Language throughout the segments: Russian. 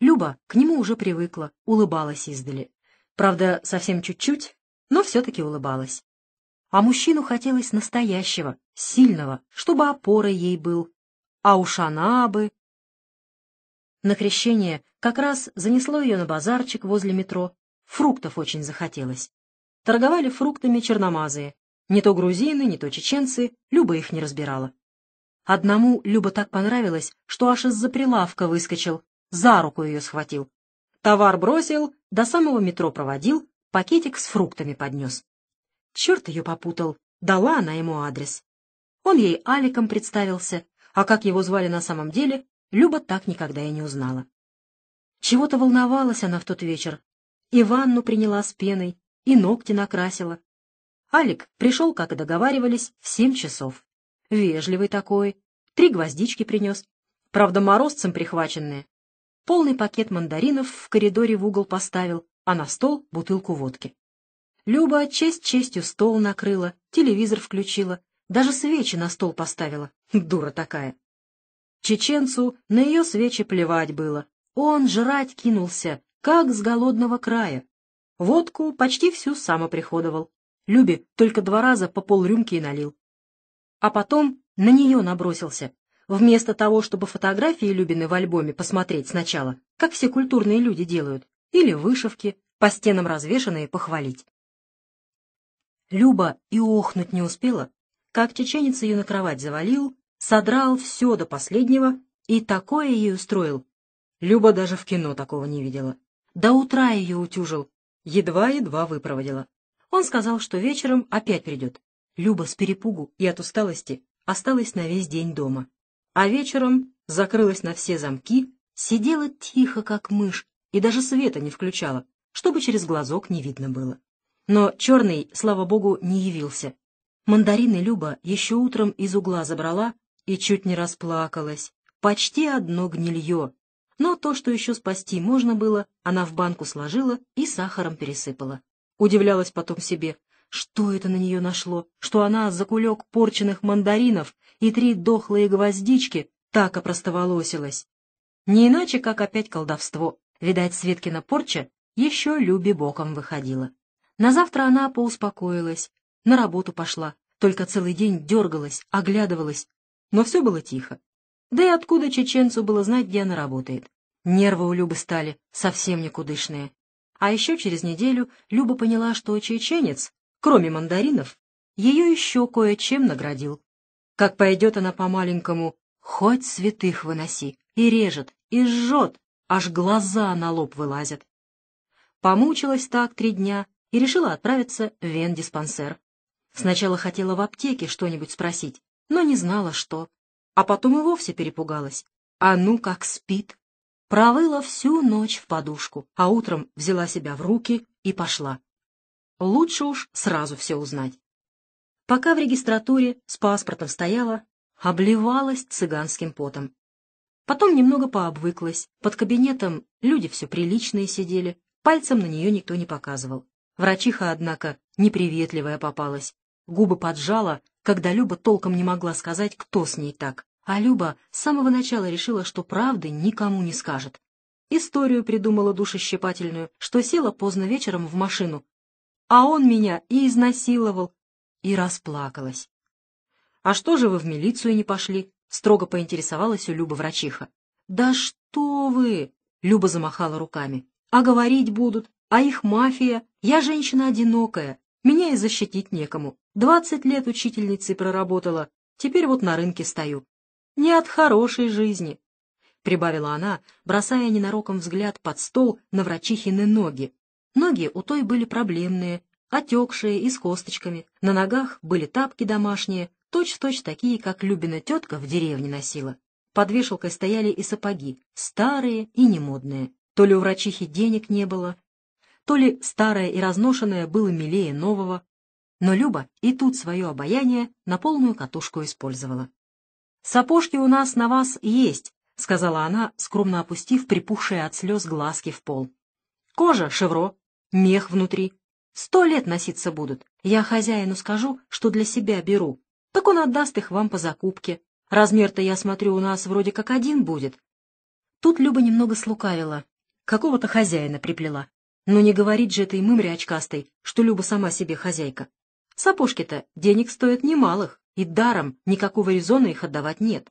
Люба к нему уже привыкла, улыбалась издали. Правда, совсем чуть-чуть, но все-таки улыбалась. А мужчину хотелось настоящего, сильного, чтобы опорой ей был. А уж она бы... На крещение как раз занесло ее на базарчик возле метро. Фруктов очень захотелось. Торговали фруктами черномазые. Не то грузины, не то чеченцы, Люба их не разбирала. Одному Люба так понравилось, что аж из-за прилавка выскочил, за руку ее схватил. Товар бросил, до самого метро проводил, пакетик с фруктами поднес. Черт ее попутал, дала она ему адрес. Он ей Аликом представился, а как его звали на самом деле, Люба так никогда и не узнала. Чего-то волновалась она в тот вечер. И ванну приняла с пеной, и ногти накрасила. Алик пришел, как и договаривались, в семь часов. Вежливый такой, три гвоздички принес. Правда, морозцем прихваченные, полный пакет мандаринов в коридоре в угол поставил, а на стол бутылку водки. Люба честь честью стол накрыла, телевизор включила, даже свечи на стол поставила. Дура такая. Чеченцу на ее свечи плевать было. Он жрать кинулся, как с голодного края. Водку почти всю сам оприходовал. Любе только два раза по полрюмки и налил. А потом на нее набросился, вместо того, чтобы фотографии Любины в альбоме посмотреть сначала, как все культурные люди делают, или вышивки, по стенам развешанные, похвалить. Люба и охнуть не успела, как чеченец ее на кровать завалил, содрал все до последнего и такое ей устроил. Люба даже в кино такого не видела. До утра ее утюжил, едва-едва выпроводила. Он сказал, что вечером опять придет. Люба с перепугу и от усталости осталась на весь день дома а вечером закрылась на все замки, сидела тихо, как мышь, и даже света не включала, чтобы через глазок не видно было. Но черный, слава богу, не явился. Мандарины Люба еще утром из угла забрала и чуть не расплакалась. Почти одно гнилье. Но то, что еще спасти можно было, она в банку сложила и сахаром пересыпала. Удивлялась потом себе, что это на нее нашло, что она за кулек порченных мандаринов и три дохлые гвоздички так опростоволосилась. Не иначе, как опять колдовство. Видать, Светкина порча еще Любе боком выходила. На завтра она поуспокоилась, на работу пошла, только целый день дергалась, оглядывалась, но все было тихо. Да и откуда чеченцу было знать, где она работает? Нервы у Любы стали совсем никудышные. А еще через неделю Люба поняла, что чеченец, кроме мандаринов, ее еще кое-чем наградил как пойдет она по-маленькому, хоть святых выноси, и режет, и жжет, аж глаза на лоб вылазят. Помучилась так три дня и решила отправиться в вен-диспансер. Сначала хотела в аптеке что-нибудь спросить, но не знала, что. А потом и вовсе перепугалась. А ну как спит! Провыла всю ночь в подушку, а утром взяла себя в руки и пошла. Лучше уж сразу все узнать. Пока в регистратуре с паспортом стояла, обливалась цыганским потом. Потом немного пообвыклась. Под кабинетом люди все приличные сидели, пальцем на нее никто не показывал. Врачиха, однако, неприветливая попалась. Губы поджала, когда Люба толком не могла сказать, кто с ней так. А Люба с самого начала решила, что правды никому не скажет. Историю придумала душещипательную, что села поздно вечером в машину. А он меня и изнасиловал, и расплакалась. — А что же вы в милицию не пошли? — строго поинтересовалась у Любы врачиха. — Да что вы! — Люба замахала руками. — А говорить будут, а их мафия. Я женщина одинокая, меня и защитить некому. Двадцать лет учительницей проработала, теперь вот на рынке стою. Не от хорошей жизни, — прибавила она, бросая ненароком взгляд под стол на врачихины ноги. Ноги у той были проблемные, отекшие и с косточками. На ногах были тапки домашние, точь-в-точь -точь такие, как Любина тетка в деревне носила. Под вешалкой стояли и сапоги, старые и немодные. То ли у врачихи денег не было, то ли старое и разношенное было милее нового. Но Люба и тут свое обаяние на полную катушку использовала. «Сапожки у нас на вас есть», — сказала она, скромно опустив припухшие от слез глазки в пол. «Кожа — шевро, мех внутри, Сто лет носиться будут. Я хозяину скажу, что для себя беру. Так он отдаст их вам по закупке. Размер-то, я смотрю, у нас вроде как один будет. Тут Люба немного слукавила. Какого-то хозяина приплела. Но не говорить же этой мымре очкастой, что Люба сама себе хозяйка. Сапожки-то денег стоят немалых, и даром никакого резона их отдавать нет.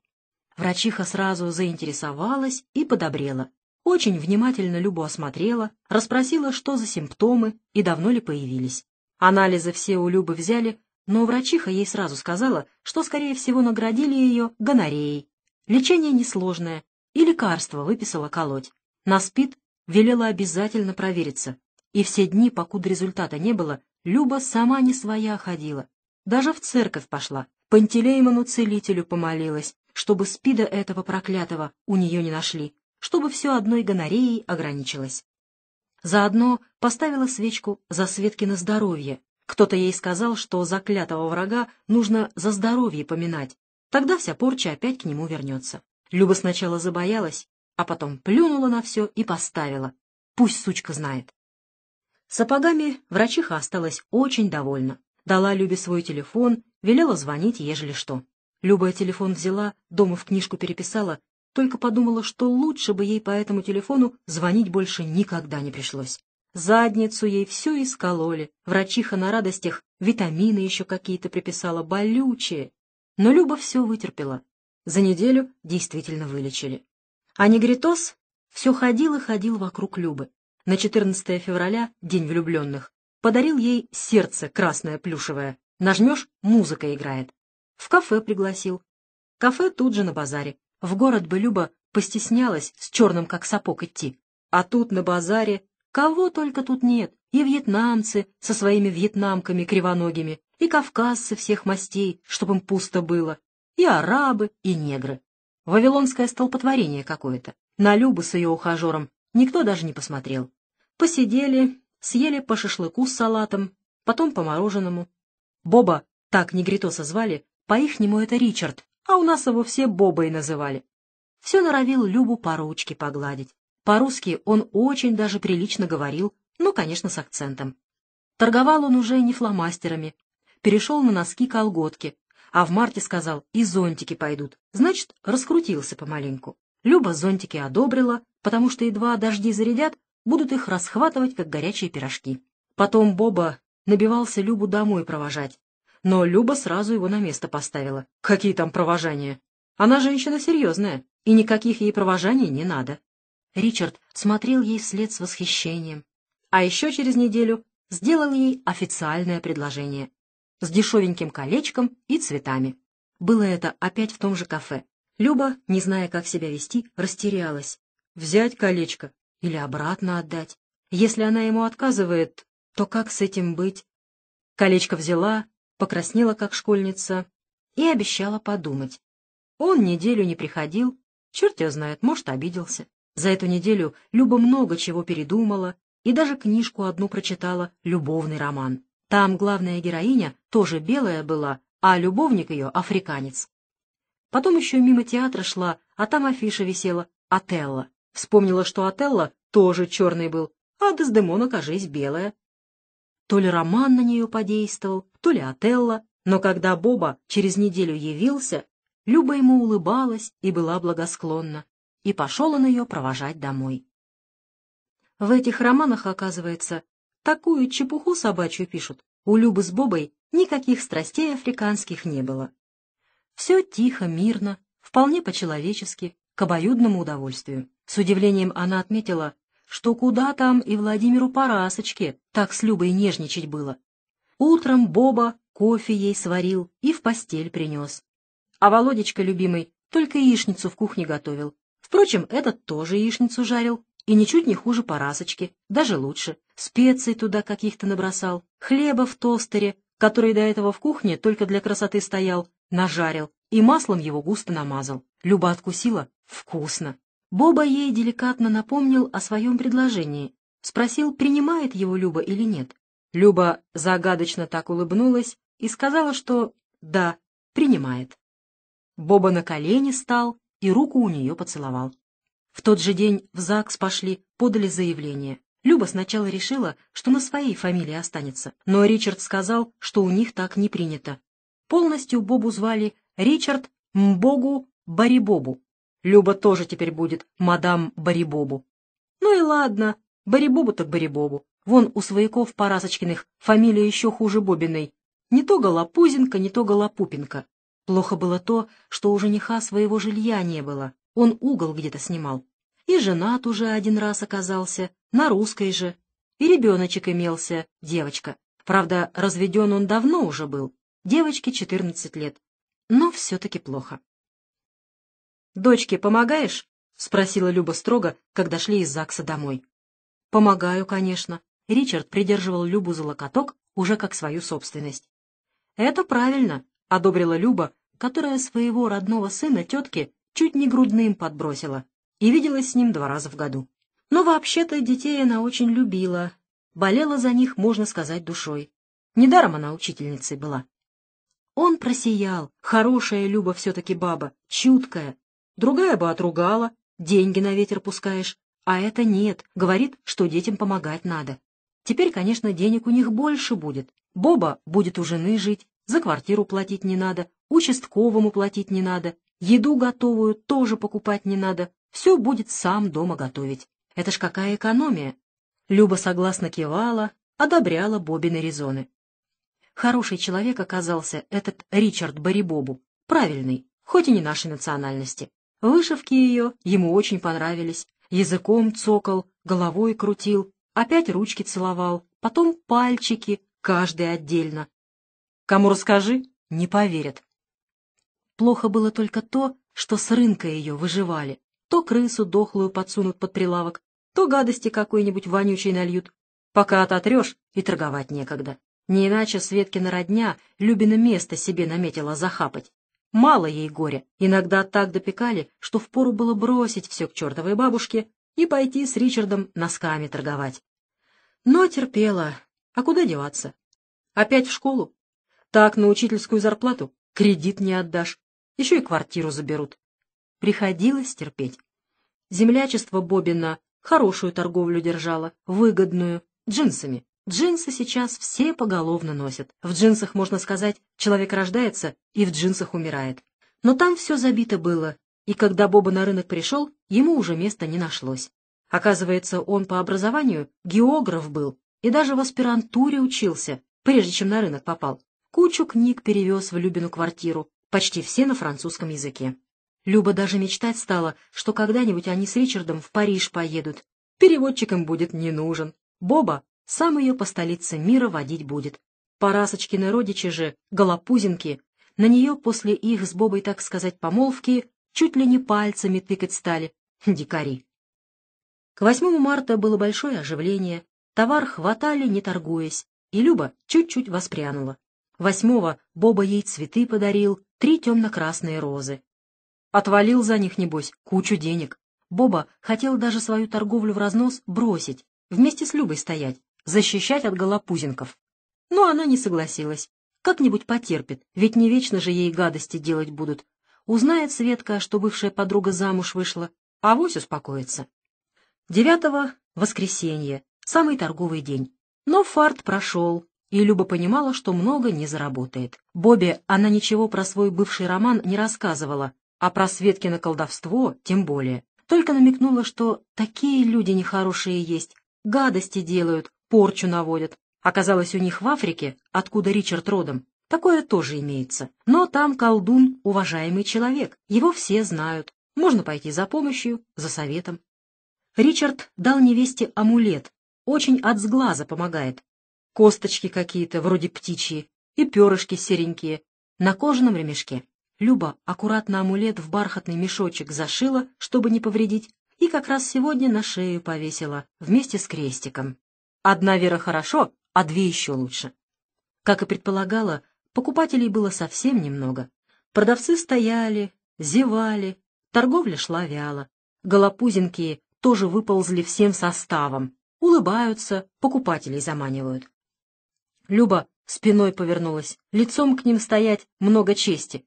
Врачиха сразу заинтересовалась и подобрела. Очень внимательно Любу осмотрела, расспросила, что за симптомы и давно ли появились. Анализы все у Любы взяли, но врачиха ей сразу сказала, что, скорее всего, наградили ее гонореей. Лечение несложное, и лекарство выписала колоть. На СПИД велела обязательно провериться. И все дни, покуда результата не было, Люба сама не своя ходила. Даже в церковь пошла, Пантелеймону-целителю помолилась, чтобы спида этого проклятого у нее не нашли чтобы все одной гонореей ограничилось. Заодно поставила свечку за светки на здоровье. Кто-то ей сказал, что заклятого врага нужно за здоровье поминать. Тогда вся порча опять к нему вернется. Люба сначала забоялась, а потом плюнула на все и поставила. Пусть сучка знает. Сапогами врачиха осталась очень довольна. Дала Любе свой телефон, велела звонить, ежели что. Любая телефон взяла, дома в книжку переписала только подумала, что лучше бы ей по этому телефону звонить больше никогда не пришлось. Задницу ей все искололи, врачиха на радостях витамины еще какие-то приписала, болючие. Но Люба все вытерпела. За неделю действительно вылечили. А негритос все ходил и ходил вокруг Любы. На 14 февраля, день влюбленных, подарил ей сердце красное плюшевое. Нажмешь — музыка играет. В кафе пригласил. Кафе тут же на базаре. В город бы Люба постеснялась с черным как сапог идти. А тут на базаре кого только тут нет. И вьетнамцы со своими вьетнамками кривоногими, и кавказцы всех мастей, чтобы им пусто было, и арабы, и негры. Вавилонское столпотворение какое-то. На Любу с ее ухажером никто даже не посмотрел. Посидели, съели по шашлыку с салатом, потом по мороженому. Боба, так негритоса звали, по-ихнему это Ричард, а у нас его все Бобой называли. Все норовил Любу по ручке погладить. По-русски он очень даже прилично говорил, ну, конечно, с акцентом. Торговал он уже не фломастерами, перешел на носки-колготки, а в марте сказал, и зонтики пойдут. Значит, раскрутился помаленьку. Люба зонтики одобрила, потому что едва дожди зарядят, будут их расхватывать, как горячие пирожки. Потом Боба набивался Любу домой провожать, но Люба сразу его на место поставила. Какие там провожания? Она женщина серьезная, и никаких ей провожаний не надо. Ричард смотрел ей вслед с восхищением. А еще через неделю сделал ей официальное предложение. С дешевеньким колечком и цветами. Было это опять в том же кафе. Люба, не зная, как себя вести, растерялась. Взять колечко или обратно отдать. Если она ему отказывает, то как с этим быть? Колечко взяла, покраснела как школьница и обещала подумать. Он неделю не приходил, черт ее знает, может, обиделся. За эту неделю Люба много чего передумала и даже книжку одну прочитала «Любовный роман». Там главная героиня тоже белая была, а любовник ее — африканец. Потом еще мимо театра шла, а там афиша висела «Отелло». Вспомнила, что Отелло тоже черный был, а Дездемона, кажись, белая. То ли роман на нее подействовал, то ли Отелло, но когда Боба через неделю явился, Люба ему улыбалась и была благосклонна, и пошел он ее провожать домой. В этих романах, оказывается, такую чепуху собачью пишут. У Любы с Бобой никаких страстей африканских не было. Все тихо, мирно, вполне по-человечески, к обоюдному удовольствию. С удивлением она отметила, что куда там и Владимиру Парасочке так с Любой нежничать было. Утром Боба кофе ей сварил и в постель принес. А Володечка, любимый, только яичницу в кухне готовил. Впрочем, этот тоже яичницу жарил, и ничуть не хуже Парасочки, даже лучше. Специй туда каких-то набросал, хлеба в тостере, который до этого в кухне только для красоты стоял, нажарил и маслом его густо намазал. Люба откусила. Вкусно! Боба ей деликатно напомнил о своем предложении, спросил, принимает его Люба или нет. Люба загадочно так улыбнулась и сказала, что «да, принимает». Боба на колени стал и руку у нее поцеловал. В тот же день в ЗАГС пошли, подали заявление. Люба сначала решила, что на своей фамилии останется, но Ричард сказал, что у них так не принято. Полностью Бобу звали Ричард Мбогу Барибобу. Люба тоже теперь будет мадам Барибобу. Ну и ладно, Барибобу так Барибобу. Вон у свояков Парасочкиных фамилия еще хуже Бобиной. Не то Голопузенко, не то Голопупенко. Плохо было то, что у жениха своего жилья не было. Он угол где-то снимал. И женат уже один раз оказался, на русской же. И ребеночек имелся, девочка. Правда, разведен он давно уже был. Девочке 14 лет. Но все-таки плохо. «Дочке помогаешь?» — спросила Люба строго, когда шли из ЗАГСа домой. «Помогаю, конечно». Ричард придерживал Любу за локоток уже как свою собственность. «Это правильно», — одобрила Люба, которая своего родного сына тетке чуть не грудным подбросила и виделась с ним два раза в году. Но вообще-то детей она очень любила, болела за них, можно сказать, душой. Недаром она учительницей была. Он просиял. Хорошая Люба все-таки баба, чуткая, Другая бы отругала, деньги на ветер пускаешь. А это нет, говорит, что детям помогать надо. Теперь, конечно, денег у них больше будет. Боба будет у жены жить, за квартиру платить не надо, участковому платить не надо, еду готовую тоже покупать не надо, все будет сам дома готовить. Это ж какая экономия! Люба согласно кивала, одобряла Бобины резоны. Хороший человек оказался этот Ричард Барибобу, правильный, хоть и не нашей национальности. Вышивки ее ему очень понравились. Языком цокал, головой крутил, опять ручки целовал, потом пальчики, каждый отдельно. Кому расскажи, не поверят. Плохо было только то, что с рынка ее выживали. То крысу дохлую подсунут под прилавок, то гадости какой-нибудь вонючей нальют. Пока ототрешь, и торговать некогда. Не иначе Светкина родня Любина место себе наметила захапать. Мало ей горя, иногда так допекали, что впору было бросить все к чертовой бабушке и пойти с Ричардом носками торговать. Но терпела. А куда деваться? Опять в школу? Так на учительскую зарплату кредит не отдашь, еще и квартиру заберут. Приходилось терпеть. Землячество Бобина хорошую торговлю держало, выгодную, джинсами. Джинсы сейчас все поголовно носят. В джинсах, можно сказать, человек рождается и в джинсах умирает. Но там все забито было, и когда Боба на рынок пришел, ему уже места не нашлось. Оказывается, он по образованию географ был и даже в аспирантуре учился, прежде чем на рынок попал. Кучу книг перевез в Любину квартиру, почти все на французском языке. Люба даже мечтать стала, что когда-нибудь они с Ричардом в Париж поедут. Переводчик им будет не нужен. Боба сам ее по столице мира водить будет. Парасочкины родичи же, голопузинки, на нее после их с Бобой, так сказать, помолвки, чуть ли не пальцами тыкать стали. Дикари. К 8 марта было большое оживление, товар хватали, не торгуясь, и Люба чуть-чуть воспрянула. Восьмого Боба ей цветы подарил, три темно-красные розы. Отвалил за них, небось, кучу денег. Боба хотел даже свою торговлю в разнос бросить, вместе с Любой стоять, защищать от голопузенков. Но она не согласилась. Как-нибудь потерпит, ведь не вечно же ей гадости делать будут. Узнает Светка, что бывшая подруга замуж вышла, а вось успокоится. Девятого — воскресенье, самый торговый день. Но фарт прошел, и Люба понимала, что много не заработает. Бобе она ничего про свой бывший роман не рассказывала, а про Светкино колдовство тем более. Только намекнула, что такие люди нехорошие есть, гадости делают, порчу наводят. Оказалось, у них в Африке, откуда Ричард родом, такое тоже имеется. Но там колдун — уважаемый человек, его все знают. Можно пойти за помощью, за советом. Ричард дал невесте амулет, очень от сглаза помогает. Косточки какие-то, вроде птичьи, и перышки серенькие, на кожаном ремешке. Люба аккуратно амулет в бархатный мешочек зашила, чтобы не повредить, и как раз сегодня на шею повесила вместе с крестиком. Одна вера хорошо, а две еще лучше. Как и предполагала, покупателей было совсем немного. Продавцы стояли, зевали, торговля шла вяло. Голопузенькие тоже выползли всем составом. Улыбаются, покупателей заманивают. Люба спиной повернулась, лицом к ним стоять много чести.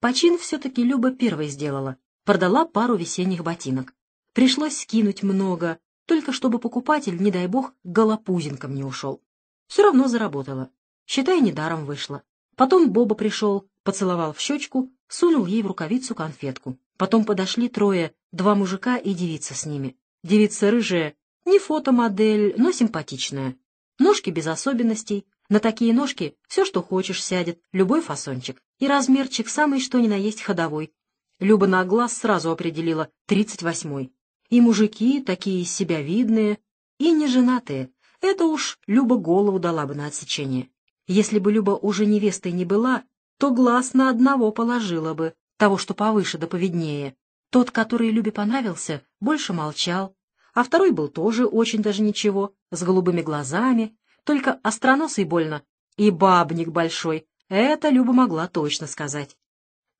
Почин все-таки Люба первой сделала, продала пару весенних ботинок. Пришлось скинуть много, только чтобы покупатель, не дай бог, голопузинком не ушел. Все равно заработала. Считай, недаром вышла. Потом Боба пришел, поцеловал в щечку, сунул ей в рукавицу конфетку. Потом подошли трое, два мужика и девица с ними. Девица рыжая, не фотомодель, но симпатичная. Ножки без особенностей. На такие ножки все, что хочешь, сядет, любой фасончик. И размерчик самый что ни на есть ходовой. Люба на глаз сразу определила, тридцать восьмой. И мужики такие себя видные, и неженатые. Это уж Люба голову дала бы на отсечение. Если бы Люба уже невестой не была, то глаз на одного положила бы, того, что повыше да поведнее. Тот, который Любе понравился, больше молчал, а второй был тоже очень даже ничего, с голубыми глазами, только остроносый больно, и бабник большой. Это Люба могла точно сказать.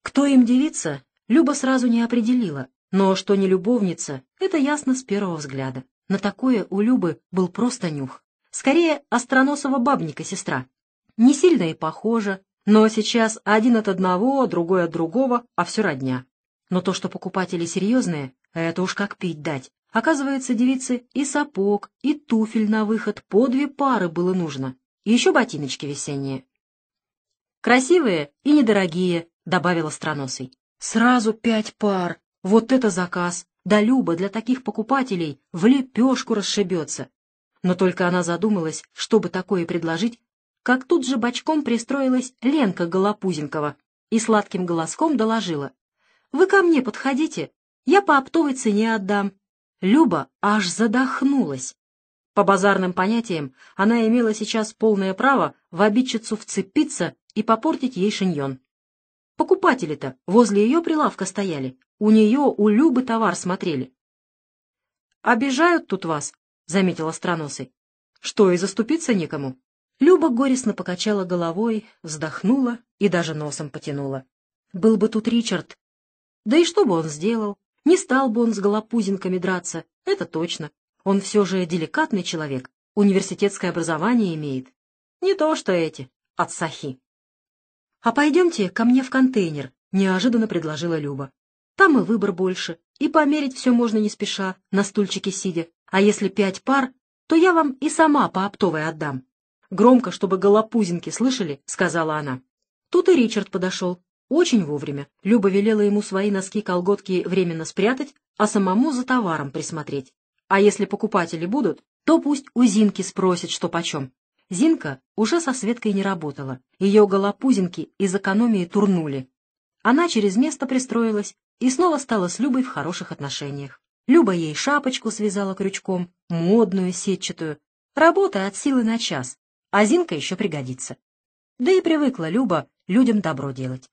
Кто им девица, Люба сразу не определила, но что не любовница, это ясно с первого взгляда. На такое у Любы был просто нюх. Скорее, Остроносова бабника сестра. Не сильно и похожа, но сейчас один от одного, другой от другого, а все родня. Но то, что покупатели серьезные, это уж как пить дать. Оказывается, девице и сапог, и туфель на выход, по две пары было нужно. И еще ботиночки весенние. «Красивые и недорогие», — добавила Страносый. «Сразу пять пар. Вот это заказ! Да Люба для таких покупателей в лепешку расшибется. Но только она задумалась, чтобы такое предложить, как тут же бочком пристроилась Ленка Голопузенкова и сладким голоском доложила. «Вы ко мне подходите, я по оптовой цене отдам». Люба аж задохнулась. По базарным понятиям она имела сейчас полное право в обидчицу вцепиться и попортить ей шиньон. Покупатели-то возле ее прилавка стояли, у нее, у Любы товар смотрели. «Обижают тут вас», — заметила Остроносый. «Что, и заступиться некому?» Люба горестно покачала головой, вздохнула и даже носом потянула. «Был бы тут Ричард!» «Да и что бы он сделал? Не стал бы он с голопузинками драться, это точно. Он все же деликатный человек, университетское образование имеет. Не то что эти, от сахи». «А пойдемте ко мне в контейнер», — неожиданно предложила Люба. Там и выбор больше, и померить все можно не спеша, на стульчике сидя. А если пять пар, то я вам и сама по оптовой отдам. Громко, чтобы голопузинки слышали, сказала она. Тут и Ричард подошел. Очень вовремя. Люба велела ему свои носки-колготки временно спрятать, а самому за товаром присмотреть. А если покупатели будут, то пусть у Зинки спросит, что почем. Зинка уже со Светкой не работала. Ее голопузинки из экономии турнули. Она через место пристроилась, и снова стала с Любой в хороших отношениях. Люба ей шапочку связала крючком, модную, сетчатую. Работа от силы на час, а Зинка еще пригодится. Да и привыкла Люба людям добро делать.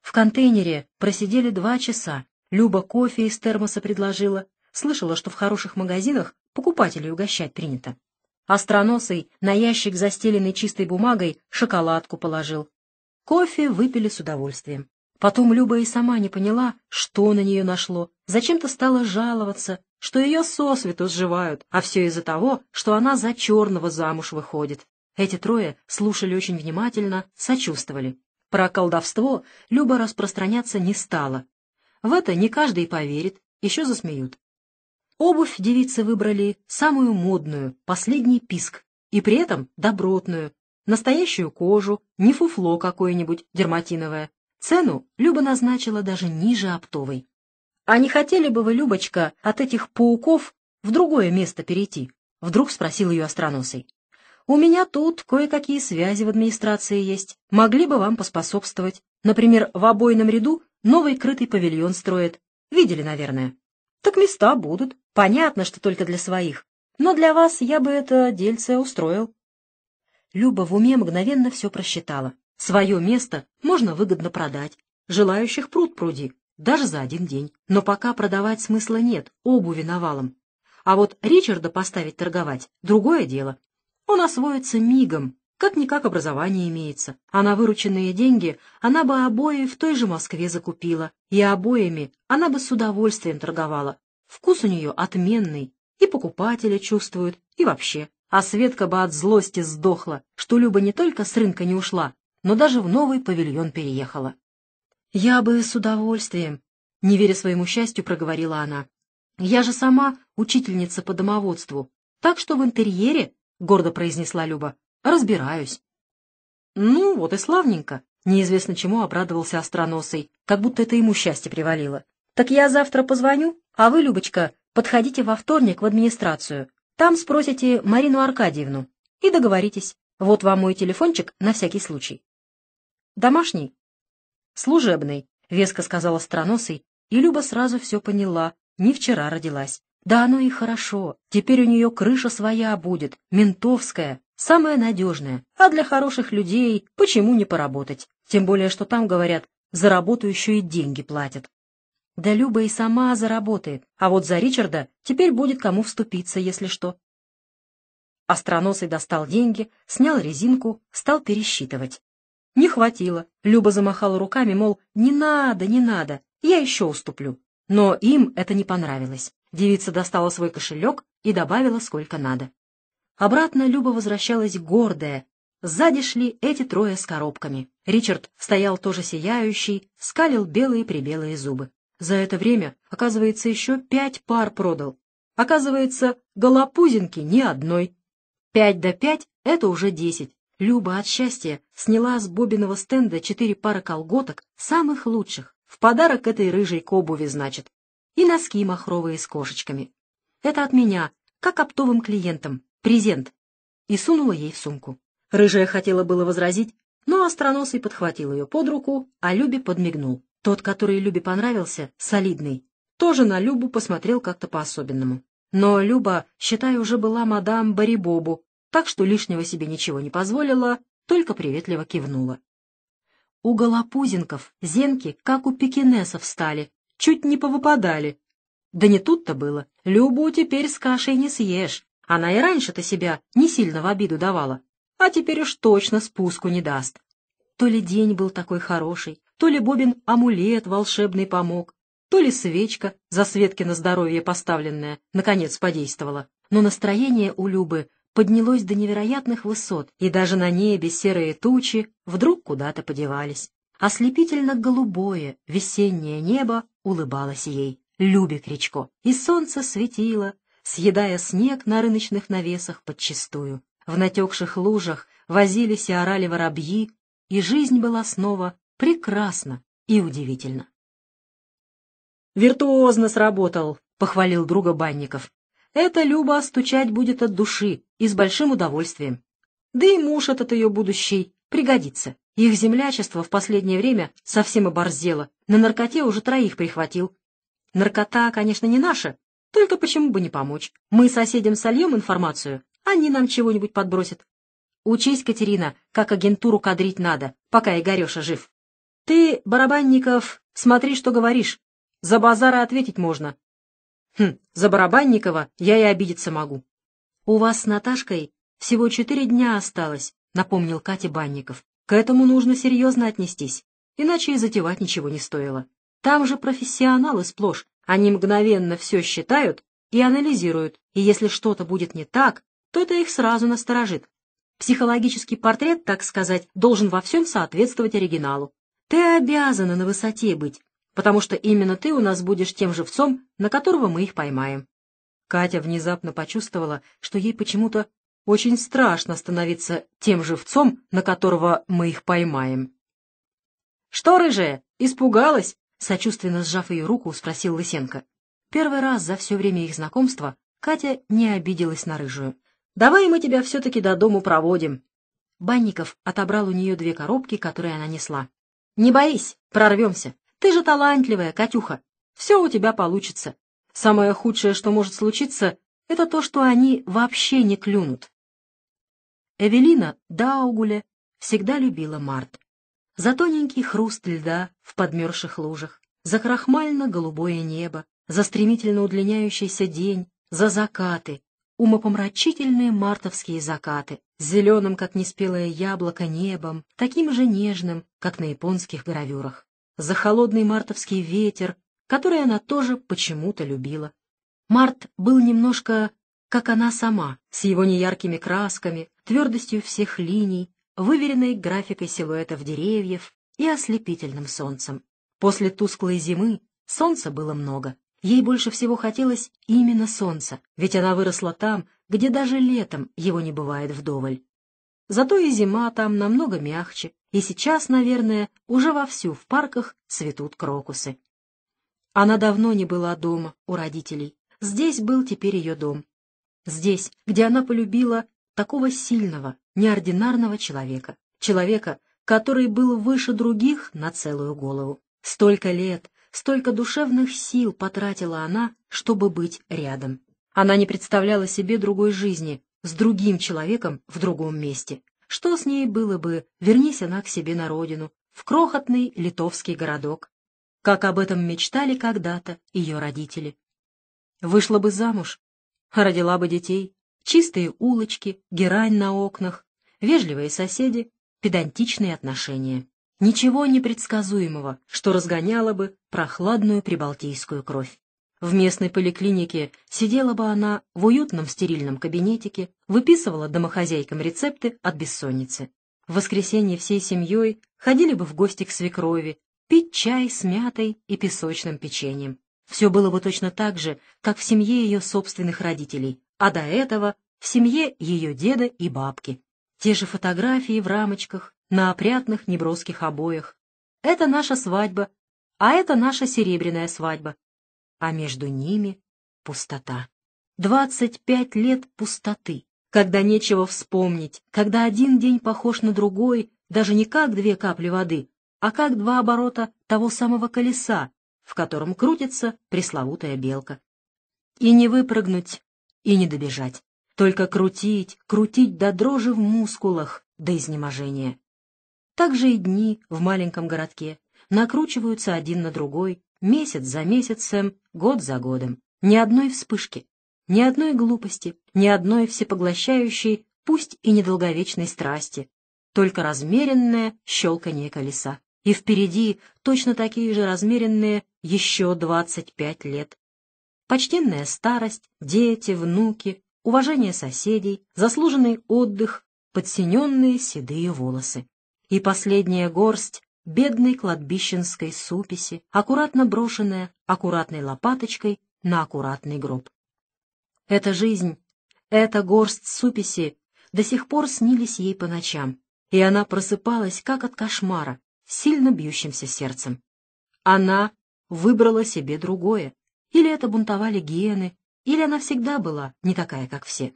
В контейнере просидели два часа. Люба кофе из термоса предложила. Слышала, что в хороших магазинах покупателей угощать принято. Остроносый на ящик, застеленный чистой бумагой, шоколадку положил. Кофе выпили с удовольствием. Потом Люба и сама не поняла, что на нее нашло, зачем-то стала жаловаться, что ее сосвету сживают, а все из-за того, что она за черного замуж выходит. Эти трое слушали очень внимательно, сочувствовали. Про колдовство Люба распространяться не стала. В это не каждый поверит, еще засмеют. Обувь девицы выбрали самую модную, последний писк, и при этом добротную, настоящую кожу, не фуфло какое-нибудь дерматиновое, Цену Люба назначила даже ниже оптовой. — А не хотели бы вы, Любочка, от этих пауков в другое место перейти? — вдруг спросил ее остроносый. — У меня тут кое-какие связи в администрации есть. Могли бы вам поспособствовать. Например, в обойном ряду новый крытый павильон строят. Видели, наверное. Так места будут. Понятно, что только для своих. Но для вас я бы это дельце устроил. Люба в уме мгновенно все просчитала. Свое место можно выгодно продать. Желающих пруд пруди, даже за один день. Но пока продавать смысла нет, обуви навалом. А вот Ричарда поставить торговать — другое дело. Он освоится мигом, как-никак образование имеется, а на вырученные деньги она бы обои в той же Москве закупила, и обоями она бы с удовольствием торговала. Вкус у нее отменный, и покупателя чувствуют и вообще. А Светка бы от злости сдохла, что Люба не только с рынка не ушла, но даже в новый павильон переехала. «Я бы с удовольствием», — не веря своему счастью, проговорила она. «Я же сама учительница по домоводству, так что в интерьере, — гордо произнесла Люба, — разбираюсь». «Ну, вот и славненько», — неизвестно чему обрадовался Остроносый, как будто это ему счастье привалило. «Так я завтра позвоню, а вы, Любочка, подходите во вторник в администрацию. Там спросите Марину Аркадьевну и договоритесь. Вот вам мой телефончик на всякий случай. «Домашний?» «Служебный», — веско сказала Страносой, и Люба сразу все поняла, не вчера родилась. Да оно и хорошо, теперь у нее крыша своя будет, ментовская, самая надежная, а для хороших людей почему не поработать? Тем более, что там, говорят, за работу еще и деньги платят. Да Люба и сама заработает, а вот за Ричарда теперь будет кому вступиться, если что. Остроносый а достал деньги, снял резинку, стал пересчитывать. Не хватило. Люба замахала руками, мол, не надо, не надо, я еще уступлю. Но им это не понравилось. Девица достала свой кошелек и добавила сколько надо. Обратно Люба возвращалась гордая. Сзади шли эти трое с коробками. Ричард стоял тоже сияющий, скалил белые-прибелые зубы. За это время, оказывается, еще пять пар продал. Оказывается, голопузинки ни одной. Пять до пять — это уже десять. Люба от счастья сняла с бобиного стенда четыре пары колготок, самых лучших, в подарок этой рыжей к обуви, значит, и носки махровые с кошечками. Это от меня, как оптовым клиентам, презент. И сунула ей в сумку. Рыжая хотела было возразить, но остроносый подхватил ее под руку, а Любе подмигнул. Тот, который Любе понравился, солидный, тоже на Любу посмотрел как-то по-особенному. Но Люба, считай, уже была мадам Барибобу, так что лишнего себе ничего не позволила, только приветливо кивнула. У голопузенков зенки, как у пекинесов, стали, чуть не повыпадали. Да не тут-то было. Любу теперь с кашей не съешь. Она и раньше-то себя не сильно в обиду давала, а теперь уж точно спуску не даст. То ли день был такой хороший, то ли Бобин амулет волшебный помог, то ли свечка, за на здоровье поставленная, наконец подействовала. Но настроение у Любы поднялось до невероятных высот, и даже на небе серые тучи вдруг куда-то подевались. Ослепительно голубое весеннее небо улыбалось ей, Любе Кричко, и солнце светило, съедая снег на рыночных навесах подчистую. В натекших лужах возились и орали воробьи, и жизнь была снова прекрасна и удивительна. «Виртуозно сработал», — похвалил друга Банников. Это Люба стучать будет от души и с большим удовольствием. Да и муж этот ее будущий пригодится. Их землячество в последнее время совсем оборзело, на наркоте уже троих прихватил. Наркота, конечно, не наша, только почему бы не помочь? Мы соседям сольем информацию, они нам чего-нибудь подбросят. Учись, Катерина, как агентуру кадрить надо, пока Игореша жив. Ты, Барабанников, смотри, что говоришь. За базары ответить можно, Хм, за Барабанникова я и обидеться могу. — У вас с Наташкой всего четыре дня осталось, — напомнил Катя Банников. — К этому нужно серьезно отнестись, иначе и затевать ничего не стоило. Там же профессионалы сплошь, они мгновенно все считают и анализируют, и если что-то будет не так, то это их сразу насторожит. Психологический портрет, так сказать, должен во всем соответствовать оригиналу. Ты обязана на высоте быть, потому что именно ты у нас будешь тем живцом, на которого мы их поймаем». Катя внезапно почувствовала, что ей почему-то очень страшно становиться тем живцом, на которого мы их поймаем. «Что, рыжая, испугалась?» — сочувственно сжав ее руку, спросил Лысенко. Первый раз за все время их знакомства Катя не обиделась на рыжую. «Давай мы тебя все-таки до дому проводим». Банников отобрал у нее две коробки, которые она несла. «Не боись, прорвемся. Ты же талантливая, Катюха. Все у тебя получится. Самое худшее, что может случиться, это то, что они вообще не клюнут. Эвелина Даугуля всегда любила март. За тоненький хруст льда в подмерзших лужах, за крахмально-голубое небо, за стремительно удлиняющийся день, за закаты, умопомрачительные мартовские закаты, зеленым, как неспелое яблоко, небом, таким же нежным, как на японских гравюрах за холодный мартовский ветер, который она тоже почему-то любила. Март был немножко как она сама, с его неяркими красками, твердостью всех линий, выверенной графикой силуэтов деревьев и ослепительным солнцем. После тусклой зимы солнца было много. Ей больше всего хотелось именно солнца, ведь она выросла там, где даже летом его не бывает вдоволь. Зато и зима там намного мягче, и сейчас, наверное, уже вовсю в парках цветут крокусы. Она давно не была дома, у родителей. Здесь был теперь ее дом. Здесь, где она полюбила такого сильного, неординарного человека. Человека, который был выше других на целую голову. Столько лет, столько душевных сил потратила она, чтобы быть рядом. Она не представляла себе другой жизни, с другим человеком в другом месте. Что с ней было бы, вернись она к себе на родину, в крохотный литовский городок, как об этом мечтали когда-то ее родители. Вышла бы замуж, родила бы детей, чистые улочки, герань на окнах, вежливые соседи, педантичные отношения. Ничего непредсказуемого, что разгоняло бы прохладную прибалтийскую кровь. В местной поликлинике сидела бы она в уютном стерильном кабинетике, выписывала домохозяйкам рецепты от бессонницы. В воскресенье всей семьей ходили бы в гости к свекрови, пить чай с мятой и песочным печеньем. Все было бы точно так же, как в семье ее собственных родителей, а до этого в семье ее деда и бабки. Те же фотографии в рамочках, на опрятных неброских обоях. Это наша свадьба, а это наша серебряная свадьба а между ними пустота. Двадцать пять лет пустоты, когда нечего вспомнить, когда один день похож на другой, даже не как две капли воды, а как два оборота того самого колеса, в котором крутится пресловутая белка. И не выпрыгнуть, и не добежать. Только крутить, крутить до дрожи в мускулах, до изнеможения. Так же и дни в маленьком городке накручиваются один на другой, Месяц за месяцем, год за годом. Ни одной вспышки, ни одной глупости, ни одной всепоглощающей, пусть и недолговечной страсти. Только размеренное щелканье колеса. И впереди точно такие же размеренные еще 25 лет. Почтенная старость, дети, внуки, уважение соседей, заслуженный отдых, подсиненные седые волосы. И последняя горсть бедной кладбищенской суписи, аккуратно брошенная аккуратной лопаточкой на аккуратный гроб. Эта жизнь, эта горсть суписи до сих пор снились ей по ночам, и она просыпалась, как от кошмара, сильно бьющимся сердцем. Она выбрала себе другое, или это бунтовали гены, или она всегда была не такая, как все.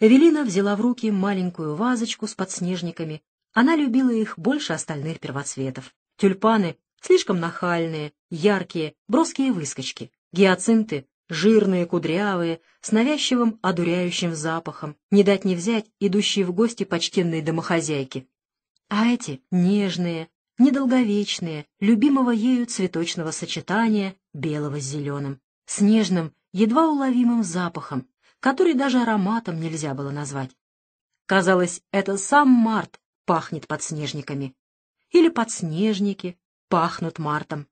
Эвелина взяла в руки маленькую вазочку с подснежниками она любила их больше остальных первоцветов. Тюльпаны слишком нахальные, яркие, броские выскочки. Гиацинты жирные, кудрявые, с навязчивым, одуряющим запахом, не дать не взять идущие в гости почтенные домохозяйки. А эти нежные, недолговечные, любимого ею цветочного сочетания белого с зеленым, с нежным, едва уловимым запахом, который даже ароматом нельзя было назвать. Казалось, это сам Март пахнет подснежниками. Или подснежники пахнут мартом.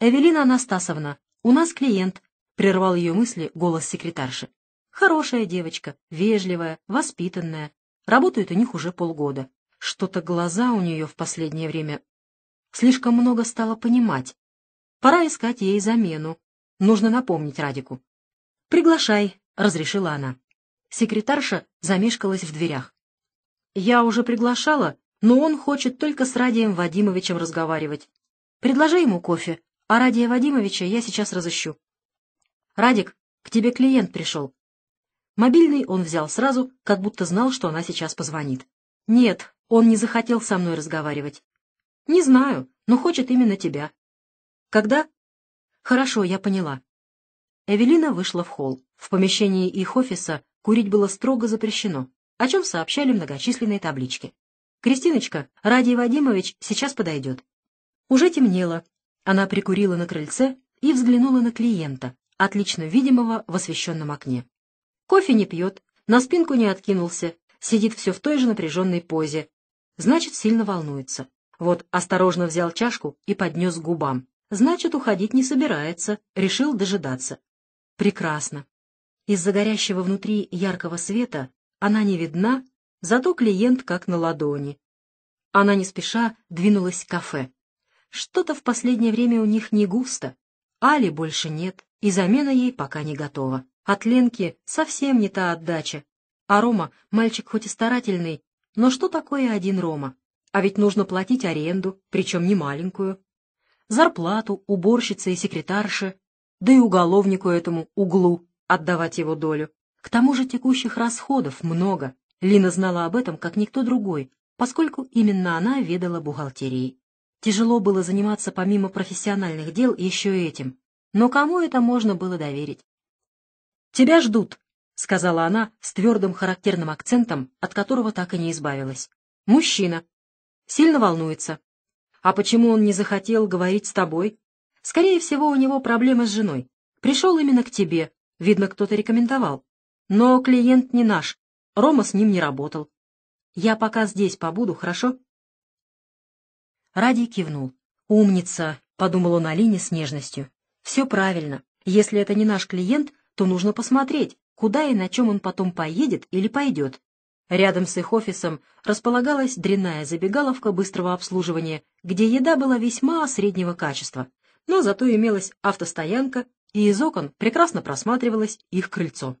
«Эвелина Анастасовна, у нас клиент», — прервал ее мысли голос секретарши. «Хорошая девочка, вежливая, воспитанная. Работает у них уже полгода. Что-то глаза у нее в последнее время слишком много стало понимать. Пора искать ей замену. Нужно напомнить Радику». «Приглашай», — разрешила она. Секретарша замешкалась в дверях. Я уже приглашала, но он хочет только с Радием Вадимовичем разговаривать. Предложи ему кофе, а Радия Вадимовича я сейчас разыщу. Радик, к тебе клиент пришел. Мобильный он взял сразу, как будто знал, что она сейчас позвонит. Нет, он не захотел со мной разговаривать. Не знаю, но хочет именно тебя. Когда? Хорошо, я поняла. Эвелина вышла в холл. В помещении их офиса курить было строго запрещено о чем сообщали многочисленные таблички. «Кристиночка, Радий Вадимович сейчас подойдет». Уже темнело. Она прикурила на крыльце и взглянула на клиента, отлично видимого в освещенном окне. Кофе не пьет, на спинку не откинулся, сидит все в той же напряженной позе. Значит, сильно волнуется. Вот осторожно взял чашку и поднес к губам. Значит, уходить не собирается, решил дожидаться. Прекрасно. Из-за горящего внутри яркого света она не видна, зато клиент как на ладони. Она не спеша двинулась к кафе. Что-то в последнее время у них не густо. Али больше нет, и замена ей пока не готова. От Ленки совсем не та отдача. А Рома, мальчик хоть и старательный, но что такое один Рома? А ведь нужно платить аренду, причем не маленькую. Зарплату уборщице и секретарше, да и уголовнику этому углу отдавать его долю. К тому же текущих расходов много. Лина знала об этом, как никто другой, поскольку именно она ведала бухгалтерией. Тяжело было заниматься помимо профессиональных дел еще этим. Но кому это можно было доверить? «Тебя ждут», — сказала она с твердым характерным акцентом, от которого так и не избавилась. «Мужчина. Сильно волнуется. А почему он не захотел говорить с тобой? Скорее всего, у него проблемы с женой. Пришел именно к тебе. Видно, кто-то рекомендовал». Но клиент не наш. Рома с ним не работал. Я пока здесь побуду, хорошо? Ради кивнул. «Умница!» — подумал он Алине с нежностью. «Все правильно. Если это не наш клиент, то нужно посмотреть, куда и на чем он потом поедет или пойдет». Рядом с их офисом располагалась дрянная забегаловка быстрого обслуживания, где еда была весьма среднего качества, но зато имелась автостоянка, и из окон прекрасно просматривалось их крыльцо.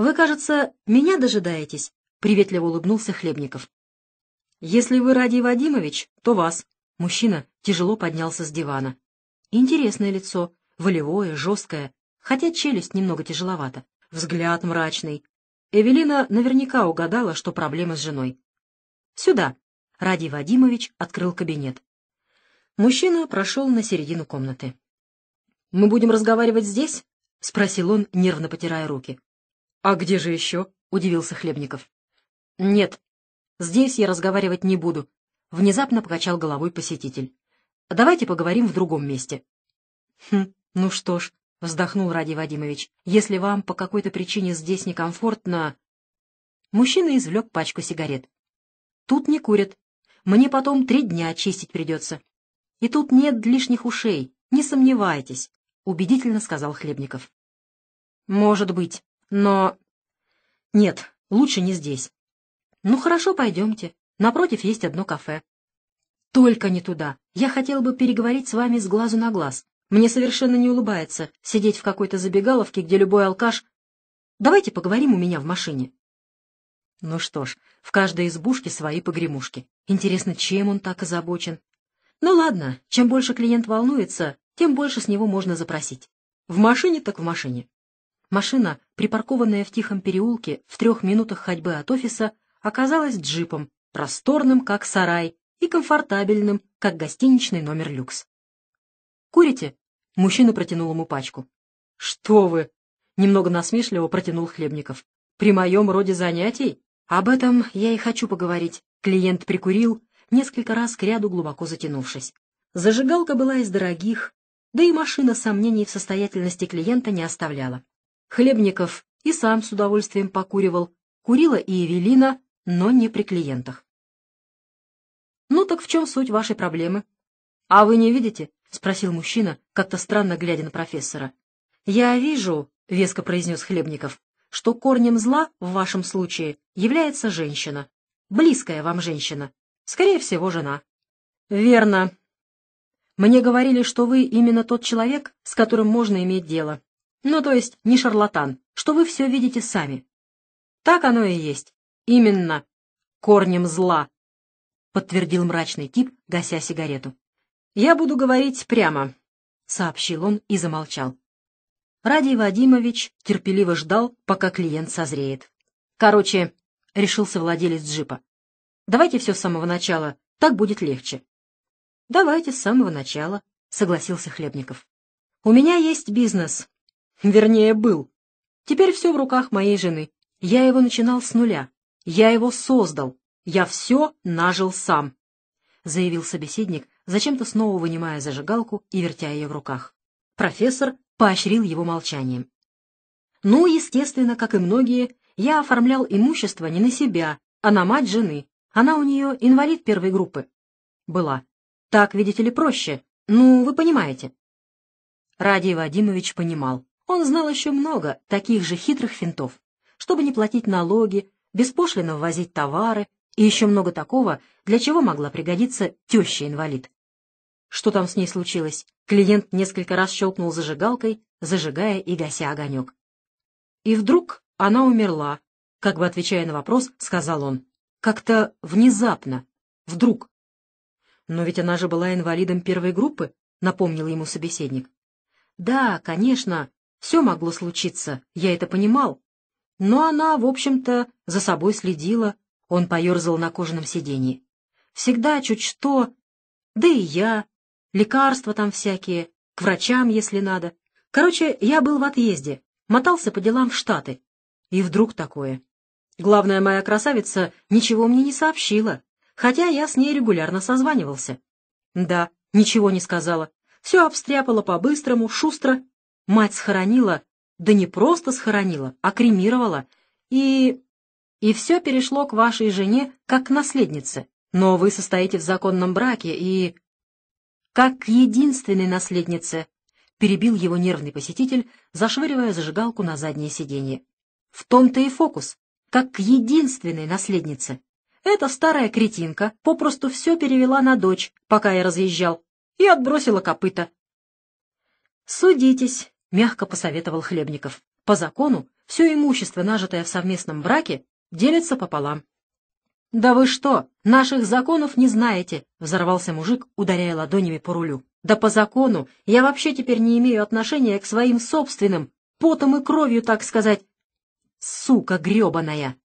«Вы, кажется, меня дожидаетесь?» — приветливо улыбнулся Хлебников. «Если вы Радий Вадимович, то вас». Мужчина тяжело поднялся с дивана. Интересное лицо, волевое, жесткое, хотя челюсть немного тяжеловата. Взгляд мрачный. Эвелина наверняка угадала, что проблема с женой. «Сюда!» — Радий Вадимович открыл кабинет. Мужчина прошел на середину комнаты. «Мы будем разговаривать здесь?» — спросил он, нервно потирая руки. — А где же еще? — удивился Хлебников. — Нет, здесь я разговаривать не буду, — внезапно покачал головой посетитель. — Давайте поговорим в другом месте. — Хм, ну что ж, — вздохнул Ради Вадимович, — если вам по какой-то причине здесь некомфортно... Мужчина извлек пачку сигарет. — Тут не курят. Мне потом три дня очистить придется. И тут нет лишних ушей, не сомневайтесь, — убедительно сказал Хлебников. — Может быть но... Нет, лучше не здесь. Ну хорошо, пойдемте. Напротив есть одно кафе. Только не туда. Я хотел бы переговорить с вами с глазу на глаз. Мне совершенно не улыбается сидеть в какой-то забегаловке, где любой алкаш... Давайте поговорим у меня в машине. Ну что ж, в каждой избушке свои погремушки. Интересно, чем он так озабочен? Ну ладно, чем больше клиент волнуется, тем больше с него можно запросить. В машине так в машине. Машина, припаркованная в тихом переулке в трех минутах ходьбы от офиса, оказалась джипом, просторным, как сарай, и комфортабельным, как гостиничный номер люкс. «Курите?» — мужчина протянул ему пачку. «Что вы!» — немного насмешливо протянул Хлебников. «При моем роде занятий? Об этом я и хочу поговорить». Клиент прикурил, несколько раз к ряду глубоко затянувшись. Зажигалка была из дорогих, да и машина сомнений в состоятельности клиента не оставляла. Хлебников и сам с удовольствием покуривал, курила и Евелина, но не при клиентах. «Ну так в чем суть вашей проблемы?» «А вы не видите?» — спросил мужчина, как-то странно глядя на профессора. «Я вижу», — веско произнес Хлебников, — «что корнем зла в вашем случае является женщина, близкая вам женщина, скорее всего, жена». «Верно. Мне говорили, что вы именно тот человек, с которым можно иметь дело ну то есть не шарлатан, что вы все видите сами. Так оно и есть. Именно. Корнем зла. Подтвердил мрачный тип, гася сигарету. Я буду говорить прямо, сообщил он и замолчал. Радий Вадимович терпеливо ждал, пока клиент созреет. Короче, решился владелец джипа. Давайте все с самого начала, так будет легче. Давайте с самого начала, согласился Хлебников. У меня есть бизнес, Вернее, был. Теперь все в руках моей жены. Я его начинал с нуля. Я его создал. Я все нажил сам», — заявил собеседник, зачем-то снова вынимая зажигалку и вертя ее в руках. Профессор поощрил его молчанием. «Ну, естественно, как и многие, я оформлял имущество не на себя, а на мать жены. Она у нее инвалид первой группы. Была. Так, видите ли, проще. Ну, вы понимаете». Радий Вадимович понимал. Он знал еще много таких же хитрых финтов, чтобы не платить налоги, беспошлино ввозить товары и еще много такого, для чего могла пригодиться теща-инвалид. Что там с ней случилось? Клиент несколько раз щелкнул зажигалкой, зажигая и гася огонек. И вдруг она умерла, как бы отвечая на вопрос, сказал он. Как-то внезапно. Вдруг. Но ведь она же была инвалидом первой группы, напомнил ему собеседник. Да, конечно, все могло случиться, я это понимал. Но она, в общем-то, за собой следила, он поерзал на кожаном сиденье. Всегда чуть что, да и я, лекарства там всякие, к врачам, если надо. Короче, я был в отъезде, мотался по делам в Штаты. И вдруг такое. Главная моя красавица ничего мне не сообщила, хотя я с ней регулярно созванивался. Да, ничего не сказала. Все обстряпала по-быстрому, шустро Мать схоронила, да не просто схоронила, а кремировала. И... и все перешло к вашей жене как к наследнице. Но вы состоите в законном браке и... Как к единственной наследнице, перебил его нервный посетитель, зашвыривая зажигалку на заднее сиденье. В том-то и фокус, как к единственной наследнице. Эта старая кретинка попросту все перевела на дочь, пока я разъезжал, и отбросила копыта. «Судитесь», — мягко посоветовал Хлебников. «По закону все имущество, нажитое в совместном браке, делится пополам». «Да вы что, наших законов не знаете!» — взорвался мужик, ударяя ладонями по рулю. «Да по закону я вообще теперь не имею отношения к своим собственным, потом и кровью, так сказать. Сука гребаная!»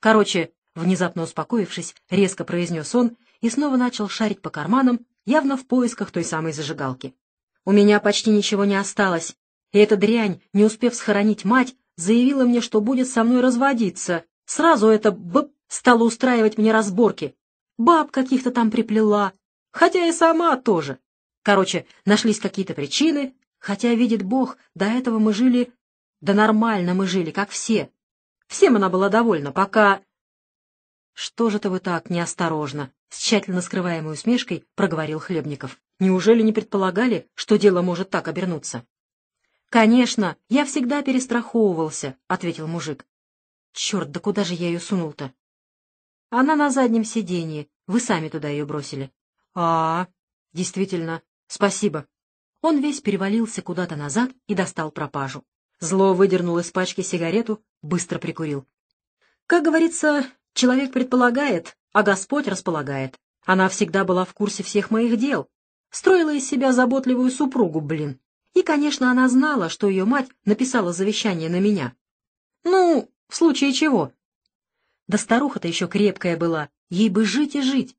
«Короче», — внезапно успокоившись, резко произнес он и снова начал шарить по карманам, явно в поисках той самой зажигалки. «У меня почти ничего не осталось, и эта дрянь, не успев схоронить мать, заявила мне, что будет со мной разводиться. Сразу это б стало устраивать мне разборки. Баб каких-то там приплела. Хотя и сама тоже. Короче, нашлись какие-то причины. Хотя, видит Бог, до этого мы жили... Да нормально мы жили, как все. Всем она была довольна, пока... «Что же это вы так неосторожно?» — с тщательно скрываемой усмешкой проговорил Хлебников. «Неужели не предполагали, что дело может так обернуться?» «Конечно, я всегда перестраховывался», — ответил мужик. «Черт, да куда же я ее сунул-то?» «Она на заднем сиденье. Вы сами туда ее бросили». «А, -а, -а действительно, спасибо». Он весь перевалился куда-то назад и достал пропажу. Зло выдернул из пачки сигарету, быстро прикурил. «Как говорится, человек предполагает, а Господь располагает. Она всегда была в курсе всех моих дел. Строила из себя заботливую супругу, блин. И, конечно, она знала, что ее мать написала завещание на меня. Ну, в случае чего. Да старуха-то еще крепкая была, ей бы жить и жить.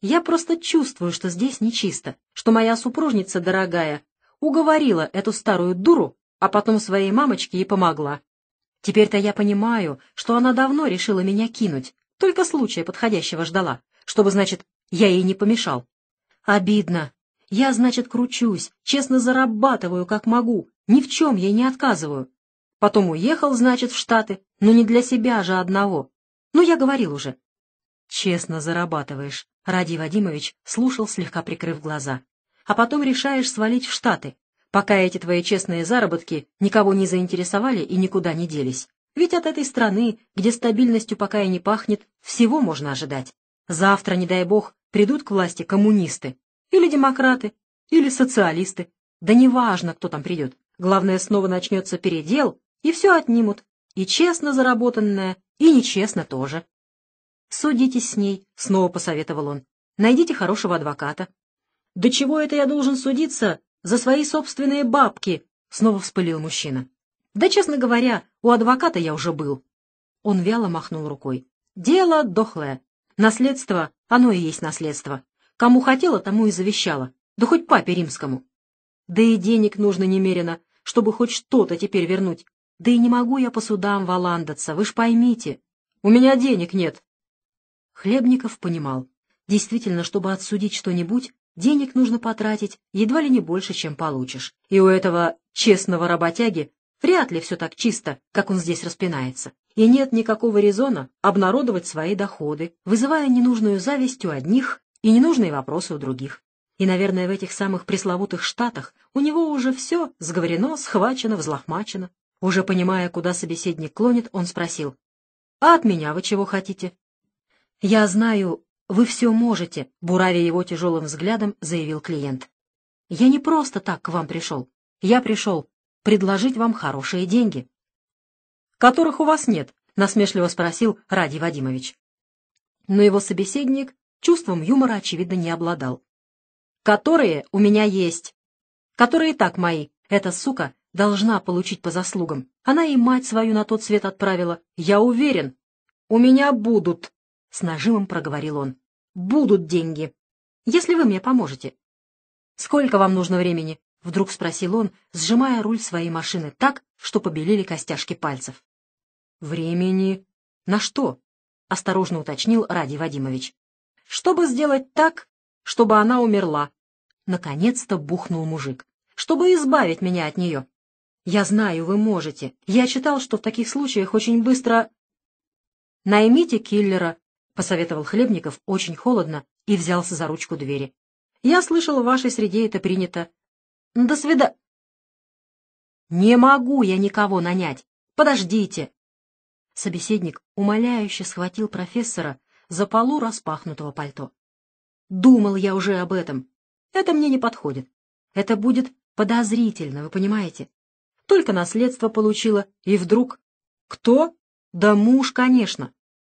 Я просто чувствую, что здесь нечисто, что моя супружница дорогая уговорила эту старую дуру, а потом своей мамочке и помогла. Теперь-то я понимаю, что она давно решила меня кинуть, только случая подходящего ждала, чтобы, значит, я ей не помешал. Обидно, я, значит, кручусь, честно зарабатываю, как могу, ни в чем ей не отказываю. Потом уехал, значит, в Штаты, но не для себя же одного. Ну, я говорил уже. Честно зарабатываешь. Ради Вадимович слушал, слегка прикрыв глаза. А потом решаешь свалить в Штаты, пока эти твои честные заработки никого не заинтересовали и никуда не делись. Ведь от этой страны, где стабильностью пока и не пахнет, всего можно ожидать. Завтра, не дай бог, придут к власти коммунисты, или демократы, или социалисты. Да неважно, кто там придет. Главное, снова начнется передел, и все отнимут. И честно заработанное, и нечестно тоже. «Судитесь с ней», — снова посоветовал он. «Найдите хорошего адвоката». «Да чего это я должен судиться? За свои собственные бабки!» — снова вспылил мужчина. «Да, честно говоря, у адвоката я уже был». Он вяло махнул рукой. «Дело дохлое. Наследство, оно и есть наследство. Кому хотела, тому и завещала. Да хоть папе римскому. Да и денег нужно немерено, чтобы хоть что-то теперь вернуть. Да и не могу я по судам валандаться, вы ж поймите. У меня денег нет. Хлебников понимал. Действительно, чтобы отсудить что-нибудь, денег нужно потратить едва ли не больше, чем получишь. И у этого честного работяги вряд ли все так чисто, как он здесь распинается. И нет никакого резона обнародовать свои доходы, вызывая ненужную зависть у одних и ненужные вопросы у других. И, наверное, в этих самых пресловутых штатах у него уже все сговорено, схвачено, взлохмачено. Уже понимая, куда собеседник клонит, он спросил. «А от меня вы чего хотите?» «Я знаю, вы все можете», — буравя его тяжелым взглядом, заявил клиент. «Я не просто так к вам пришел. Я пришел предложить вам хорошие деньги». «Которых у вас нет», — насмешливо спросил Ради Вадимович. Но его собеседник чувством юмора, очевидно, не обладал. «Которые у меня есть. Которые так мои. Эта сука должна получить по заслугам. Она и мать свою на тот свет отправила. Я уверен. У меня будут», — с нажимом проговорил он. «Будут деньги, если вы мне поможете». «Сколько вам нужно времени?» — вдруг спросил он, сжимая руль своей машины так, что побелели костяшки пальцев. «Времени? На что?» — осторожно уточнил Ради Вадимович чтобы сделать так, чтобы она умерла. Наконец-то бухнул мужик. Чтобы избавить меня от нее. Я знаю, вы можете. Я читал, что в таких случаях очень быстро... Наймите киллера, — посоветовал Хлебников очень холодно и взялся за ручку двери. Я слышал, в вашей среде это принято. До свида... Не могу я никого нанять. Подождите. Собеседник умоляюще схватил профессора за полу распахнутого пальто. Думал я уже об этом. Это мне не подходит. Это будет подозрительно, вы понимаете? Только наследство получила, и вдруг... Кто? Да муж, конечно.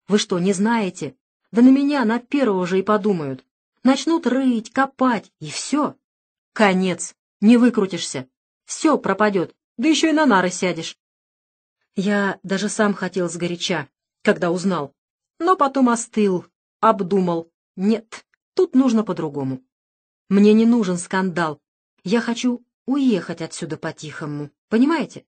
Вы что, не знаете? Да на меня на первого же и подумают. Начнут рыть, копать, и все. Конец. Не выкрутишься. Все пропадет. Да еще и на нары сядешь. Я даже сам хотел сгоряча, когда узнал но потом остыл, обдумал. Нет, тут нужно по-другому. Мне не нужен скандал. Я хочу уехать отсюда по-тихому, понимаете?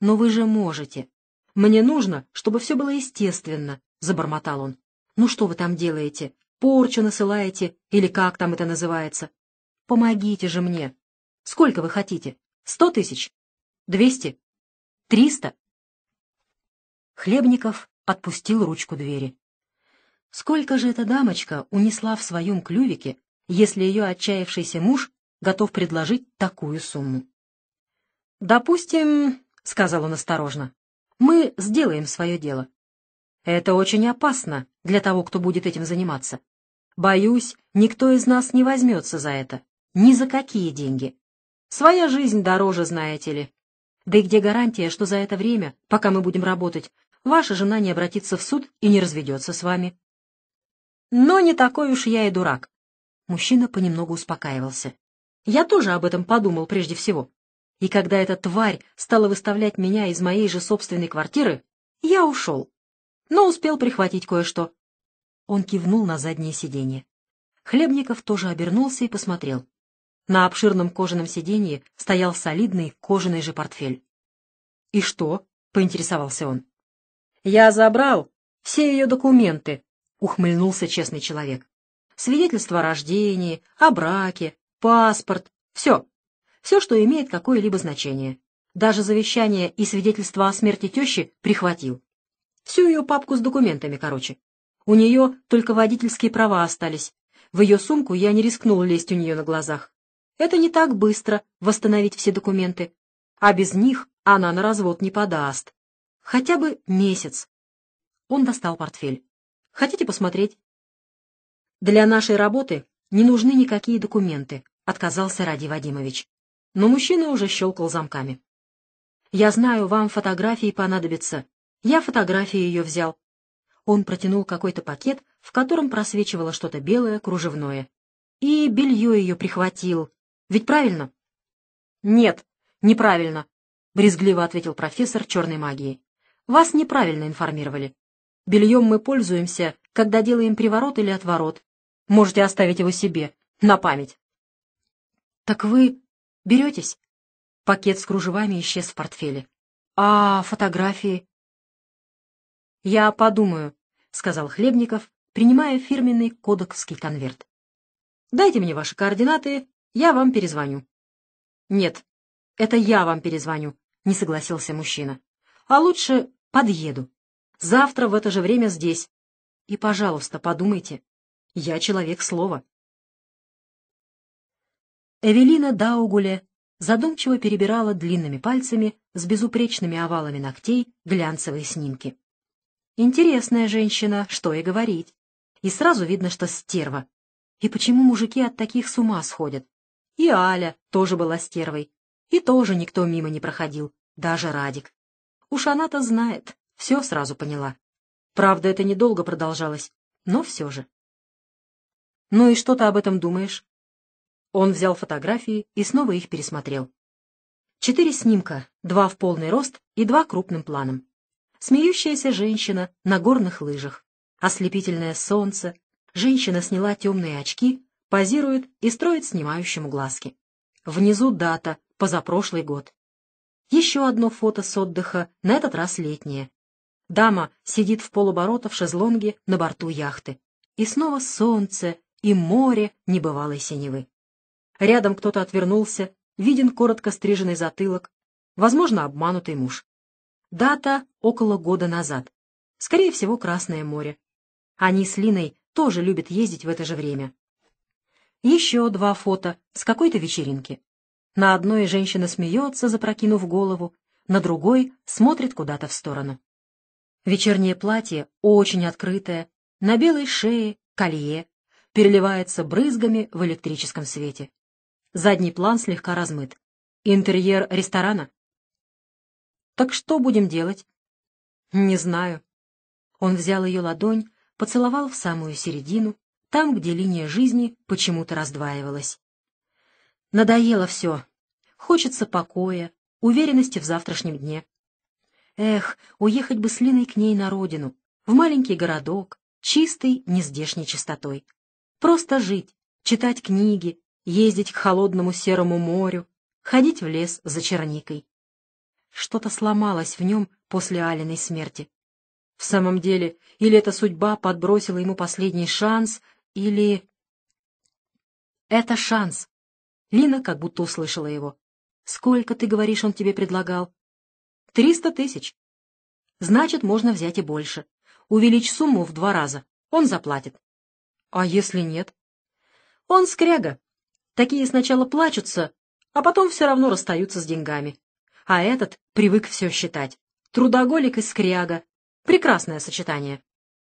Но вы же можете. Мне нужно, чтобы все было естественно, — забормотал он. Ну что вы там делаете? Порчу насылаете? Или как там это называется? Помогите же мне. Сколько вы хотите? Сто тысяч? Двести? Триста? Хлебников отпустил ручку двери. Сколько же эта дамочка унесла в своем клювике, если ее отчаявшийся муж готов предложить такую сумму? «Допустим, — сказал он осторожно, — мы сделаем свое дело. Это очень опасно для того, кто будет этим заниматься. Боюсь, никто из нас не возьмется за это, ни за какие деньги. Своя жизнь дороже, знаете ли. Да и где гарантия, что за это время, пока мы будем работать, ваша жена не обратится в суд и не разведется с вами. Но не такой уж я и дурак. Мужчина понемногу успокаивался. Я тоже об этом подумал прежде всего. И когда эта тварь стала выставлять меня из моей же собственной квартиры, я ушел. Но успел прихватить кое-что. Он кивнул на заднее сиденье. Хлебников тоже обернулся и посмотрел. На обширном кожаном сиденье стоял солидный кожаный же портфель. «И что?» — поинтересовался он. «Я забрал все ее документы», — ухмыльнулся честный человек. «Свидетельство о рождении, о браке, паспорт, все. Все, что имеет какое-либо значение. Даже завещание и свидетельство о смерти тещи прихватил. Всю ее папку с документами, короче. У нее только водительские права остались. В ее сумку я не рискнул лезть у нее на глазах. Это не так быстро — восстановить все документы. А без них она на развод не подаст. Хотя бы месяц. Он достал портфель. Хотите посмотреть? Для нашей работы не нужны никакие документы, отказался Ради Вадимович. Но мужчина уже щелкал замками. Я знаю, вам фотографии понадобятся. Я фотографии ее взял. Он протянул какой-то пакет, в котором просвечивало что-то белое, кружевное. И белье ее прихватил. Ведь правильно? Нет, неправильно, брезгливо ответил профессор черной магии. Вас неправильно информировали. Бельем мы пользуемся, когда делаем приворот или отворот. Можете оставить его себе, на память. Так вы беретесь? Пакет с кружевами исчез в портфеле. А фотографии? Я подумаю, сказал Хлебников, принимая фирменный кодексский конверт. Дайте мне ваши координаты, я вам перезвоню. Нет, это я вам перезвоню, не согласился мужчина. А лучше Подъеду. Завтра в это же время здесь. И, пожалуйста, подумайте. Я человек слова. Эвелина Даугуле задумчиво перебирала длинными пальцами с безупречными овалами ногтей глянцевые снимки. Интересная женщина, что и говорить. И сразу видно, что стерва. И почему мужики от таких с ума сходят? И Аля тоже была стервой. И тоже никто мимо не проходил, даже Радик. Уж она-то знает, все сразу поняла. Правда, это недолго продолжалось, но все же. «Ну и что ты об этом думаешь?» Он взял фотографии и снова их пересмотрел. Четыре снимка, два в полный рост и два крупным планом. Смеющаяся женщина на горных лыжах. Ослепительное солнце. Женщина сняла темные очки, позирует и строит снимающему глазки. Внизу дата, позапрошлый год. Еще одно фото с отдыха, на этот раз летнее. Дама сидит в полоборота в шезлонге на борту яхты. И снова солнце, и море небывалой синевы. Рядом кто-то отвернулся, виден коротко стриженный затылок, возможно, обманутый муж. Дата около года назад. Скорее всего, Красное море. Они с Линой тоже любят ездить в это же время. Еще два фото с какой-то вечеринки. На одной женщина смеется, запрокинув голову, на другой смотрит куда-то в сторону. Вечернее платье очень открытое, на белой шее колье, переливается брызгами в электрическом свете. Задний план слегка размыт. Интерьер ресторана. Так что будем делать? Не знаю. Он взял ее ладонь, поцеловал в самую середину, там, где линия жизни почему-то раздваивалась. Надоело все, Хочется покоя, уверенности в завтрашнем дне. Эх, уехать бы с Линой к ней на родину, в маленький городок, чистый, нездешней чистотой. Просто жить, читать книги, ездить к холодному серому морю, ходить в лес за черникой. Что-то сломалось в нем после Алиной смерти. В самом деле, или эта судьба подбросила ему последний шанс, или... Это шанс. Лина как будто услышала его. Сколько, ты говоришь, он тебе предлагал? Триста тысяч. Значит, можно взять и больше. Увеличь сумму в два раза. Он заплатит. А если нет? Он скряга. Такие сначала плачутся, а потом все равно расстаются с деньгами. А этот привык все считать. Трудоголик и скряга. Прекрасное сочетание.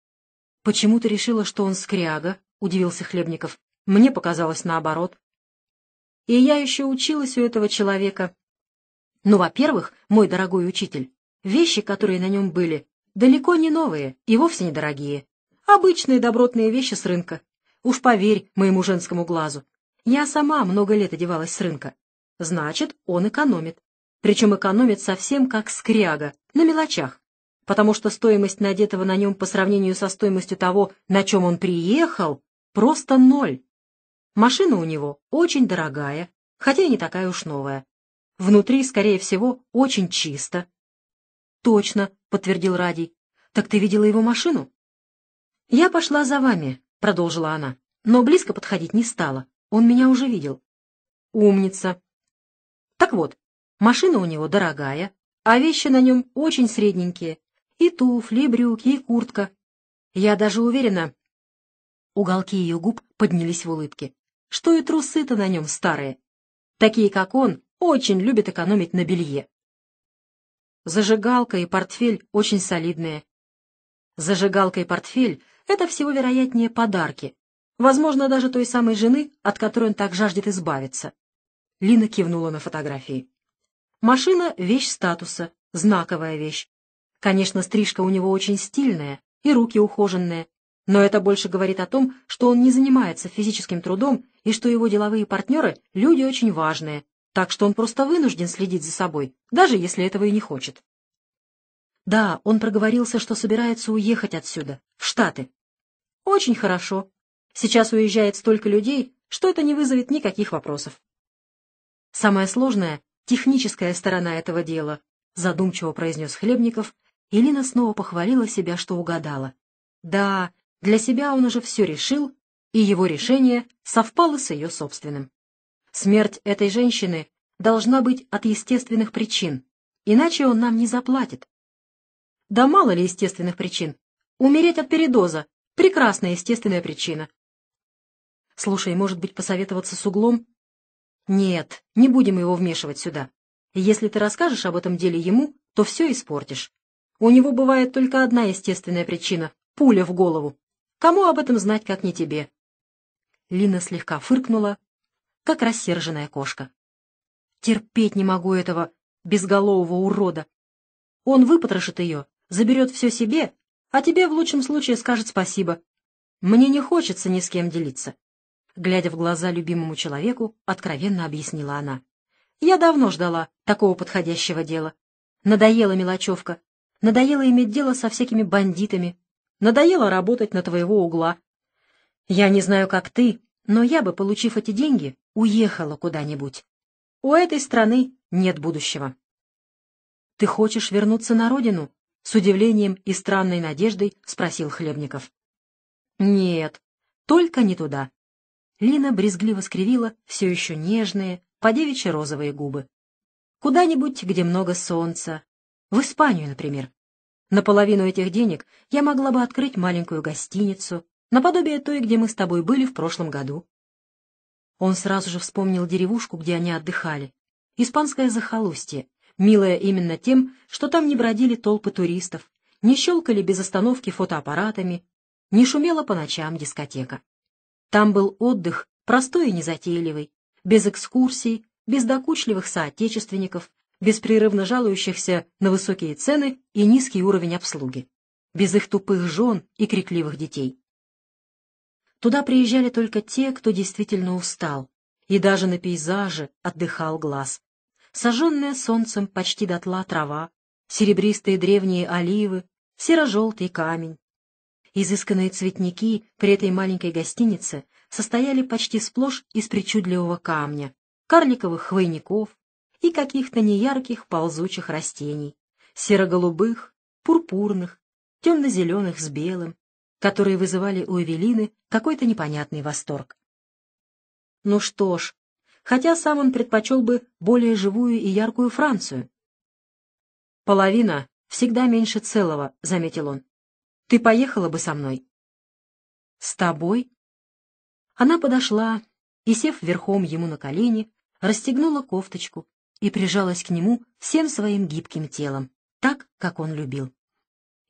— Почему ты решила, что он скряга? — удивился Хлебников. — Мне показалось наоборот и я еще училась у этого человека. Ну, во-первых, мой дорогой учитель, вещи, которые на нем были, далеко не новые и вовсе недорогие. Обычные добротные вещи с рынка. Уж поверь моему женскому глазу. Я сама много лет одевалась с рынка. Значит, он экономит. Причем экономит совсем как скряга, на мелочах. Потому что стоимость надетого на нем по сравнению со стоимостью того, на чем он приехал, просто ноль. Машина у него очень дорогая, хотя и не такая уж новая. Внутри, скорее всего, очень чисто. — Точно, — подтвердил Радий. — Так ты видела его машину? — Я пошла за вами, — продолжила она, но близко подходить не стала. Он меня уже видел. — Умница. — Так вот, машина у него дорогая, а вещи на нем очень средненькие. И туфли, и брюки, и куртка. Я даже уверена... Уголки ее губ поднялись в улыбке что и трусы-то на нем старые. Такие, как он, очень любят экономить на белье. Зажигалка и портфель очень солидные. Зажигалка и портфель — это всего вероятнее подарки. Возможно, даже той самой жены, от которой он так жаждет избавиться. Лина кивнула на фотографии. Машина — вещь статуса, знаковая вещь. Конечно, стрижка у него очень стильная, и руки ухоженные, но это больше говорит о том, что он не занимается физическим трудом и что его деловые партнеры — люди очень важные, так что он просто вынужден следить за собой, даже если этого и не хочет. Да, он проговорился, что собирается уехать отсюда, в Штаты. Очень хорошо. Сейчас уезжает столько людей, что это не вызовет никаких вопросов. Самое сложное — техническая сторона этого дела, задумчиво произнес Хлебников, и Лина снова похвалила себя, что угадала. Да, для себя он уже все решил, и его решение совпало с ее собственным. Смерть этой женщины должна быть от естественных причин, иначе он нам не заплатит. Да мало ли естественных причин. Умереть от передоза — прекрасная естественная причина. Слушай, может быть, посоветоваться с углом? Нет, не будем его вмешивать сюда. Если ты расскажешь об этом деле ему, то все испортишь. У него бывает только одна естественная причина — пуля в голову. Кому об этом знать, как не тебе?» Лина слегка фыркнула, как рассерженная кошка. «Терпеть не могу этого безголового урода. Он выпотрошит ее, заберет все себе, а тебе в лучшем случае скажет спасибо. Мне не хочется ни с кем делиться». Глядя в глаза любимому человеку, откровенно объяснила она. «Я давно ждала такого подходящего дела. Надоела мелочевка, надоело иметь дело со всякими бандитами, Надоело работать на твоего угла. Я не знаю, как ты, но я бы, получив эти деньги, уехала куда-нибудь. У этой страны нет будущего. Ты хочешь вернуться на родину? С удивлением и странной надеждой спросил Хлебников. Нет, только не туда. Лина брезгливо скривила все еще нежные, подевичьи розовые губы. Куда-нибудь, где много солнца. В Испанию, например. На половину этих денег я могла бы открыть маленькую гостиницу, наподобие той, где мы с тобой были в прошлом году. Он сразу же вспомнил деревушку, где они отдыхали. Испанское захолустье, милое именно тем, что там не бродили толпы туристов, не щелкали без остановки фотоаппаратами, не шумела по ночам дискотека. Там был отдых, простой и незатейливый, без экскурсий, без докучливых соотечественников, беспрерывно жалующихся на высокие цены и низкий уровень обслуги, без их тупых жен и крикливых детей. Туда приезжали только те, кто действительно устал, и даже на пейзаже отдыхал глаз. Сожженная солнцем почти дотла трава, серебристые древние оливы, серо-желтый камень. Изысканные цветники при этой маленькой гостинице состояли почти сплошь из причудливого камня, карликовых хвойников, и каких-то неярких ползучих растений, серо-голубых, пурпурных, темно-зеленых с белым, которые вызывали у Эвелины какой-то непонятный восторг. Ну что ж, хотя сам он предпочел бы более живую и яркую Францию. «Половина всегда меньше целого», — заметил он. «Ты поехала бы со мной?» «С тобой?» Она подошла и, сев верхом ему на колени, расстегнула кофточку и прижалась к нему всем своим гибким телом, так, как он любил.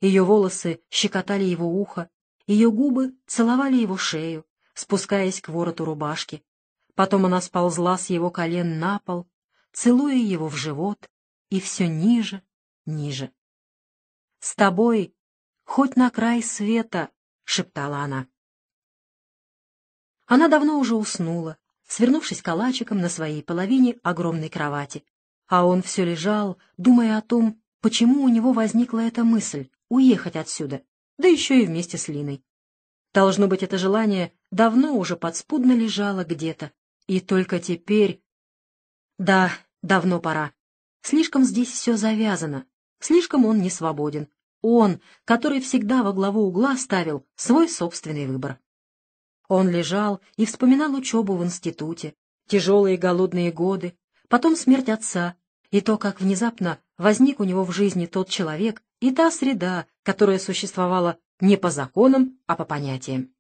Ее волосы щекотали его ухо, ее губы целовали его шею, спускаясь к вороту рубашки. Потом она сползла с его колен на пол, целуя его в живот, и все ниже, ниже. — С тобой, хоть на край света, — шептала она. Она давно уже уснула, свернувшись калачиком на своей половине огромной кровати. А он все лежал, думая о том, почему у него возникла эта мысль — уехать отсюда, да еще и вместе с Линой. Должно быть, это желание давно уже подспудно лежало где-то. И только теперь... Да, давно пора. Слишком здесь все завязано, слишком он не свободен. Он, который всегда во главу угла ставил свой собственный выбор. Он лежал и вспоминал учебу в институте, тяжелые голодные годы, потом смерть отца и то, как внезапно возник у него в жизни тот человек и та среда, которая существовала не по законам, а по понятиям.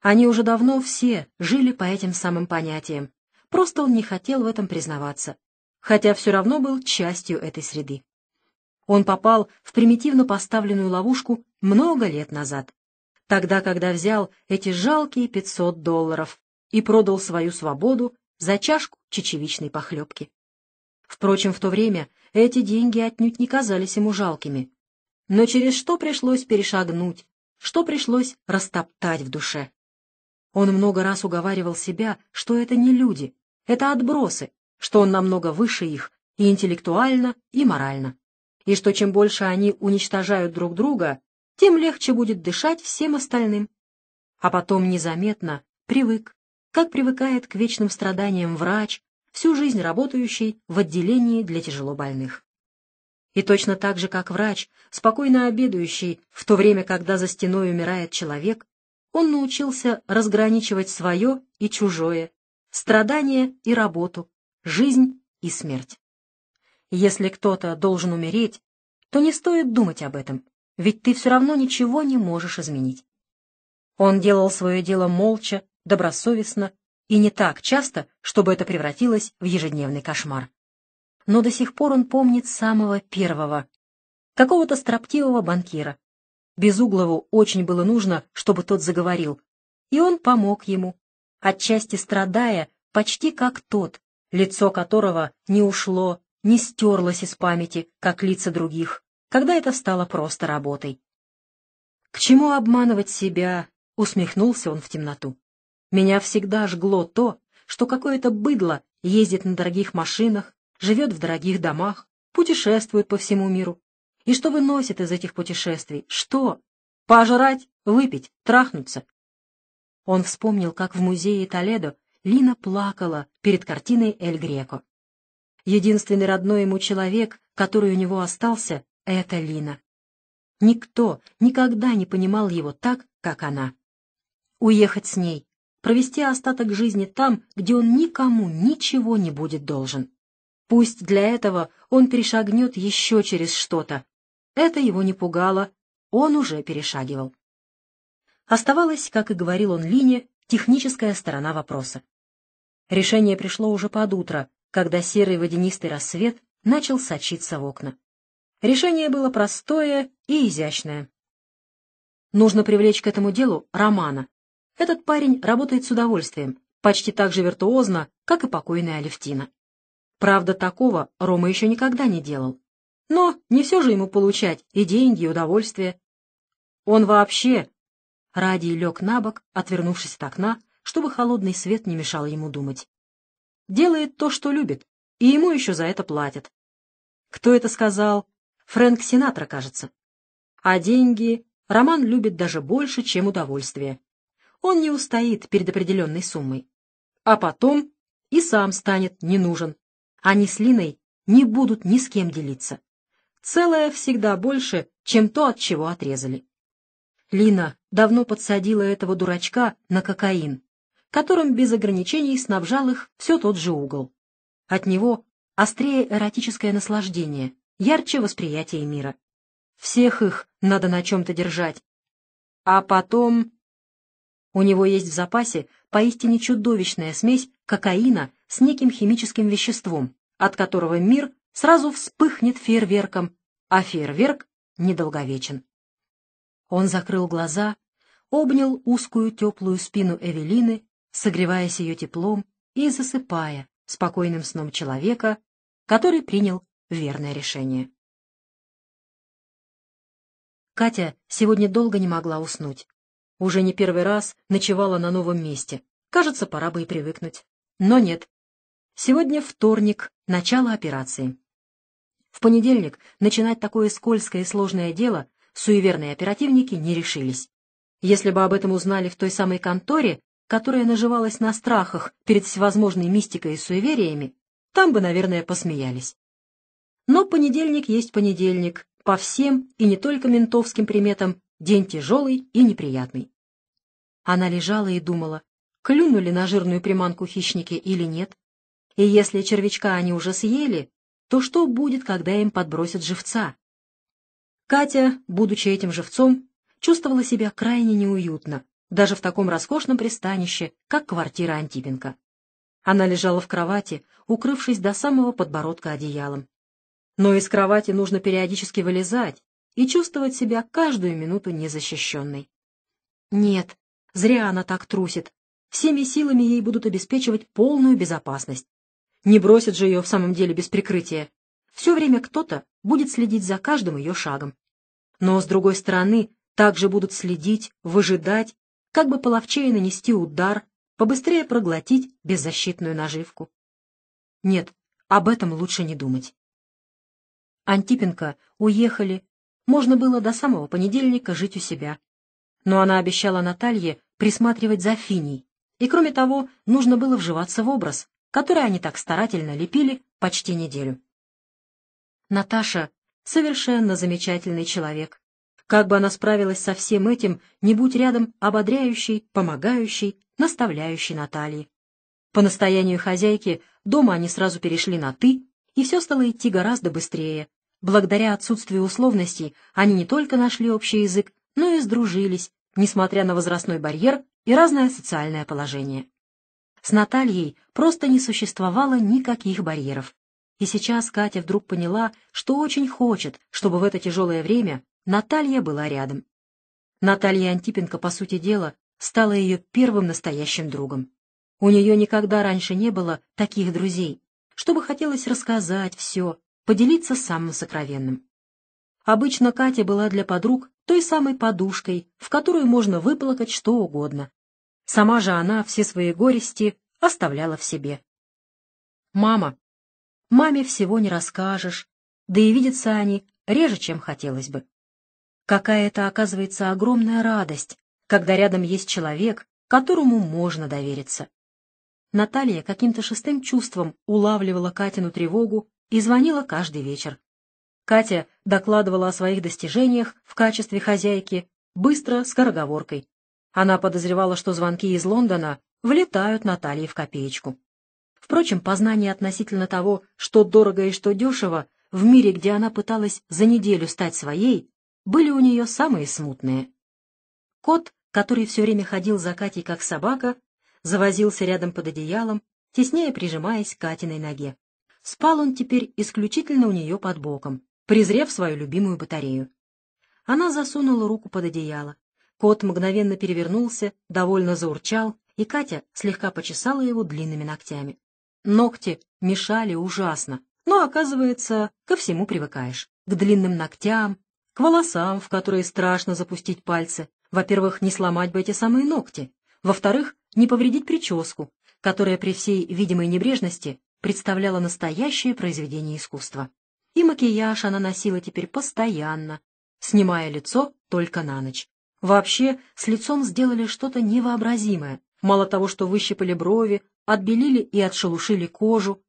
Они уже давно все жили по этим самым понятиям, просто он не хотел в этом признаваться, хотя все равно был частью этой среды. Он попал в примитивно поставленную ловушку много лет назад тогда, когда взял эти жалкие 500 долларов и продал свою свободу за чашку чечевичной похлебки. Впрочем, в то время эти деньги отнюдь не казались ему жалкими. Но через что пришлось перешагнуть, что пришлось растоптать в душе. Он много раз уговаривал себя, что это не люди, это отбросы, что он намного выше их и интеллектуально, и морально, и что чем больше они уничтожают друг друга, тем легче будет дышать всем остальным. А потом незаметно привык, как привыкает к вечным страданиям врач, всю жизнь работающий в отделении для тяжелобольных. И точно так же, как врач, спокойно обедающий, в то время, когда за стеной умирает человек, он научился разграничивать свое и чужое, страдание и работу, жизнь и смерть. Если кто-то должен умереть, то не стоит думать об этом, ведь ты все равно ничего не можешь изменить. Он делал свое дело молча, добросовестно и не так часто, чтобы это превратилось в ежедневный кошмар. Но до сих пор он помнит самого первого, какого-то строптивого банкира. Безуглову очень было нужно, чтобы тот заговорил, и он помог ему, отчасти страдая, почти как тот, лицо которого не ушло, не стерлось из памяти, как лица других, когда это стало просто работой. «К чему обманывать себя?» — усмехнулся он в темноту. «Меня всегда жгло то, что какое-то быдло ездит на дорогих машинах, живет в дорогих домах, путешествует по всему миру. И что выносит из этих путешествий? Что? Пожрать, выпить, трахнуться?» Он вспомнил, как в музее Толедо Лина плакала перед картиной Эль Греко. Единственный родной ему человек, который у него остался, это Лина. Никто никогда не понимал его так, как она. Уехать с ней, провести остаток жизни там, где он никому ничего не будет должен. Пусть для этого он перешагнет еще через что-то. Это его не пугало, он уже перешагивал. Оставалось, как и говорил он Лине, техническая сторона вопроса. Решение пришло уже под утро, когда серый водянистый рассвет начал сочиться в окна. Решение было простое и изящное. Нужно привлечь к этому делу Романа. Этот парень работает с удовольствием, почти так же виртуозно, как и покойная Алевтина. Правда, такого Рома еще никогда не делал. Но не все же ему получать и деньги, и удовольствие. Он вообще... Радий лег на бок, отвернувшись от окна, чтобы холодный свет не мешал ему думать. Делает то, что любит, и ему еще за это платят. Кто это сказал, Фрэнк Синатра, кажется. А деньги Роман любит даже больше, чем удовольствие. Он не устоит перед определенной суммой. А потом и сам станет не нужен. Они с Линой не будут ни с кем делиться. Целое всегда больше, чем то, от чего отрезали. Лина давно подсадила этого дурачка на кокаин, которым без ограничений снабжал их все тот же угол. От него острее эротическое наслаждение — ярче восприятие мира. Всех их надо на чем-то держать. А потом... У него есть в запасе поистине чудовищная смесь кокаина с неким химическим веществом, от которого мир сразу вспыхнет фейерверком, а фейерверк недолговечен. Он закрыл глаза, обнял узкую теплую спину Эвелины, согреваясь ее теплом и засыпая спокойным сном человека, который принял верное решение. Катя сегодня долго не могла уснуть. Уже не первый раз ночевала на новом месте. Кажется, пора бы и привыкнуть. Но нет. Сегодня вторник, начало операции. В понедельник начинать такое скользкое и сложное дело суеверные оперативники не решились. Если бы об этом узнали в той самой конторе, которая наживалась на страхах перед всевозможной мистикой и суевериями, там бы, наверное, посмеялись. Но понедельник есть понедельник, по всем и не только ментовским приметам, день тяжелый и неприятный. Она лежала и думала, клюнули на жирную приманку хищники или нет. И если червячка они уже съели, то что будет, когда им подбросят живца? Катя, будучи этим живцом, чувствовала себя крайне неуютно, даже в таком роскошном пристанище, как квартира Антипенко. Она лежала в кровати, укрывшись до самого подбородка одеялом. Но из кровати нужно периодически вылезать и чувствовать себя каждую минуту незащищенной. Нет, зря она так трусит. Всеми силами ей будут обеспечивать полную безопасность. Не бросят же ее в самом деле без прикрытия. Все время кто-то будет следить за каждым ее шагом. Но, с другой стороны, также будут следить, выжидать, как бы половчее нанести удар, побыстрее проглотить беззащитную наживку. Нет, об этом лучше не думать. Антипенко уехали, можно было до самого понедельника жить у себя. Но она обещала Наталье присматривать за Финей, и, кроме того, нужно было вживаться в образ, который они так старательно лепили почти неделю. Наташа — совершенно замечательный человек. Как бы она справилась со всем этим, не будь рядом ободряющей, помогающей, наставляющей Натальи. По настоянию хозяйки дома они сразу перешли на «ты», и все стало идти гораздо быстрее. Благодаря отсутствию условностей они не только нашли общий язык, но и сдружились, несмотря на возрастной барьер и разное социальное положение. С Натальей просто не существовало никаких барьеров. И сейчас Катя вдруг поняла, что очень хочет, чтобы в это тяжелое время Наталья была рядом. Наталья Антипенко, по сути дела, стала ее первым настоящим другом. У нее никогда раньше не было таких друзей. Чтобы хотелось рассказать все, поделиться самым сокровенным. Обычно Катя была для подруг той самой подушкой, в которую можно выплакать что угодно. Сама же она все свои горести оставляла в себе. «Мама! Маме всего не расскажешь, да и видятся они реже, чем хотелось бы. Какая это, оказывается, огромная радость, когда рядом есть человек, которому можно довериться. Наталья каким-то шестым чувством улавливала Катину тревогу и звонила каждый вечер. Катя докладывала о своих достижениях в качестве хозяйки быстро, скороговоркой. Она подозревала, что звонки из Лондона влетают Наталье в копеечку. Впрочем, познание относительно того, что дорого и что дешево, в мире, где она пыталась за неделю стать своей, были у нее самые смутные. Кот, который все время ходил за Катей как собака, завозился рядом под одеялом, теснее прижимаясь к Катиной ноге. Спал он теперь исключительно у нее под боком, презрев свою любимую батарею. Она засунула руку под одеяло. Кот мгновенно перевернулся, довольно заурчал, и Катя слегка почесала его длинными ногтями. Ногти мешали ужасно, но, оказывается, ко всему привыкаешь. К длинным ногтям, к волосам, в которые страшно запустить пальцы. Во-первых, не сломать бы эти самые ногти. Во-вторых, не повредить прическу, которая при всей видимой небрежности представляла настоящее произведение искусства. И макияж она носила теперь постоянно, снимая лицо только на ночь. Вообще, с лицом сделали что-то невообразимое. Мало того, что выщипали брови, отбелили и отшелушили кожу,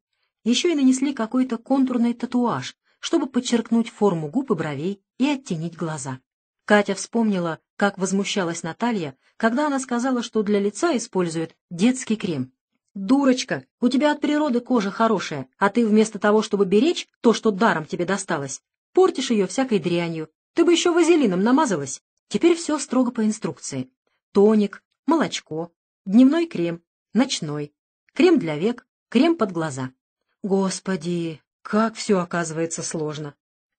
еще и нанесли какой-то контурный татуаж, чтобы подчеркнуть форму губ и бровей и оттенить глаза. Катя вспомнила, как возмущалась Наталья, когда она сказала, что для лица использует детский крем. «Дурочка, у тебя от природы кожа хорошая, а ты вместо того, чтобы беречь то, что даром тебе досталось, портишь ее всякой дрянью. Ты бы еще вазелином намазалась. Теперь все строго по инструкции. Тоник, молочко, дневной крем, ночной, крем для век, крем под глаза». Господи, как все оказывается сложно.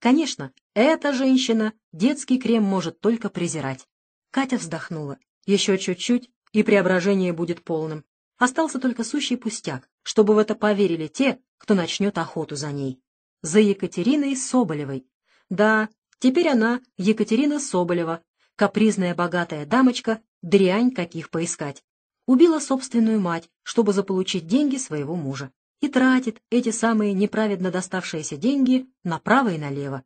Конечно, эта женщина детский крем может только презирать. Катя вздохнула. Еще чуть-чуть, и преображение будет полным. Остался только сущий пустяк, чтобы в это поверили те, кто начнет охоту за ней. За Екатериной Соболевой. Да, теперь она Екатерина Соболева, капризная богатая дамочка, дрянь каких поискать. Убила собственную мать, чтобы заполучить деньги своего мужа и тратит эти самые неправедно доставшиеся деньги направо и налево.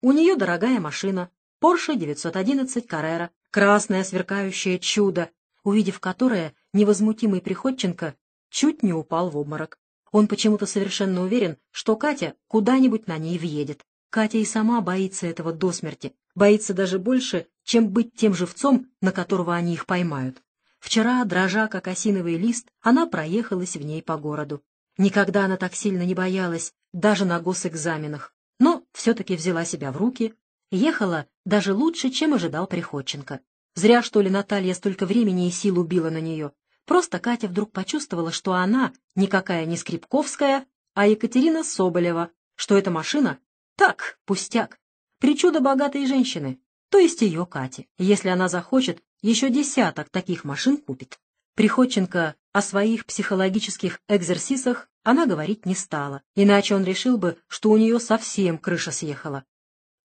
У нее дорогая машина, Porsche 911 Carrera, красное сверкающее чудо, увидев которое, невозмутимый Приходченко чуть не упал в обморок. Он почему-то совершенно уверен, что Катя куда-нибудь на ней въедет. Катя и сама боится этого до смерти, боится даже больше, чем быть тем живцом, на которого они их поймают. Вчера, дрожа как осиновый лист, она проехалась в ней по городу. Никогда она так сильно не боялась, даже на госэкзаменах, но все-таки взяла себя в руки, ехала даже лучше, чем ожидал Приходченко. Зря, что ли, Наталья столько времени и сил убила на нее. Просто Катя вдруг почувствовала, что она никакая не Скрипковская, а Екатерина Соболева, что эта машина — так, пустяк, причуда богатой женщины, то есть ее Кати. Если она захочет, еще десяток таких машин купит. Приходченко о своих психологических экзерсисах она говорить не стала, иначе он решил бы, что у нее совсем крыша съехала.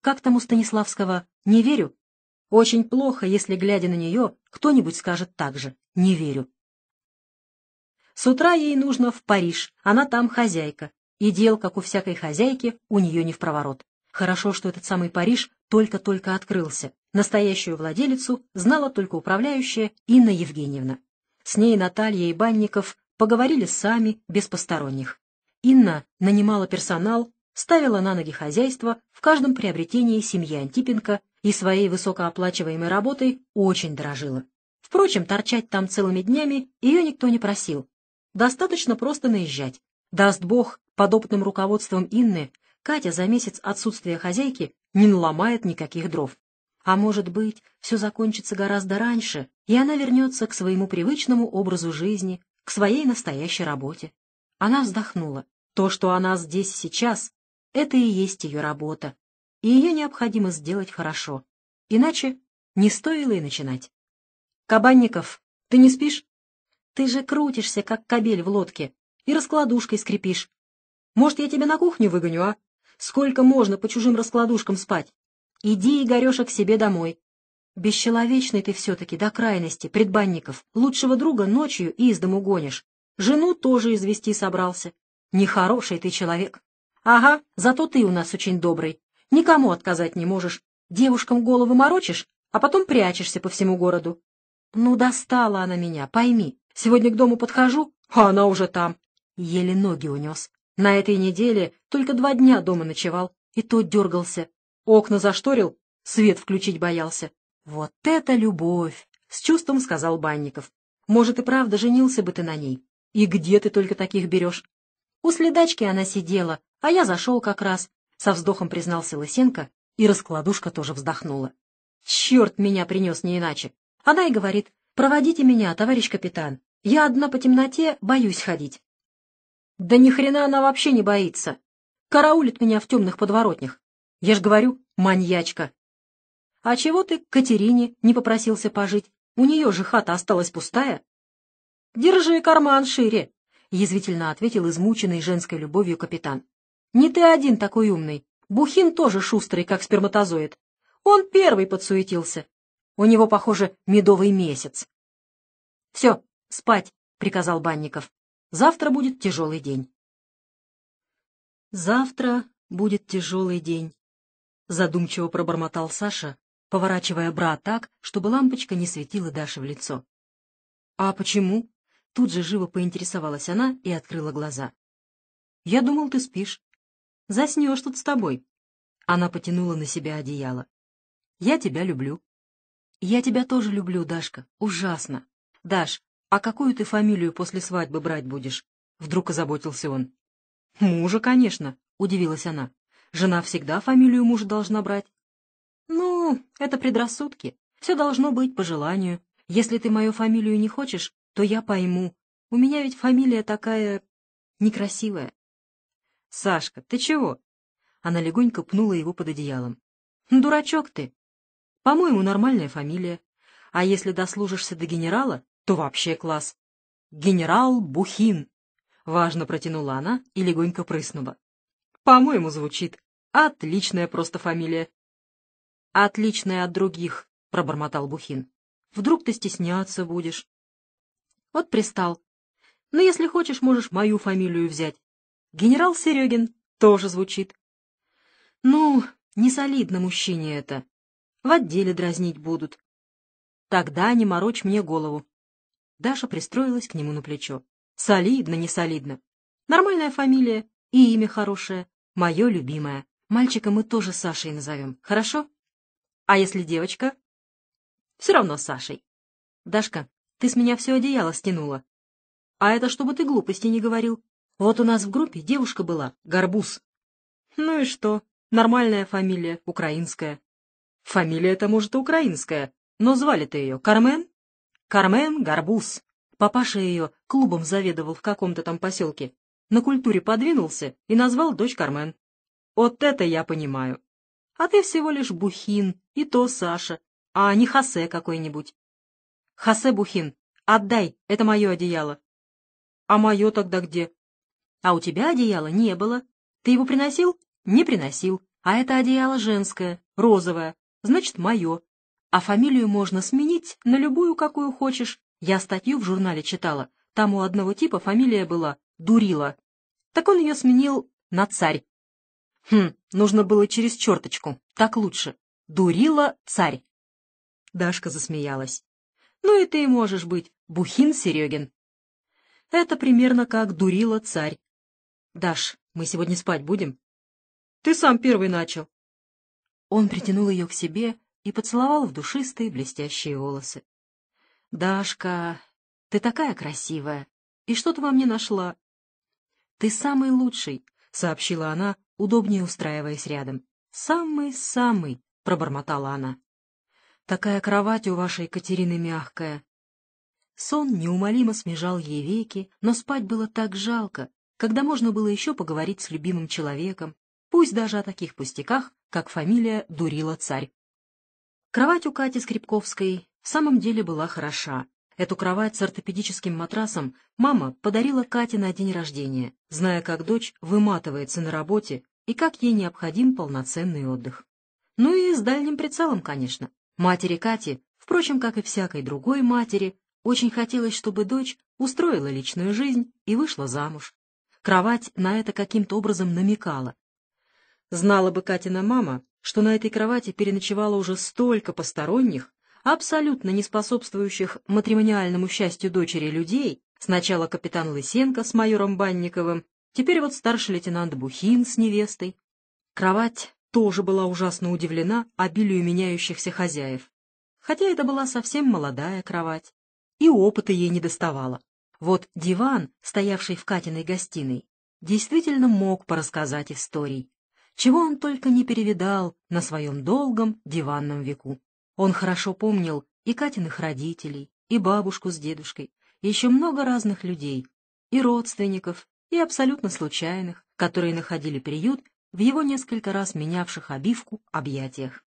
Как там у Станиславского «не верю»? Очень плохо, если, глядя на нее, кто-нибудь скажет так же «не верю». С утра ей нужно в Париж, она там хозяйка, и дел, как у всякой хозяйки, у нее не в проворот. Хорошо, что этот самый Париж только-только открылся. Настоящую владелицу знала только управляющая Инна Евгеньевна. С ней Наталья и Банников поговорили сами, без посторонних. Инна нанимала персонал, ставила на ноги хозяйство в каждом приобретении семьи Антипенко и своей высокооплачиваемой работой очень дорожила. Впрочем, торчать там целыми днями ее никто не просил. Достаточно просто наезжать. Даст Бог, под опытным руководством Инны, Катя за месяц отсутствия хозяйки не наломает никаких дров. А может быть, все закончится гораздо раньше, и она вернется к своему привычному образу жизни, к своей настоящей работе. Она вздохнула. То, что она здесь сейчас, это и есть ее работа, и ее необходимо сделать хорошо. Иначе не стоило и начинать. «Кабанников, ты не спишь? Ты же крутишься, как кабель в лодке, и раскладушкой скрипишь. Может, я тебя на кухню выгоню, а? Сколько можно по чужим раскладушкам спать? Иди, Игореша, к себе домой. Бесчеловечный ты все-таки до крайности, предбанников. Лучшего друга ночью и из дому гонишь. Жену тоже извести собрался. Нехороший ты человек. Ага, зато ты у нас очень добрый. Никому отказать не можешь. Девушкам головы морочишь, а потом прячешься по всему городу. Ну, достала она меня, пойми. Сегодня к дому подхожу, а она уже там. Еле ноги унес. На этой неделе только два дня дома ночевал, и то дергался. Окна зашторил, свет включить боялся. «Вот это любовь!» — с чувством сказал Банников. «Может, и правда женился бы ты на ней. И где ты только таких берешь?» «У следачки она сидела, а я зашел как раз», — со вздохом признался Лысенко, и раскладушка тоже вздохнула. «Черт меня принес не иначе!» Она и говорит, «Проводите меня, товарищ капитан. Я одна по темноте боюсь ходить». «Да ни хрена она вообще не боится. Караулит меня в темных подворотнях. Я ж говорю, маньячка. А чего ты к Катерине не попросился пожить? У нее же хата осталась пустая. Держи карман шире, — язвительно ответил измученный женской любовью капитан. Не ты один такой умный. Бухин тоже шустрый, как сперматозоид. Он первый подсуетился. У него, похоже, медовый месяц. — Все, спать, — приказал Банников. — Завтра будет тяжелый день. Завтра будет тяжелый день. — задумчиво пробормотал Саша, поворачивая бра так, чтобы лампочка не светила Даше в лицо. «А почему?» — тут же живо поинтересовалась она и открыла глаза. «Я думал, ты спишь. Заснешь тут с тобой». Она потянула на себя одеяло. «Я тебя люблю». «Я тебя тоже люблю, Дашка. Ужасно. Даш, а какую ты фамилию после свадьбы брать будешь?» Вдруг озаботился он. «Мужа, конечно», — удивилась она. Жена всегда фамилию мужа должна брать. Ну, это предрассудки. Все должно быть по желанию. Если ты мою фамилию не хочешь, то я пойму. У меня ведь фамилия такая... некрасивая. Сашка, ты чего? Она легонько пнула его под одеялом. Ну, дурачок ты. По-моему, нормальная фамилия. А если дослужишься до генерала, то вообще класс. Генерал Бухин. Важно протянула она и легонько прыснула. По-моему, звучит. Отличная просто фамилия. Отличная от других, — пробормотал Бухин. Вдруг ты стесняться будешь. Вот пристал. Но ну, если хочешь, можешь мою фамилию взять. Генерал Серегин тоже звучит. Ну, не солидно мужчине это. В отделе дразнить будут. Тогда не морочь мне голову. Даша пристроилась к нему на плечо. Солидно, не солидно. Нормальная фамилия и имя хорошее. Мое любимое. Мальчика мы тоже Сашей назовем, хорошо? А если девочка? Все равно Сашей. Дашка, ты с меня все одеяло стянула. А это чтобы ты глупости не говорил. Вот у нас в группе девушка была, Горбуз. Ну и что? Нормальная фамилия, украинская. Фамилия-то, может, и украинская, но звали-то ее Кармен? Кармен Горбуз. Папаша ее клубом заведовал в каком-то там поселке на культуре подвинулся и назвал дочь Кармен. Вот это я понимаю. А ты всего лишь Бухин, и то Саша, а не Хасе какой-нибудь. Хасе Бухин, отдай, это мое одеяло. А мое тогда где? А у тебя одеяла не было. Ты его приносил? Не приносил. А это одеяло женское, розовое, значит, мое. А фамилию можно сменить на любую, какую хочешь. Я статью в журнале читала. Там у одного типа фамилия была дурила. Так он ее сменил на царь. Хм, нужно было через черточку, так лучше. Дурила царь. Дашка засмеялась. Ну и ты можешь быть, Бухин Серегин. Это примерно как дурила царь. Даш, мы сегодня спать будем? Ты сам первый начал. Он притянул ее к себе и поцеловал в душистые блестящие волосы. Дашка, ты такая красивая. И что ты во мне нашла? «Ты самый лучший», — сообщила она, удобнее устраиваясь рядом. «Самый-самый», — пробормотала она. «Такая кровать у вашей Екатерины мягкая». Сон неумолимо смежал ей веки, но спать было так жалко, когда можно было еще поговорить с любимым человеком, пусть даже о таких пустяках, как фамилия Дурила Царь. Кровать у Кати Скрипковской в самом деле была хороша, Эту кровать с ортопедическим матрасом мама подарила Кате на день рождения, зная, как дочь выматывается на работе и как ей необходим полноценный отдых. Ну и с дальним прицелом, конечно. Матери Кати, впрочем, как и всякой другой матери, очень хотелось, чтобы дочь устроила личную жизнь и вышла замуж. Кровать на это каким-то образом намекала. Знала бы Катина мама, что на этой кровати переночевала уже столько посторонних, абсолютно не способствующих матримониальному счастью дочери людей, сначала капитан Лысенко с майором Банниковым, теперь вот старший лейтенант Бухин с невестой. Кровать тоже была ужасно удивлена обилию меняющихся хозяев, хотя это была совсем молодая кровать, и опыта ей не доставало. Вот диван, стоявший в Катиной гостиной, действительно мог порассказать историй, чего он только не перевидал на своем долгом диванном веку. Он хорошо помнил и Катиных родителей, и бабушку с дедушкой, и еще много разных людей, и родственников, и абсолютно случайных, которые находили приют в его несколько раз менявших обивку объятиях.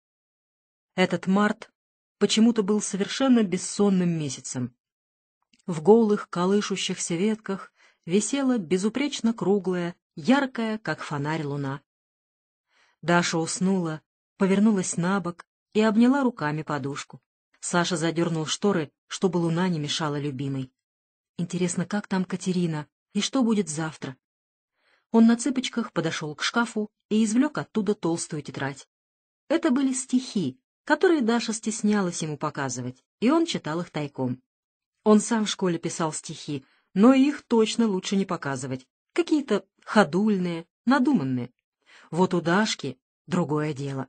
Этот март почему-то был совершенно бессонным месяцем. В голых, колышущихся ветках висела безупречно круглая, яркая, как фонарь луна. Даша уснула, повернулась на бок и обняла руками подушку. Саша задернул шторы, чтобы луна не мешала любимой. Интересно, как там Катерина и что будет завтра? Он на цыпочках подошел к шкафу и извлек оттуда толстую тетрадь. Это были стихи, которые Даша стеснялась ему показывать, и он читал их тайком. Он сам в школе писал стихи, но их точно лучше не показывать. Какие-то ходульные, надуманные. Вот у Дашки другое дело.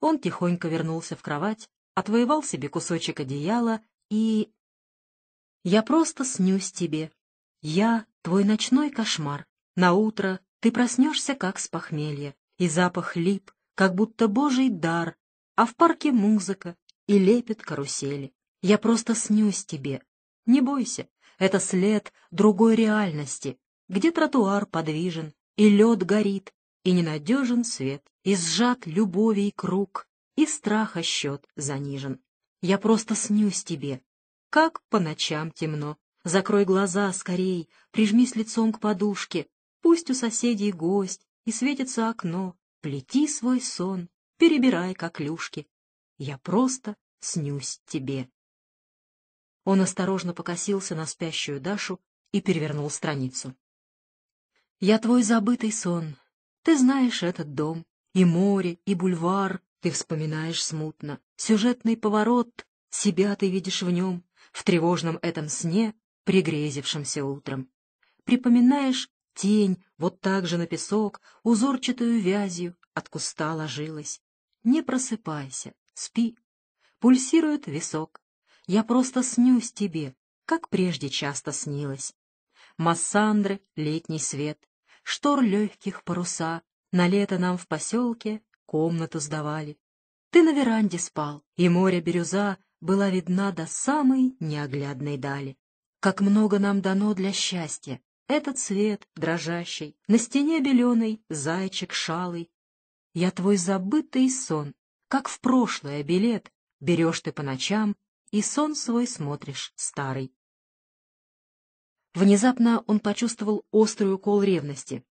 Он тихонько вернулся в кровать, отвоевал себе кусочек одеяла и... «Я просто снюсь тебе. Я — твой ночной кошмар. На утро ты проснешься, как с похмелья, и запах лип, как будто божий дар, а в парке музыка и лепет карусели. Я просто снюсь тебе. Не бойся, это след другой реальности, где тротуар подвижен, и лед горит, и ненадежен свет, и сжат любовей круг, и страха счет занижен. Я просто снюсь тебе, как по ночам темно. Закрой глаза скорей, прижмись лицом к подушке, пусть у соседей гость, и светится окно, плети свой сон, перебирай коклюшки. Я просто снюсь тебе. Он осторожно покосился на спящую Дашу и перевернул страницу. «Я твой забытый сон, ты знаешь этот дом, и море, и бульвар, ты вспоминаешь смутно. Сюжетный поворот, себя ты видишь в нем, в тревожном этом сне, пригрезившемся утром. Припоминаешь тень, вот так же на песок, узорчатую вязью, от куста ложилась. Не просыпайся, спи. Пульсирует висок. Я просто снюсь тебе, как прежде часто снилось. Массандры, летний свет, штор легких паруса. На лето нам в поселке комнату сдавали. Ты на веранде спал, и море бирюза была видна до самой неоглядной дали. Как много нам дано для счастья! Этот цвет дрожащий, на стене беленый зайчик шалый. Я твой забытый сон, как в прошлое билет, берешь ты по ночам и сон свой смотришь старый. Внезапно он почувствовал острый укол ревности.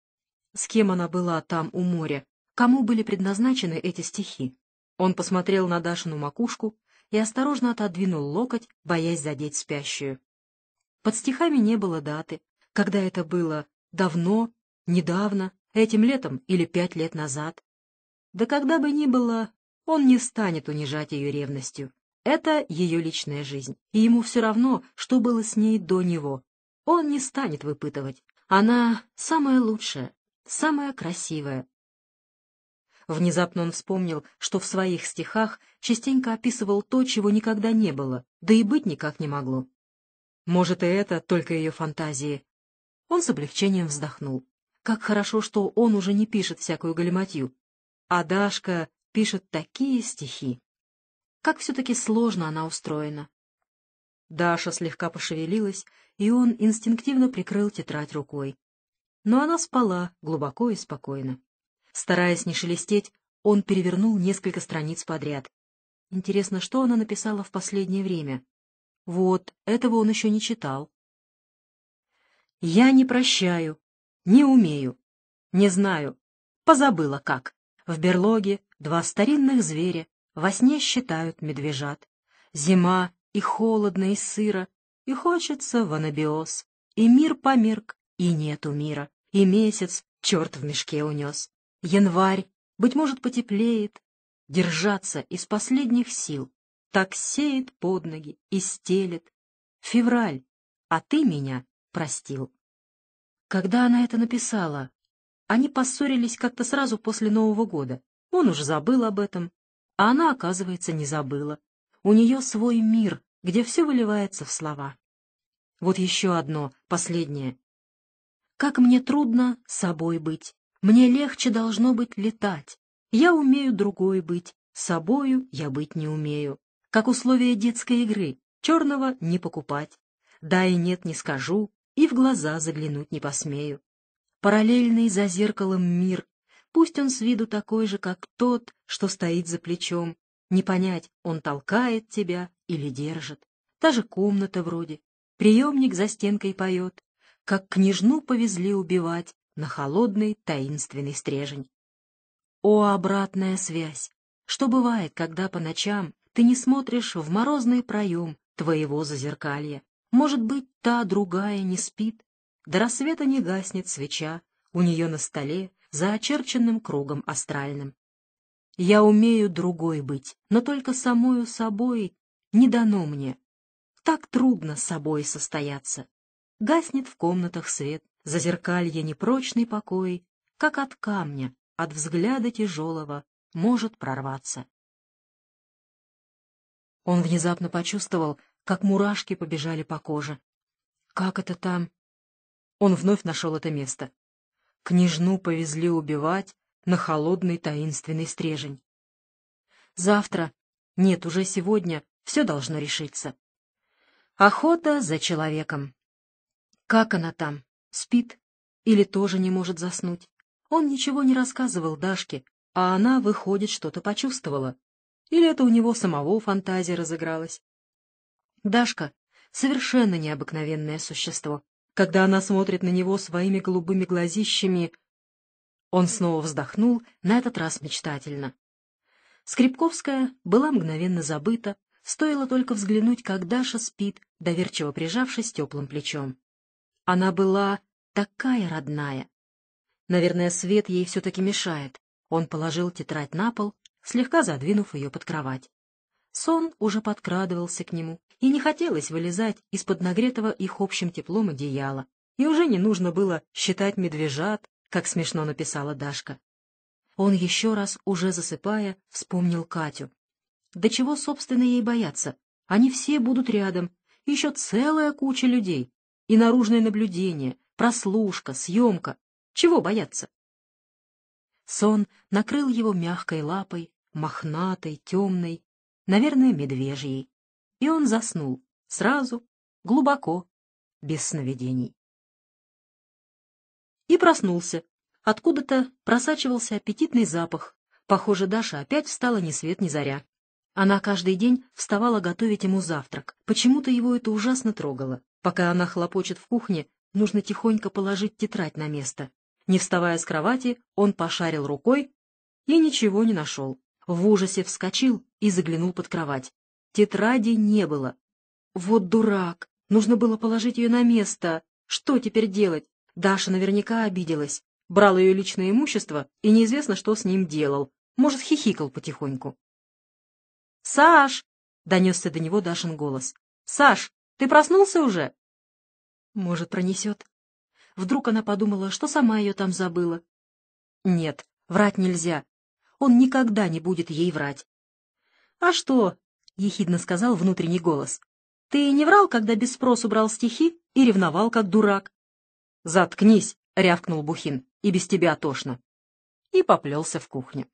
С кем она была там у моря? Кому были предназначены эти стихи? Он посмотрел на Дашину макушку и осторожно отодвинул локоть, боясь задеть спящую. Под стихами не было даты, когда это было давно, недавно, этим летом или пять лет назад. Да когда бы ни было, он не станет унижать ее ревностью. Это ее личная жизнь, и ему все равно, что было с ней до него, он не станет выпытывать. Она самая лучшая, самая красивая. Внезапно он вспомнил, что в своих стихах частенько описывал то, чего никогда не было, да и быть никак не могло. Может, и это только ее фантазии. Он с облегчением вздохнул. Как хорошо, что он уже не пишет всякую галиматью. А Дашка пишет такие стихи. Как все-таки сложно она устроена. Даша слегка пошевелилась, и он инстинктивно прикрыл тетрадь рукой. Но она спала глубоко и спокойно. Стараясь не шелестеть, он перевернул несколько страниц подряд. Интересно, что она написала в последнее время? Вот, этого он еще не читал. «Я не прощаю, не умею, не знаю, позабыла как. В берлоге два старинных зверя во сне считают медвежат. Зима и холодно, и сыро, и хочется в анабиоз, и мир померк, и нету мира, и месяц черт в мешке унес. Январь, быть может, потеплеет, держаться из последних сил, так сеет под ноги и стелет. Февраль, а ты меня простил. Когда она это написала? Они поссорились как-то сразу после Нового года. Он уж забыл об этом, а она, оказывается, не забыла. У нее свой мир, где все выливается в слова. Вот еще одно, последнее. Как мне трудно собой быть. Мне легче должно быть летать. Я умею другой быть. Собою я быть не умею. Как условие детской игры. Черного не покупать. Да и нет не скажу, и в глаза заглянуть не посмею. Параллельный за зеркалом мир, пусть он с виду такой же, как тот, что стоит за плечом, не понять, он толкает тебя или держит. Та же комната вроде. Приемник за стенкой поет. Как княжну повезли убивать на холодный таинственный стрежень. О, обратная связь! Что бывает, когда по ночам ты не смотришь в морозный проем твоего зазеркалья? Может быть, та другая не спит? До рассвета не гаснет свеча у нее на столе за очерченным кругом астральным. Я умею другой быть, но только самою собой не дано мне. Так трудно собой состояться. Гаснет в комнатах свет, зазеркалье непрочный покой, как от камня, от взгляда тяжелого, может прорваться. Он внезапно почувствовал, как мурашки побежали по коже. Как это там? Он вновь нашел это место. Княжну повезли убивать, на холодный таинственный стрежень. Завтра, нет, уже сегодня, все должно решиться. Охота за человеком. Как она там? Спит? Или тоже не может заснуть? Он ничего не рассказывал Дашке, а она, выходит, что-то почувствовала. Или это у него самого фантазия разыгралась? Дашка — совершенно необыкновенное существо. Когда она смотрит на него своими голубыми глазищами, он снова вздохнул, на этот раз мечтательно. Скрипковская была мгновенно забыта, стоило только взглянуть, как Даша спит, доверчиво прижавшись теплым плечом. Она была такая родная. Наверное, свет ей все-таки мешает. Он положил тетрадь на пол, слегка задвинув ее под кровать. Сон уже подкрадывался к нему, и не хотелось вылезать из-под нагретого их общим теплом одеяла, и уже не нужно было считать медвежат, как смешно написала Дашка. Он еще раз, уже засыпая, вспомнил Катю. Да чего, собственно, ей бояться? Они все будут рядом, еще целая куча людей. И наружное наблюдение, прослушка, съемка. Чего бояться? Сон накрыл его мягкой лапой, мохнатой, темной, наверное, медвежьей. И он заснул, сразу, глубоко, без сновидений и проснулся. Откуда-то просачивался аппетитный запах. Похоже, Даша опять встала ни свет ни заря. Она каждый день вставала готовить ему завтрак. Почему-то его это ужасно трогало. Пока она хлопочет в кухне, нужно тихонько положить тетрадь на место. Не вставая с кровати, он пошарил рукой и ничего не нашел. В ужасе вскочил и заглянул под кровать. Тетради не было. Вот дурак! Нужно было положить ее на место. Что теперь делать? Даша наверняка обиделась. Брал ее личное имущество и неизвестно, что с ним делал. Может, хихикал потихоньку. «Саш!» — донесся до него Дашин голос. «Саш, ты проснулся уже?» «Может, пронесет?» Вдруг она подумала, что сама ее там забыла. «Нет, врать нельзя. Он никогда не будет ей врать». «А что?» — ехидно сказал внутренний голос. «Ты не врал, когда без спросу брал стихи и ревновал, как дурак?» «Заткнись!» — рявкнул Бухин. «И без тебя тошно!» И поплелся в кухню.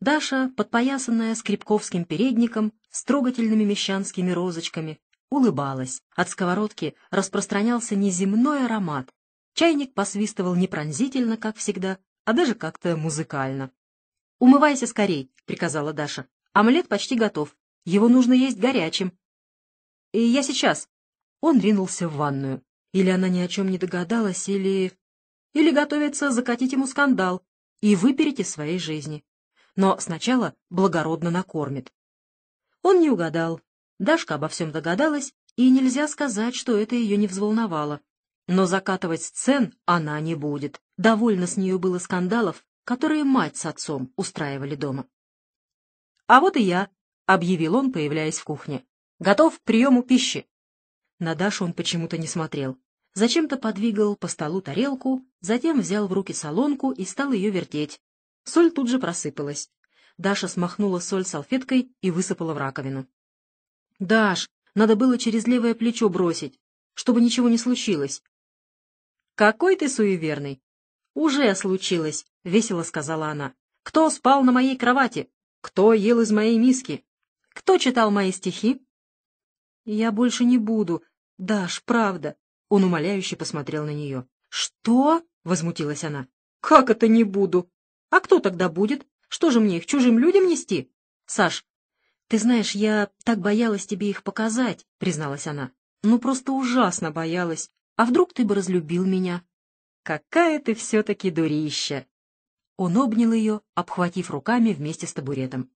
Даша, подпоясанная скрипковским передником с трогательными мещанскими розочками, улыбалась. От сковородки распространялся неземной аромат. Чайник посвистывал не пронзительно, как всегда, а даже как-то музыкально. «Умывайся скорей», — приказала Даша. «Омлет почти готов. Его нужно есть горячим». «И я сейчас». Он ринулся в ванную. Или она ни о чем не догадалась, или... Или готовится закатить ему скандал и выпереть из своей жизни. Но сначала благородно накормит. Он не угадал. Дашка обо всем догадалась, и нельзя сказать, что это ее не взволновало. Но закатывать сцен она не будет. Довольно с нее было скандалов, которые мать с отцом устраивали дома. «А вот и я», — объявил он, появляясь в кухне. «Готов к приему пищи». На Дашу он почему-то не смотрел. Зачем-то подвигал по столу тарелку, затем взял в руки солонку и стал ее вертеть. Соль тут же просыпалась. Даша смахнула соль салфеткой и высыпала в раковину. — Даш, надо было через левое плечо бросить, чтобы ничего не случилось. — Какой ты суеверный! — Уже случилось, — весело сказала она. — Кто спал на моей кровати? Кто ел из моей миски? Кто читал мои стихи? — Я больше не буду, «Даш, правда!» — он умоляюще посмотрел на нее. «Что?» — возмутилась она. «Как это не буду? А кто тогда будет? Что же мне их чужим людям нести? Саш, ты знаешь, я так боялась тебе их показать», — призналась она. «Ну, просто ужасно боялась. А вдруг ты бы разлюбил меня?» «Какая ты все-таки дурища!» Он обнял ее, обхватив руками вместе с табуретом.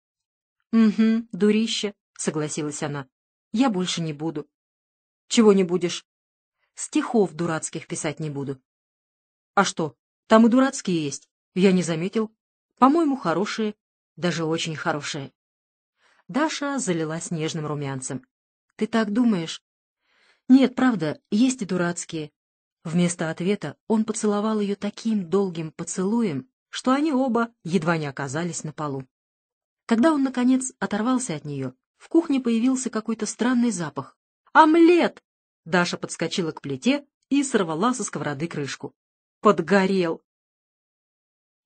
«Угу, дурища», — согласилась она. «Я больше не буду. Чего не будешь? Стихов дурацких писать не буду. А что, там и дурацкие есть. Я не заметил. По-моему, хорошие, даже очень хорошие. Даша залилась нежным румянцем. Ты так думаешь? Нет, правда, есть и дурацкие. Вместо ответа он поцеловал ее таким долгим поцелуем, что они оба едва не оказались на полу. Когда он, наконец, оторвался от нее, в кухне появился какой-то странный запах. Омлет!» Даша подскочила к плите и сорвала со сковороды крышку. «Подгорел!»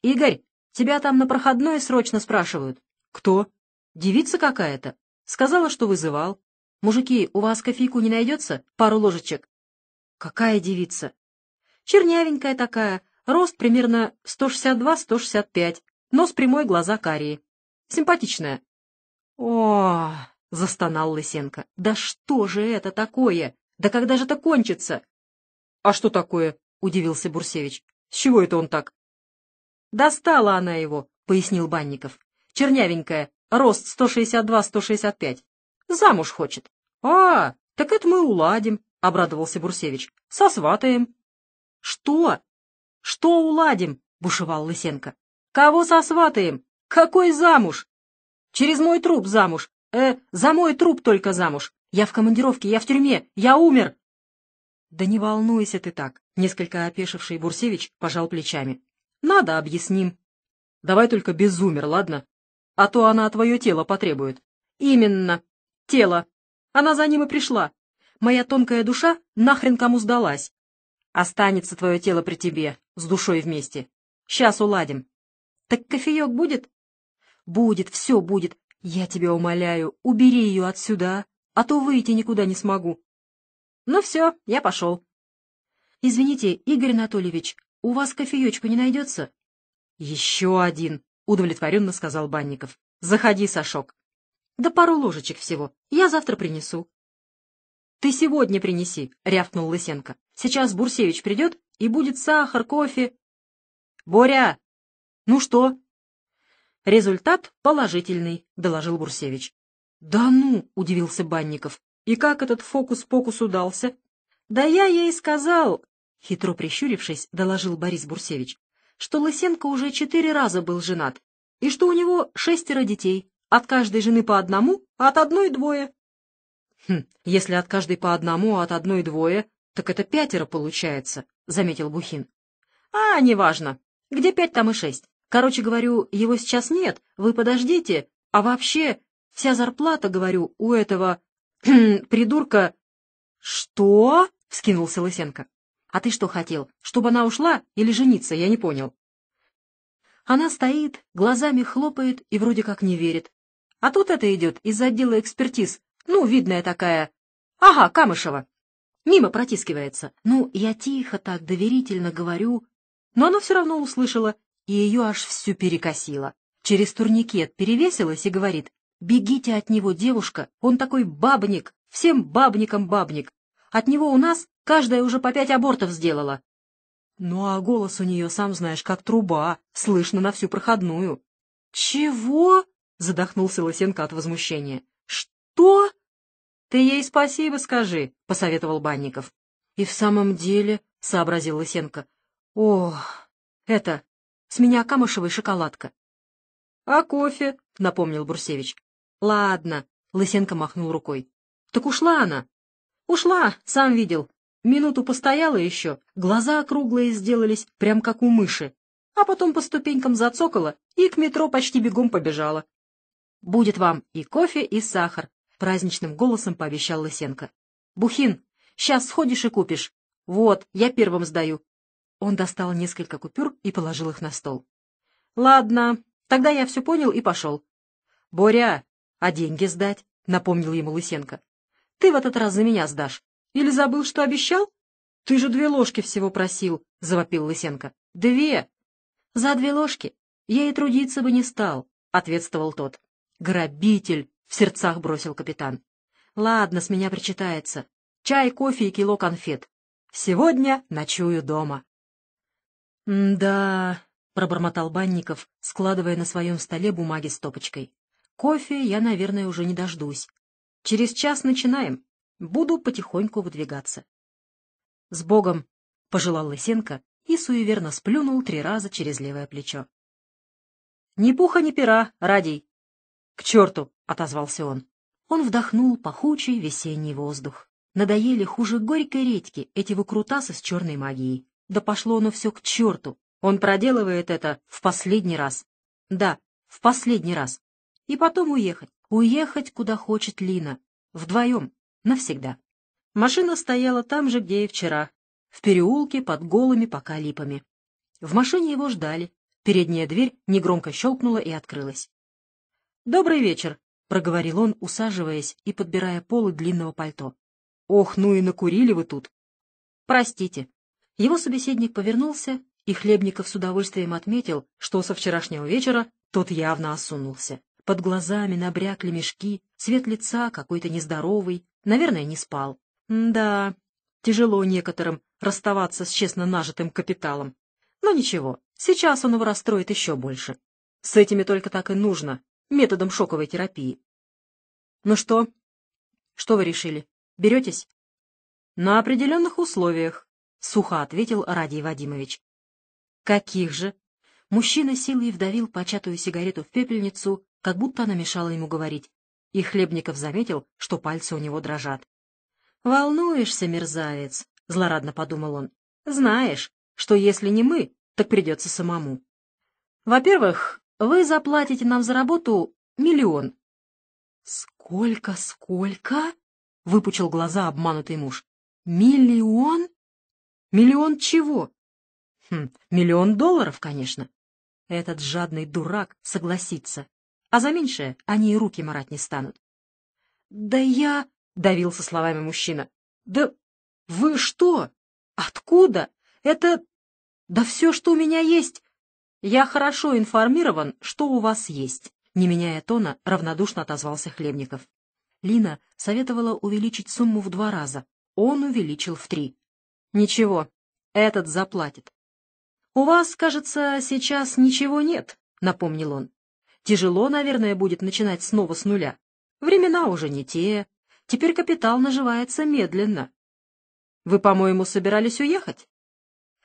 «Игорь, тебя там на проходной срочно спрашивают». «Кто?» «Девица какая-то. Сказала, что вызывал. Мужики, у вас кофейку не найдется? Пару ложечек». «Какая девица?» «Чернявенькая такая. Рост примерно 162-165. Нос прямой, глаза карие. Симпатичная». О, — застонал Лысенко. «Да что же это такое? Да когда же это кончится?» «А что такое?» — удивился Бурсевич. «С чего это он так?» «Достала она его», — пояснил Банников. «Чернявенькая, рост 162-165. Замуж хочет». «А, так это мы уладим», — обрадовался Бурсевич. «Сосватаем». «Что? Что уладим?» — бушевал Лысенко. «Кого сосватаем? Какой замуж? Через мой труп замуж. «Э, за мой труп только замуж! Я в командировке, я в тюрьме, я умер!» «Да не волнуйся ты так», — несколько опешивший Бурсевич пожал плечами. «Надо, объясним. Давай только без умер, ладно? А то она твое тело потребует». «Именно. Тело. Она за ним и пришла. Моя тонкая душа нахрен кому сдалась. Останется твое тело при тебе, с душой вместе. Сейчас уладим. Так кофеек будет? Будет, все будет. «Я тебя умоляю, убери ее отсюда, а то выйти никуда не смогу». «Ну все, я пошел». «Извините, Игорь Анатольевич, у вас кофеечку не найдется?» «Еще один», — удовлетворенно сказал Банников. «Заходи, Сашок». «Да пару ложечек всего, я завтра принесу». «Ты сегодня принеси», — рявкнул Лысенко. «Сейчас Бурсевич придет, и будет сахар, кофе». «Боря!» «Ну что?» Результат положительный, — доложил Бурсевич. Да ну! — удивился Банников. — И как этот фокус-покус удался? — Да я ей сказал, — хитро прищурившись, доложил Борис Бурсевич, — что Лысенко уже четыре раза был женат, и что у него шестеро детей, от каждой жены по одному, а от одной двое. — Хм, если от каждой по одному, а от одной двое, так это пятеро получается, — заметил Бухин. — А, неважно. Где пять, там и шесть. Короче, говорю, его сейчас нет, вы подождите, а вообще вся зарплата, говорю, у этого придурка... — Что? — вскинулся Лысенко. — А ты что хотел, чтобы она ушла или жениться, я не понял. Она стоит, глазами хлопает и вроде как не верит. А тут это идет из отдела экспертиз, ну, видная такая. Ага, Камышева. Мимо протискивается. Ну, я тихо так, доверительно говорю. Но она все равно услышала и ее аж всю перекосило. Через турникет перевесилась и говорит, «Бегите от него, девушка, он такой бабник, всем бабникам бабник. От него у нас каждая уже по пять абортов сделала». Ну а голос у нее, сам знаешь, как труба, слышно на всю проходную. «Чего?» — задохнулся Лосенко от возмущения. «Что?» «Ты ей спасибо скажи», — посоветовал Банников. «И в самом деле», — сообразил Лысенко, — «ох, это, с меня камышевая шоколадка. — А кофе? — напомнил Бурсевич. — Ладно, — Лысенко махнул рукой. — Так ушла она. — Ушла, сам видел. Минуту постояла еще, глаза округлые сделались, прям как у мыши. А потом по ступенькам зацокала и к метро почти бегом побежала. — Будет вам и кофе, и сахар, — праздничным голосом пообещал Лысенко. — Бухин, сейчас сходишь и купишь. Вот, я первым сдаю. Он достал несколько купюр и положил их на стол. — Ладно, тогда я все понял и пошел. — Боря, а деньги сдать? — напомнил ему Лысенко. — Ты в этот раз за меня сдашь. Или забыл, что обещал? — Ты же две ложки всего просил, — завопил Лысенко. — Две! — За две ложки я и трудиться бы не стал, — ответствовал тот. — Грабитель! — в сердцах бросил капитан. — Ладно, с меня причитается. Чай, кофе и кило конфет. Сегодня ночую дома. «Да...» — пробормотал Банников, складывая на своем столе бумаги с топочкой. «Кофе я, наверное, уже не дождусь. Через час начинаем. Буду потихоньку выдвигаться». «С Богом!» — пожелал Лысенко и суеверно сплюнул три раза через левое плечо. «Ни пуха, ни пера, Радий!» «К черту!» — отозвался он. Он вдохнул пахучий весенний воздух. Надоели хуже горькой редьки эти выкрутасы с черной магией. Да пошло оно все к черту. Он проделывает это в последний раз. Да, в последний раз. И потом уехать. Уехать, куда хочет Лина. Вдвоем. Навсегда. Машина стояла там же, где и вчера. В переулке под голыми пока липами. В машине его ждали. Передняя дверь негромко щелкнула и открылась. «Добрый вечер», — проговорил он, усаживаясь и подбирая полы длинного пальто. «Ох, ну и накурили вы тут!» «Простите», его собеседник повернулся, и Хлебников с удовольствием отметил, что со вчерашнего вечера тот явно осунулся. Под глазами набрякли мешки, цвет лица какой-то нездоровый, наверное, не спал. да, тяжело некоторым расставаться с честно нажитым капиталом. Но ничего, сейчас он его расстроит еще больше. С этими только так и нужно, методом шоковой терапии. Ну что? Что вы решили? Беретесь? На определенных условиях. — сухо ответил Радий Вадимович. «Каких же?» Мужчина силой вдавил початую сигарету в пепельницу, как будто она мешала ему говорить, и Хлебников заметил, что пальцы у него дрожат. «Волнуешься, мерзавец», — злорадно подумал он. «Знаешь, что если не мы, так придется самому. Во-первых, вы заплатите нам за работу миллион». «Сколько, сколько?» — выпучил глаза обманутый муж. «Миллион?» Миллион чего? Хм, миллион долларов, конечно. Этот жадный дурак согласится. А за меньшее они и руки марать не станут. — Да я... — давился словами мужчина. — Да вы что? Откуда? Это... Да все, что у меня есть. Я хорошо информирован, что у вас есть. Не меняя тона, равнодушно отозвался Хлебников. Лина советовала увеличить сумму в два раза. Он увеличил в три. Ничего, этот заплатит. «У вас, кажется, сейчас ничего нет», — напомнил он. «Тяжело, наверное, будет начинать снова с нуля. Времена уже не те. Теперь капитал наживается медленно». «Вы, по-моему, собирались уехать?»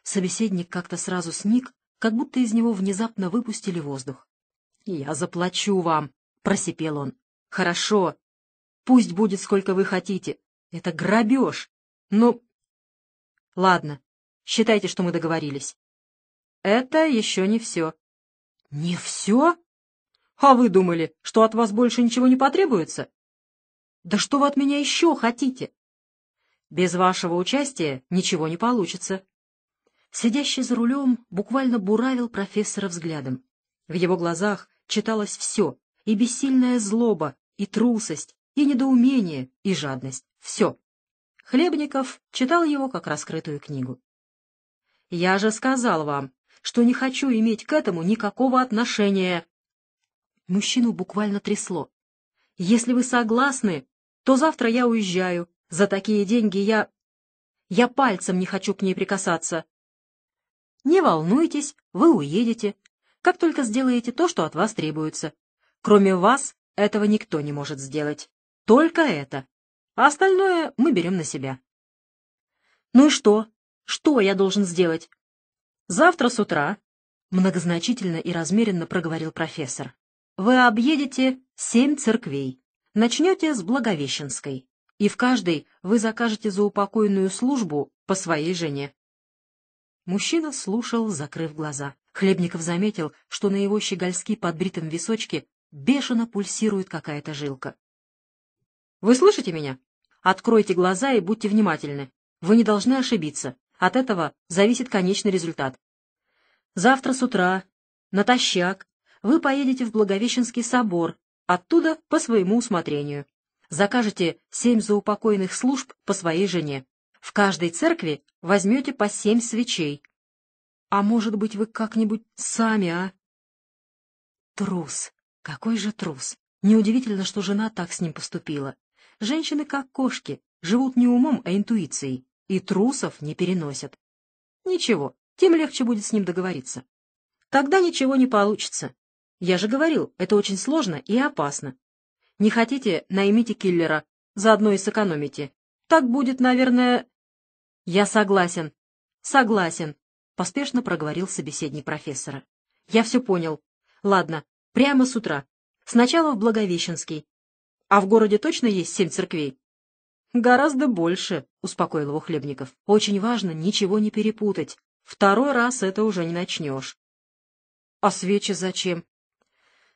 Собеседник как-то сразу сник, как будто из него внезапно выпустили воздух. «Я заплачу вам», — просипел он. «Хорошо. Пусть будет, сколько вы хотите. Это грабеж. Но Ладно, считайте, что мы договорились. Это еще не все. Не все? А вы думали, что от вас больше ничего не потребуется? Да что вы от меня еще хотите? Без вашего участия ничего не получится. Сидящий за рулем буквально буравил профессора взглядом. В его глазах читалось все, и бессильная злоба, и трусость, и недоумение, и жадность. Все. Хлебников читал его как раскрытую книгу. «Я же сказал вам, что не хочу иметь к этому никакого отношения». Мужчину буквально трясло. «Если вы согласны, то завтра я уезжаю. За такие деньги я... Я пальцем не хочу к ней прикасаться». «Не волнуйтесь, вы уедете, как только сделаете то, что от вас требуется. Кроме вас этого никто не может сделать. Только это» а остальное мы берем на себя. Ну и что? Что я должен сделать? Завтра с утра, многозначительно и размеренно проговорил профессор, вы объедете семь церквей. Начнете с Благовещенской, и в каждой вы закажете за упокойную службу по своей жене. Мужчина слушал, закрыв глаза. Хлебников заметил, что на его щегольски подбритом височке бешено пульсирует какая-то жилка. Вы слышите меня? Откройте глаза и будьте внимательны. Вы не должны ошибиться. От этого зависит конечный результат. Завтра с утра, натощак, вы поедете в Благовещенский собор, оттуда по своему усмотрению. Закажете семь заупокойных служб по своей жене. В каждой церкви возьмете по семь свечей. А может быть, вы как-нибудь сами, а? Трус. Какой же трус. Неудивительно, что жена так с ним поступила. Женщины, как кошки, живут не умом, а интуицией, и трусов не переносят. Ничего, тем легче будет с ним договориться. Тогда ничего не получится. Я же говорил, это очень сложно и опасно. Не хотите, наймите киллера, заодно и сэкономите. Так будет, наверное... Я согласен. Согласен, — поспешно проговорил собеседник профессора. Я все понял. Ладно, прямо с утра. Сначала в Благовещенский, а в городе точно есть семь церквей? Гораздо больше, успокоил его Хлебников. Очень важно ничего не перепутать. Второй раз это уже не начнешь. А свечи зачем?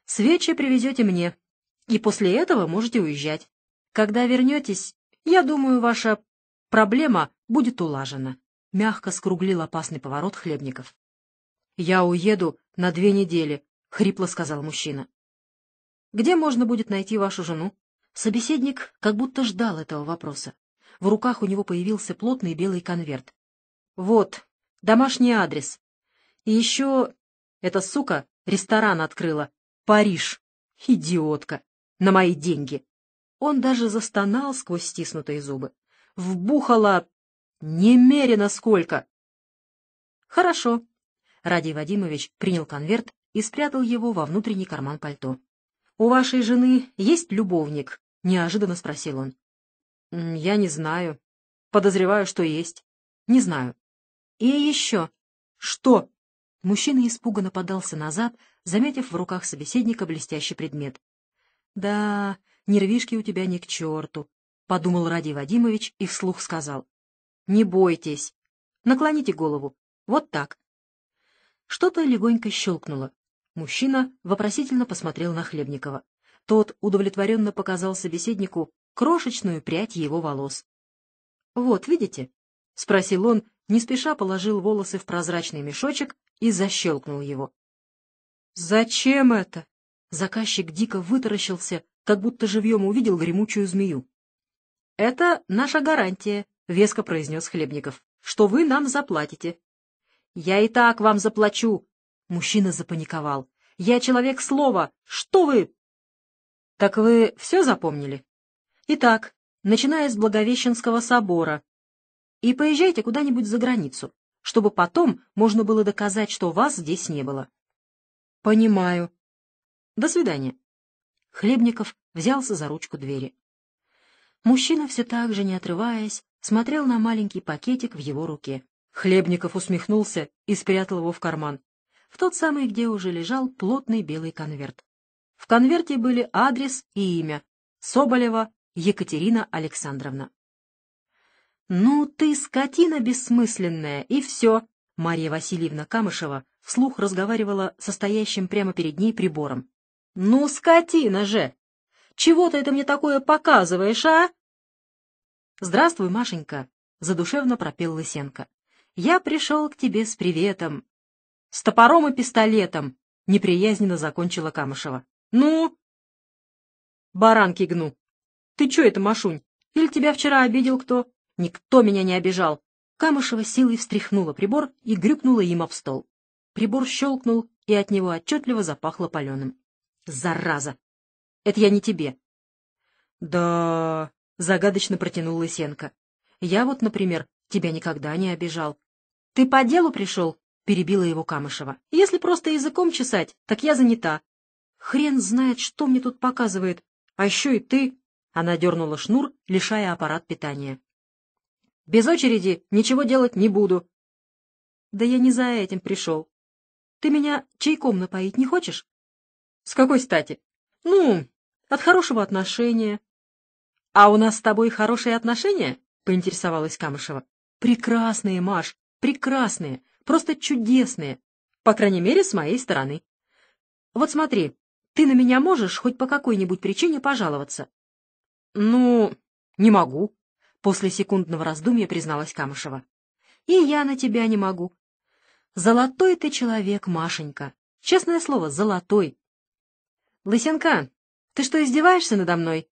Свечи привезете мне. И после этого можете уезжать. Когда вернетесь, я думаю, ваша проблема будет улажена. Мягко скруглил опасный поворот Хлебников. Я уеду на две недели, — хрипло сказал мужчина. Где можно будет найти вашу жену? Собеседник как будто ждал этого вопроса. В руках у него появился плотный белый конверт. Вот, домашний адрес. И еще эта сука ресторан открыла. Париж. Идиотка. На мои деньги. Он даже застонал сквозь стиснутые зубы. Вбухала немерено сколько. Хорошо. Радий Вадимович принял конверт и спрятал его во внутренний карман пальто. «У вашей жены есть любовник?» — неожиданно спросил он. «Я не знаю. Подозреваю, что есть. Не знаю». «И еще». «Что?» Мужчина испуганно подался назад, заметив в руках собеседника блестящий предмет. «Да, нервишки у тебя ни к черту», — подумал Ради Вадимович и вслух сказал. «Не бойтесь. Наклоните голову. Вот так». Что-то легонько щелкнуло. Мужчина вопросительно посмотрел на Хлебникова. Тот удовлетворенно показал собеседнику крошечную прядь его волос. — Вот, видите? — спросил он, не спеша положил волосы в прозрачный мешочек и защелкнул его. — Зачем это? Заказчик дико вытаращился, как будто живьем увидел гремучую змею. — Это наша гарантия, — веско произнес Хлебников, — что вы нам заплатите. — Я и так вам заплачу, Мужчина запаниковал. «Я человек слова! Что вы...» «Так вы все запомнили?» «Итак, начиная с Благовещенского собора. И поезжайте куда-нибудь за границу, чтобы потом можно было доказать, что вас здесь не было». «Понимаю. До свидания». Хлебников взялся за ручку двери. Мужчина, все так же не отрываясь, смотрел на маленький пакетик в его руке. Хлебников усмехнулся и спрятал его в карман в тот самый, где уже лежал плотный белый конверт. В конверте были адрес и имя Соболева Екатерина Александровна. «Ну ты, скотина бессмысленная, и все!» Мария Васильевна Камышева вслух разговаривала со стоящим прямо перед ней прибором. «Ну, скотина же! Чего ты это мне такое показываешь, а?» «Здравствуй, Машенька!» — задушевно пропел Лысенко. «Я пришел к тебе с приветом. С топором и пистолетом, — неприязненно закончила Камышева. — Ну? — Баранки гну. — Ты чё это, Машунь? Или тебя вчера обидел кто? — Никто меня не обижал. Камышева силой встряхнула прибор и грюкнула им об стол. Прибор щелкнул, и от него отчетливо запахло паленым. — Зараза! Это я не тебе. — Да... — загадочно протянул Лысенко. — Я вот, например, тебя никогда не обижал. — Ты по делу пришел перебила его Камышева. «Если просто языком чесать, так я занята. Хрен знает, что мне тут показывает. А еще и ты...» Она дернула шнур, лишая аппарат питания. «Без очереди ничего делать не буду». «Да я не за этим пришел. Ты меня чайком напоить не хочешь?» «С какой стати?» «Ну, от хорошего отношения». «А у нас с тобой хорошие отношения?» — поинтересовалась Камышева. «Прекрасные, Маш, прекрасные просто чудесные, по крайней мере, с моей стороны. Вот смотри, ты на меня можешь хоть по какой-нибудь причине пожаловаться? — Ну, не могу, — после секундного раздумья призналась Камышева. — И я на тебя не могу. Золотой ты человек, Машенька. Честное слово, золотой. — Лысенка, ты что, издеваешься надо мной?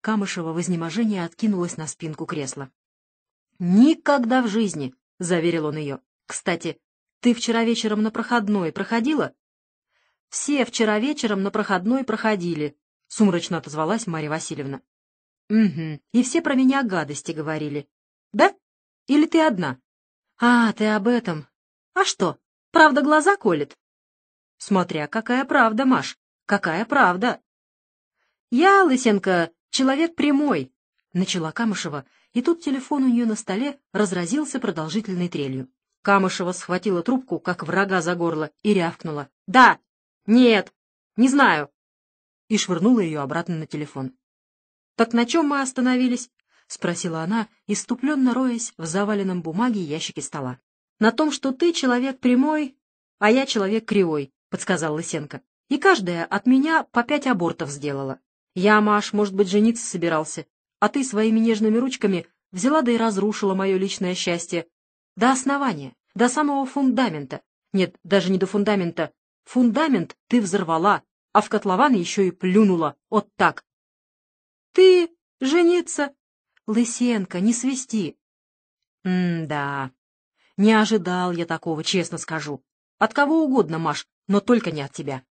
Камышева в изнеможении откинулась на спинку кресла. — Никогда в жизни, — заверил он ее. Кстати, ты вчера вечером на проходной проходила? — Все вчера вечером на проходной проходили, — сумрачно отозвалась Марья Васильевна. — Угу, и все про меня гадости говорили. — Да? Или ты одна? — А, ты об этом. А что, правда глаза колет? — Смотря какая правда, Маш, какая правда. — Я, Лысенко, человек прямой, — начала Камышева, и тут телефон у нее на столе разразился продолжительной трелью. Камышева схватила трубку, как врага за горло, и рявкнула. «Да! Нет! Не знаю!» И швырнула ее обратно на телефон. «Так на чем мы остановились?» — спросила она, иступленно роясь в заваленном бумаге ящике стола. «На том, что ты человек прямой, а я человек кривой», — подсказал Лысенко. «И каждая от меня по пять абортов сделала. Я, Маш, может быть, жениться собирался, а ты своими нежными ручками взяла да и разрушила мое личное счастье, до основания, до самого фундамента. Нет, даже не до фундамента. Фундамент ты взорвала, а в котлован еще и плюнула. Вот так. Ты жениться? Лысенко, не свисти. М-да. Не ожидал я такого, честно скажу. От кого угодно, Маш, но только не от тебя.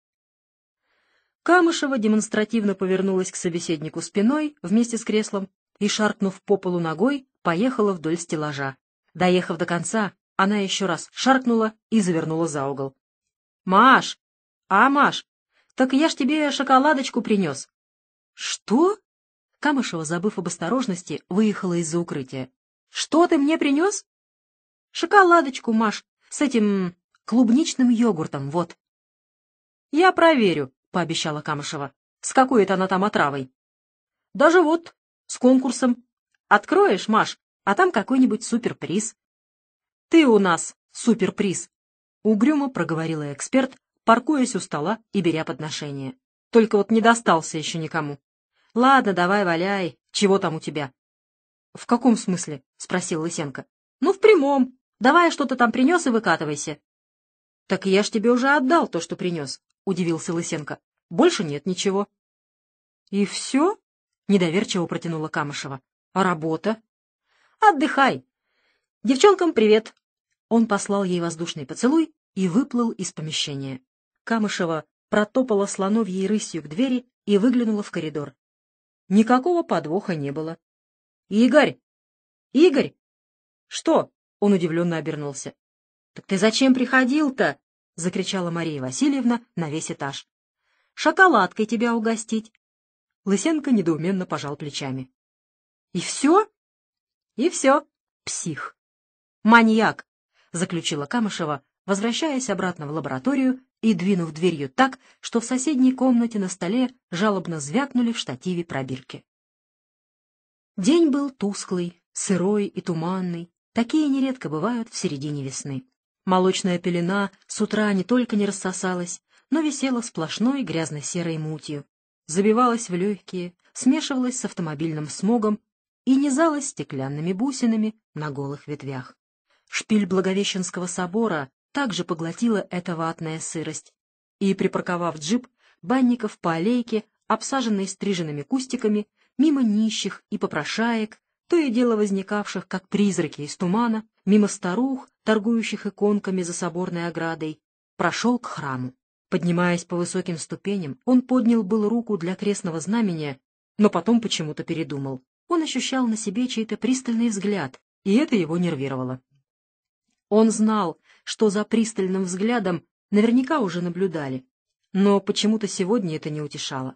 Камышева демонстративно повернулась к собеседнику спиной вместе с креслом и, шаркнув по полу ногой, поехала вдоль стеллажа. Доехав до конца, она еще раз шаркнула и завернула за угол. — Маш! А, Маш! Так я ж тебе шоколадочку принес. — Что? Камышева, забыв об осторожности, выехала из-за укрытия. — Что ты мне принес? — Шоколадочку, Маш, с этим клубничным йогуртом, вот. — Я проверю, — пообещала Камышева. — С какой это она там отравой? — Даже вот, с конкурсом. Откроешь, Маш, а там какой-нибудь суперприз. «Ты у нас суперприз!» — угрюмо проговорила эксперт, паркуясь у стола и беря подношение. «Только вот не достался еще никому. Ладно, давай валяй, чего там у тебя?» «В каком смысле?» — спросил Лысенко. «Ну, в прямом. Давай что-то там принес и выкатывайся». «Так я ж тебе уже отдал то, что принес», — удивился Лысенко. «Больше нет ничего». «И все?» — недоверчиво протянула Камышева. «А работа?» Отдыхай. Девчонкам привет. Он послал ей воздушный поцелуй и выплыл из помещения. Камышева протопала слоновьей рысью к двери и выглянула в коридор. Никакого подвоха не было. — Игорь! Игорь! — Что? — он удивленно обернулся. — Так ты зачем приходил-то? — закричала Мария Васильевна на весь этаж. — Шоколадкой тебя угостить. Лысенко недоуменно пожал плечами. — И все? И все. Псих. Маньяк, заключила Камышева, возвращаясь обратно в лабораторию и двинув дверью так, что в соседней комнате на столе жалобно звякнули в штативе пробирки. День был тусклый, сырой и туманный, такие нередко бывают в середине весны. Молочная пелена с утра не только не рассосалась, но висела сплошной грязно-серой мутью, забивалась в легкие, смешивалась с автомобильным смогом и низалась стеклянными бусинами на голых ветвях. Шпиль Благовещенского собора также поглотила эта ватная сырость, и, припарковав джип, банников по аллейке, обсаженной стриженными кустиками, мимо нищих и попрошаек, то и дело возникавших, как призраки из тумана, мимо старух, торгующих иконками за соборной оградой, прошел к храму. Поднимаясь по высоким ступеням, он поднял был руку для крестного знамения, но потом почему-то передумал. Он ощущал на себе чей-то пристальный взгляд, и это его нервировало. Он знал, что за пристальным взглядом наверняка уже наблюдали, но почему-то сегодня это не утешало.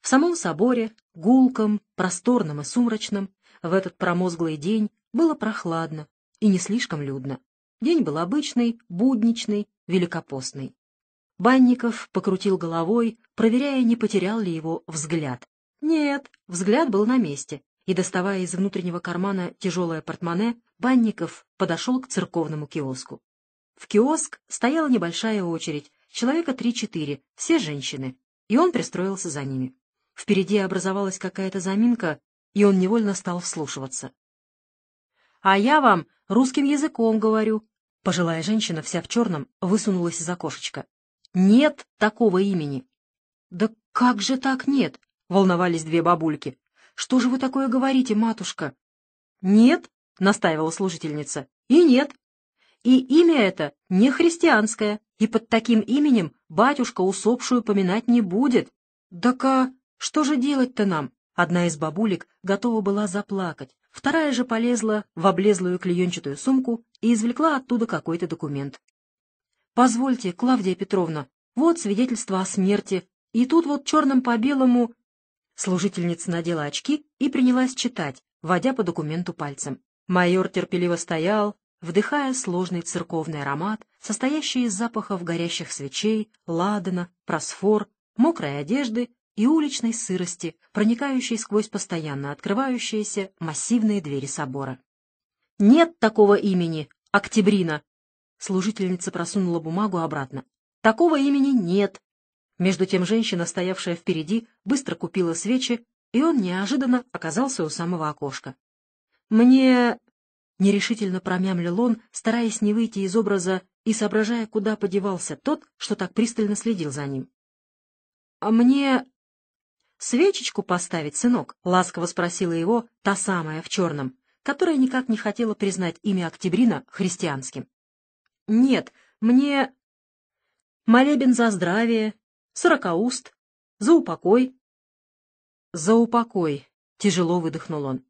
В самом соборе, гулком, просторном и сумрачном, в этот промозглый день было прохладно и не слишком людно. День был обычный, будничный, великопостный. Банников покрутил головой, проверяя, не потерял ли его взгляд. Нет, взгляд был на месте, и, доставая из внутреннего кармана тяжелое портмоне, Банников подошел к церковному киоску. В киоск стояла небольшая очередь, человека три-четыре, все женщины, и он пристроился за ними. Впереди образовалась какая-то заминка, и он невольно стал вслушиваться. — А я вам русским языком говорю. Пожилая женщина, вся в черном, высунулась из окошечка. — Нет такого имени. — Да как же так нет? — волновались две бабульки. «Что же вы такое говорите, матушка?» «Нет», — настаивала служительница, — «и нет. И имя это не христианское, и под таким именем батюшка усопшую поминать не будет. Да-ка, что же делать-то нам?» Одна из бабулек готова была заплакать, вторая же полезла в облезлую клеенчатую сумку и извлекла оттуда какой-то документ. «Позвольте, Клавдия Петровна, вот свидетельство о смерти, и тут вот черным по белому Служительница надела очки и принялась читать, водя по документу пальцем. Майор терпеливо стоял, вдыхая сложный церковный аромат, состоящий из запахов горящих свечей, ладана, просфор, мокрой одежды и уличной сырости, проникающей сквозь постоянно открывающиеся массивные двери собора. «Нет такого имени! Октябрина!» Служительница просунула бумагу обратно. «Такого имени нет! Между тем женщина, стоявшая впереди, быстро купила свечи, и он неожиданно оказался у самого окошка. «Мне...» — нерешительно промямлил он, стараясь не выйти из образа и соображая, куда подевался тот, что так пристально следил за ним. «А мне...» «Свечечку поставить, сынок?» — ласково спросила его та самая в черном, которая никак не хотела признать имя Октябрина христианским. «Нет, мне...» «Молебен за здравие сорокауст, за упокой. За упокой, тяжело выдохнул он.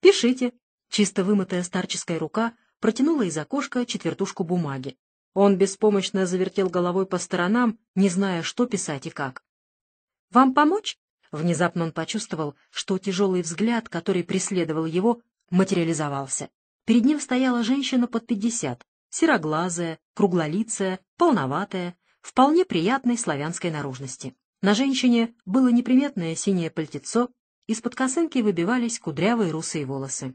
Пишите. Чисто вымытая старческая рука протянула из окошка четвертушку бумаги. Он беспомощно завертел головой по сторонам, не зная, что писать и как. «Вам помочь?» Внезапно он почувствовал, что тяжелый взгляд, который преследовал его, материализовался. Перед ним стояла женщина под пятьдесят, сероглазая, круглолицая, полноватая, вполне приятной славянской наружности. На женщине было неприметное синее пальтецо, из-под косынки выбивались кудрявые русые волосы.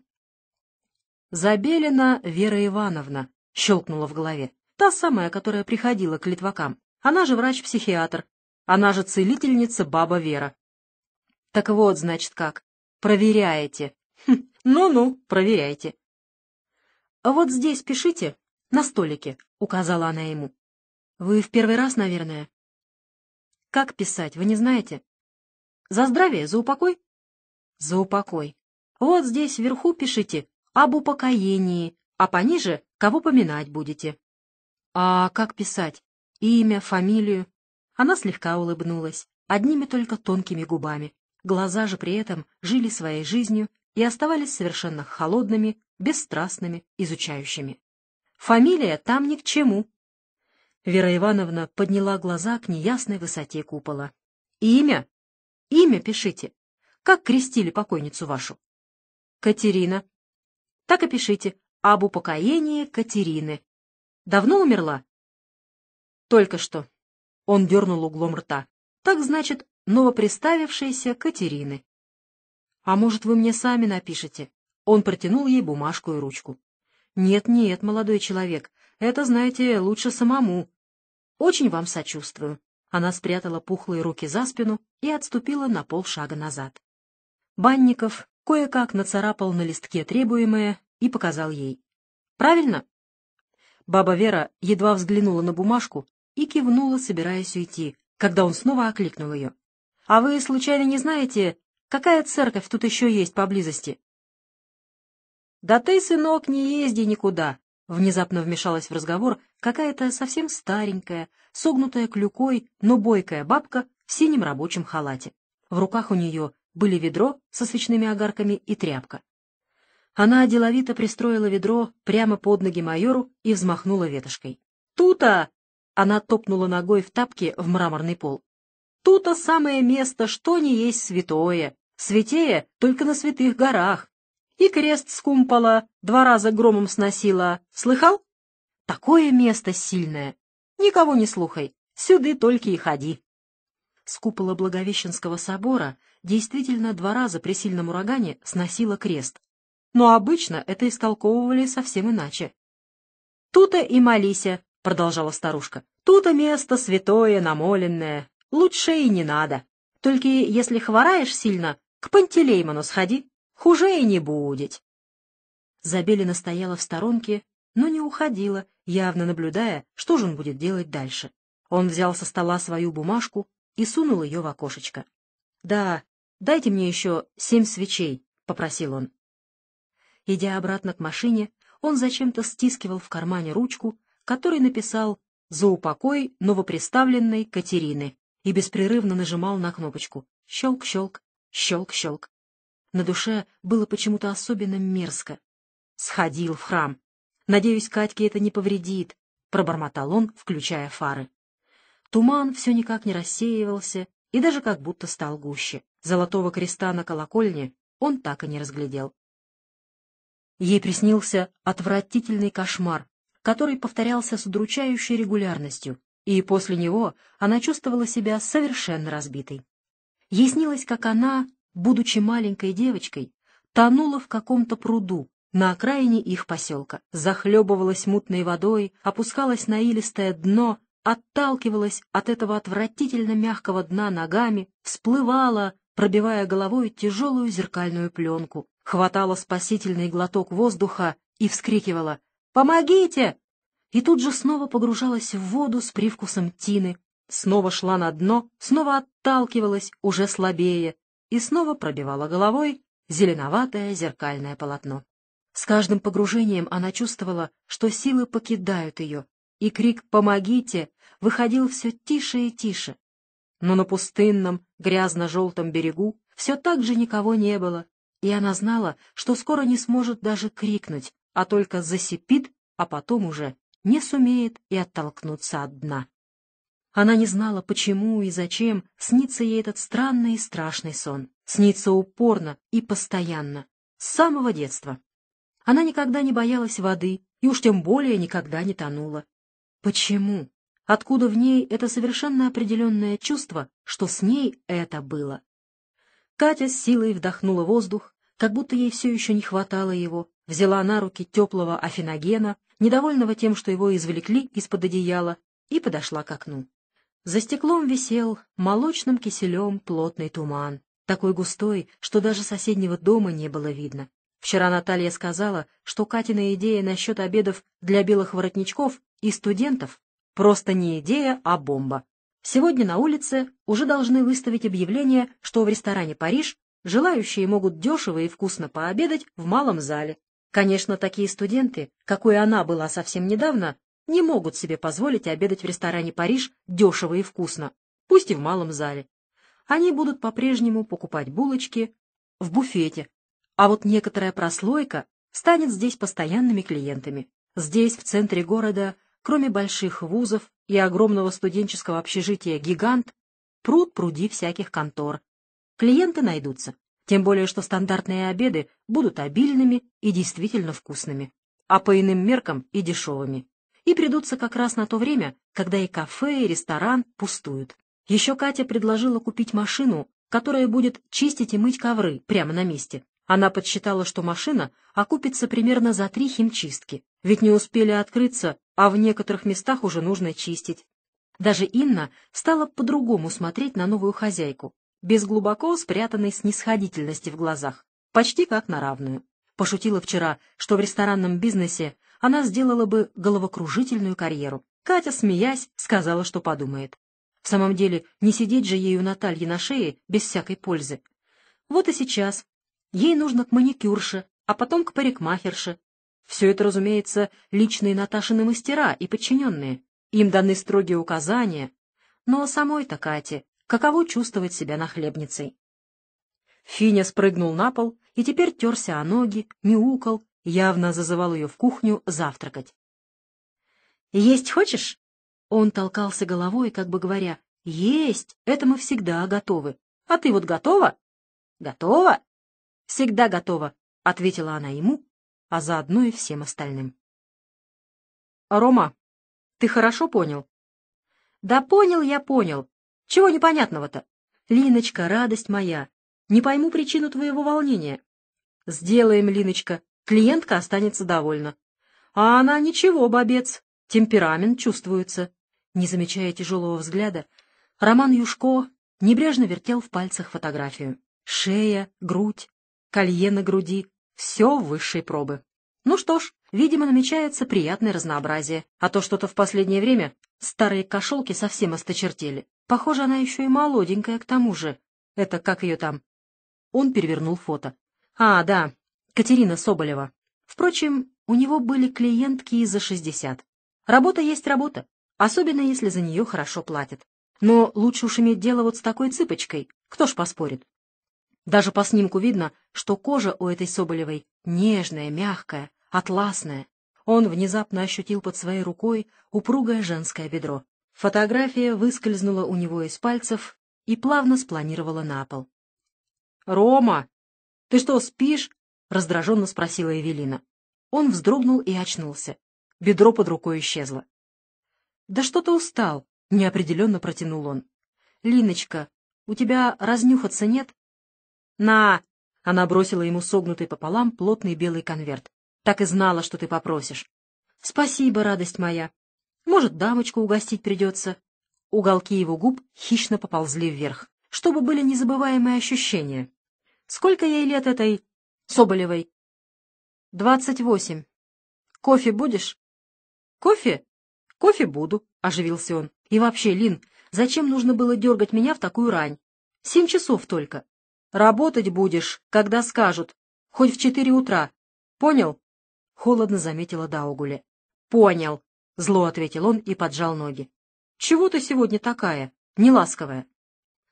«Забелина Вера Ивановна», — щелкнула в голове, — «та самая, которая приходила к литвакам. Она же врач-психиатр, она же целительница баба Вера». «Так вот, значит, как. Проверяете». «Ну-ну, проверяйте». «Вот здесь пишите, на столике», — указала она ему. Вы в первый раз, наверное? Как писать, вы не знаете? За здравие, за упокой? За упокой. Вот здесь вверху пишите об упокоении, а пониже кого поминать будете. А как писать? Имя, фамилию? Она слегка улыбнулась, одними только тонкими губами. Глаза же при этом жили своей жизнью и оставались совершенно холодными, бесстрастными, изучающими. Фамилия там ни к чему, Вера Ивановна подняла глаза к неясной высоте купола. «Имя? Имя пишите. Как крестили покойницу вашу?» «Катерина». «Так и пишите. Об упокоении Катерины. Давно умерла?» «Только что». Он дернул углом рта. «Так, значит, новоприставившейся Катерины». «А может, вы мне сами напишете?» Он протянул ей бумажку и ручку. «Нет-нет, молодой человек, это, знаете, лучше самому. Очень вам сочувствую. Она спрятала пухлые руки за спину и отступила на полшага назад. Банников кое-как нацарапал на листке требуемое и показал ей. «Правильно?» Баба Вера едва взглянула на бумажку и кивнула, собираясь уйти, когда он снова окликнул ее. «А вы, случайно, не знаете, какая церковь тут еще есть поблизости?» «Да ты, сынок, не езди никуда!» Внезапно вмешалась в разговор какая-то совсем старенькая, согнутая клюкой, но бойкая бабка в синем рабочем халате. В руках у нее были ведро со свечными огарками и тряпка. Она деловито пристроила ведро прямо под ноги майору и взмахнула ветошкой. «Тута!» — она топнула ногой в тапке в мраморный пол. «Тута самое место, что не есть святое! Святее только на святых горах!» и крест с кумпола два раза громом сносила. Слыхал? Такое место сильное. Никого не слухай, сюды только и ходи. С купола Благовещенского собора действительно два раза при сильном урагане сносила крест. Но обычно это истолковывали совсем иначе. «Тута и молися», — продолжала старушка. «Тута место святое, намоленное. Лучше и не надо. Только если хвораешь сильно, к Пантелеймону сходи, Хуже и не будет. Забелина стояла в сторонке, но не уходила, явно наблюдая, что же он будет делать дальше. Он взял со стола свою бумажку и сунул ее в окошечко. — Да, дайте мне еще семь свечей, — попросил он. Идя обратно к машине, он зачем-то стискивал в кармане ручку, который написал «За упокой новоприставленной Катерины» и беспрерывно нажимал на кнопочку «Щелк-щелк, щелк-щелк». На душе было почему-то особенно мерзко. Сходил в храм. Надеюсь, Катьке это не повредит, — пробормотал он, включая фары. Туман все никак не рассеивался и даже как будто стал гуще. Золотого креста на колокольне он так и не разглядел. Ей приснился отвратительный кошмар, который повторялся с удручающей регулярностью, и после него она чувствовала себя совершенно разбитой. Ей снилось, как она будучи маленькой девочкой, тонула в каком-то пруду на окраине их поселка, захлебывалась мутной водой, опускалась на илистое дно, отталкивалась от этого отвратительно мягкого дна ногами, всплывала, пробивая головой тяжелую зеркальную пленку, хватала спасительный глоток воздуха и вскрикивала «Помогите!» и тут же снова погружалась в воду с привкусом тины, снова шла на дно, снова отталкивалась, уже слабее, и снова пробивала головой зеленоватое зеркальное полотно. С каждым погружением она чувствовала, что силы покидают ее, и крик «Помогите!» выходил все тише и тише. Но на пустынном, грязно-желтом берегу все так же никого не было, и она знала, что скоро не сможет даже крикнуть, а только засипит, а потом уже не сумеет и оттолкнуться от дна. Она не знала, почему и зачем снится ей этот странный и страшный сон. Снится упорно и постоянно, с самого детства. Она никогда не боялась воды и уж тем более никогда не тонула. Почему? Откуда в ней это совершенно определенное чувство, что с ней это было? Катя с силой вдохнула воздух, как будто ей все еще не хватало его, взяла на руки теплого афиногена, недовольного тем, что его извлекли из-под одеяла, и подошла к окну. За стеклом висел молочным киселем плотный туман, такой густой, что даже соседнего дома не было видно. Вчера Наталья сказала, что Катина идея насчет обедов для белых воротничков и студентов просто не идея, а бомба. Сегодня на улице уже должны выставить объявление, что в ресторане «Париж» желающие могут дешево и вкусно пообедать в малом зале. Конечно, такие студенты, какой она была совсем недавно, не могут себе позволить обедать в ресторане «Париж» дешево и вкусно, пусть и в малом зале. Они будут по-прежнему покупать булочки в буфете, а вот некоторая прослойка станет здесь постоянными клиентами. Здесь, в центре города, кроме больших вузов и огромного студенческого общежития «Гигант», пруд пруди всяких контор. Клиенты найдутся, тем более что стандартные обеды будут обильными и действительно вкусными, а по иным меркам и дешевыми и придутся как раз на то время, когда и кафе, и ресторан пустуют. Еще Катя предложила купить машину, которая будет чистить и мыть ковры прямо на месте. Она подсчитала, что машина окупится примерно за три химчистки, ведь не успели открыться, а в некоторых местах уже нужно чистить. Даже Инна стала по-другому смотреть на новую хозяйку, без глубоко спрятанной снисходительности в глазах, почти как на равную. Пошутила вчера, что в ресторанном бизнесе она сделала бы головокружительную карьеру. Катя, смеясь, сказала, что подумает. В самом деле, не сидеть же ей у Натальи на шее без всякой пользы. Вот и сейчас. Ей нужно к маникюрше, а потом к парикмахерше. Все это, разумеется, личные Наташины мастера и подчиненные. Им даны строгие указания. Но самой-то Кате каково чувствовать себя нахлебницей? Финя спрыгнул на пол и теперь терся о ноги, мяукал, явно зазывал ее в кухню завтракать. «Есть хочешь?» Он толкался головой, как бы говоря, «Есть, это мы всегда готовы. А ты вот готова?» «Готова?» «Всегда готова», — ответила она ему, а заодно и всем остальным. «Рома, ты хорошо понял?» «Да понял я, понял. Чего непонятного-то? Линочка, радость моя, не пойму причину твоего волнения». «Сделаем, Линочка, Клиентка останется довольна. А она ничего, бобец, темперамент чувствуется. Не замечая тяжелого взгляда, Роман Юшко небрежно вертел в пальцах фотографию. Шея, грудь, колье на груди — все высшей пробы. Ну что ж, видимо, намечается приятное разнообразие, а то что-то в последнее время старые кошелки совсем осточертели. Похоже, она еще и молоденькая к тому же. Это как ее там? Он перевернул фото. А, да, Катерина Соболева. Впрочем, у него были клиентки и за 60. Работа есть работа, особенно если за нее хорошо платят. Но лучше уж иметь дело вот с такой цыпочкой, кто ж поспорит. Даже по снимку видно, что кожа у этой Соболевой нежная, мягкая, атласная. Он внезапно ощутил под своей рукой упругое женское бедро. Фотография выскользнула у него из пальцев и плавно спланировала на пол. «Рома, ты что, спишь?» раздраженно спросила Эвелина. Он вздрогнул и очнулся. Бедро под рукой исчезло. «Да что ты устал?» — неопределенно протянул он. «Линочка, у тебя разнюхаться нет?» «На!» — она бросила ему согнутый пополам плотный белый конверт. «Так и знала, что ты попросишь». «Спасибо, радость моя. Может, дамочку угостить придется». Уголки его губ хищно поползли вверх, чтобы были незабываемые ощущения. «Сколько ей лет этой Соболевой. «Двадцать восемь. Кофе будешь?» «Кофе? Кофе буду», — оживился он. «И вообще, Лин, зачем нужно было дергать меня в такую рань? Семь часов только. Работать будешь, когда скажут. Хоть в четыре утра. Понял?» Холодно заметила Даугуле. «Понял», — зло ответил он и поджал ноги. «Чего ты сегодня такая, неласковая?»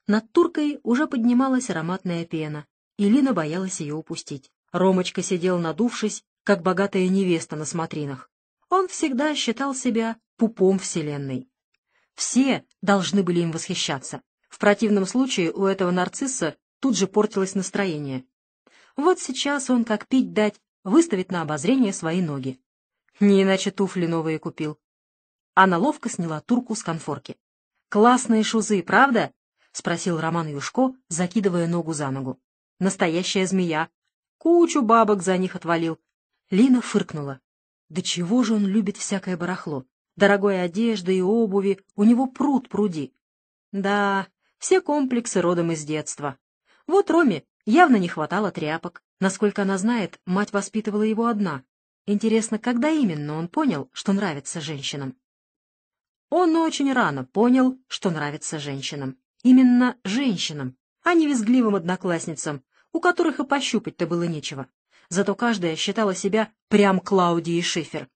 Над туркой уже поднималась ароматная пена и Лина боялась ее упустить. Ромочка сидел надувшись, как богатая невеста на смотринах. Он всегда считал себя пупом вселенной. Все должны были им восхищаться. В противном случае у этого нарцисса тут же портилось настроение. Вот сейчас он, как пить дать, выставит на обозрение свои ноги. Не иначе туфли новые купил. Она ловко сняла турку с конфорки. «Классные шузы, правда?» — спросил Роман Юшко, закидывая ногу за ногу. Настоящая змея. Кучу бабок за них отвалил. Лина фыркнула. Да чего же он любит всякое барахло? Дорогой одежды и обуви, у него пруд пруди. Да, все комплексы родом из детства. Вот Роме явно не хватало тряпок. Насколько она знает, мать воспитывала его одна. Интересно, когда именно он понял, что нравится женщинам? Он очень рано понял, что нравится женщинам. Именно женщинам, а не визгливым одноклассницам, у которых и пощупать-то было нечего. Зато каждая считала себя прям Клаудией Шифер.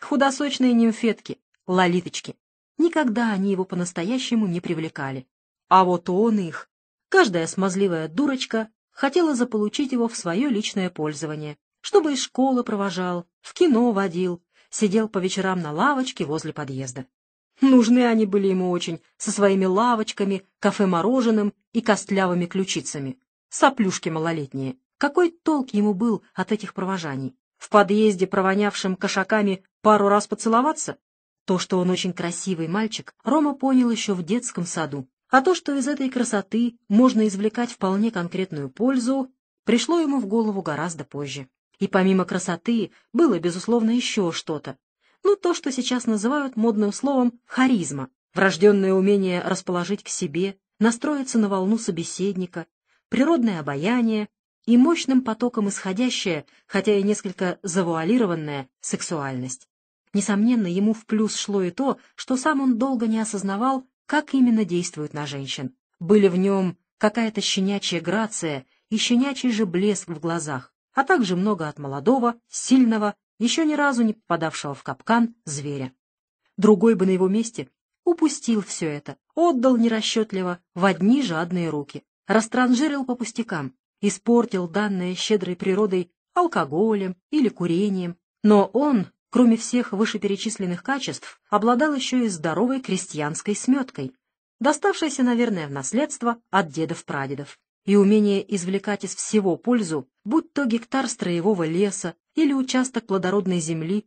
Худосочные нимфетки, лолиточки. Никогда они его по-настоящему не привлекали. А вот он их. Каждая смазливая дурочка хотела заполучить его в свое личное пользование, чтобы из школы провожал, в кино водил, сидел по вечерам на лавочке возле подъезда. Нужны они были ему очень, со своими лавочками, кафе-мороженым и костлявыми ключицами. Соплюшки малолетние. Какой толк ему был от этих провожаний? В подъезде, провонявшим кошаками, пару раз поцеловаться? То, что он очень красивый мальчик, Рома понял еще в детском саду. А то, что из этой красоты можно извлекать вполне конкретную пользу, пришло ему в голову гораздо позже. И помимо красоты было, безусловно, еще что-то. Ну, то, что сейчас называют модным словом «харизма» врожденное умение расположить к себе, настроиться на волну собеседника, природное обаяние и мощным потоком исходящая, хотя и несколько завуалированная, сексуальность. Несомненно, ему в плюс шло и то, что сам он долго не осознавал, как именно действуют на женщин. Были в нем какая-то щенячья грация и щенячий же блеск в глазах, а также много от молодого, сильного, еще ни разу не попадавшего в капкан зверя. Другой бы на его месте упустил все это, отдал нерасчетливо в одни жадные руки растранжирил по пустякам, испортил данное щедрой природой алкоголем или курением, но он, кроме всех вышеперечисленных качеств, обладал еще и здоровой крестьянской сметкой, доставшейся, наверное, в наследство от дедов-прадедов, и умение извлекать из всего пользу, будь то гектар строевого леса или участок плодородной земли,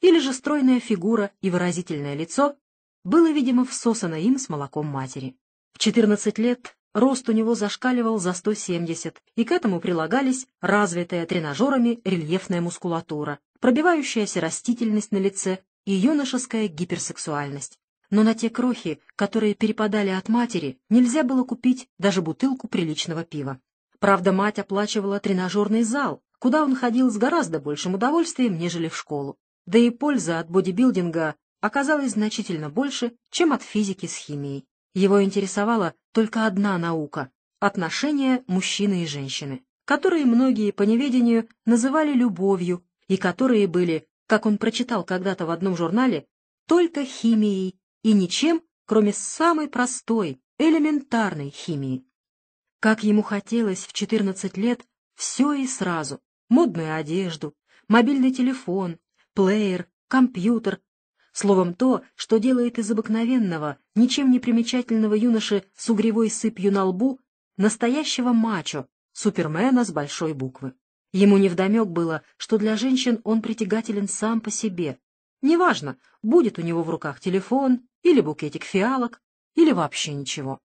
или же стройная фигура и выразительное лицо, было, видимо, всосано им с молоком матери. В 14 лет Рост у него зашкаливал за 170, и к этому прилагались развитая тренажерами рельефная мускулатура, пробивающаяся растительность на лице и юношеская гиперсексуальность. Но на те крохи, которые перепадали от матери, нельзя было купить даже бутылку приличного пива. Правда, мать оплачивала тренажерный зал, куда он ходил с гораздо большим удовольствием, нежели в школу. Да и польза от бодибилдинга оказалась значительно больше, чем от физики с химией. Его интересовало, только одна наука — отношения мужчины и женщины, которые многие по неведению называли любовью и которые были, как он прочитал когда-то в одном журнале, только химией и ничем, кроме самой простой, элементарной химии. Как ему хотелось в 14 лет все и сразу — модную одежду, мобильный телефон, плеер, компьютер, Словом, то, что делает из обыкновенного, ничем не примечательного юноши с угревой сыпью на лбу, настоящего мачо, супермена с большой буквы. Ему невдомек было, что для женщин он притягателен сам по себе. Неважно, будет у него в руках телефон или букетик фиалок, или вообще ничего.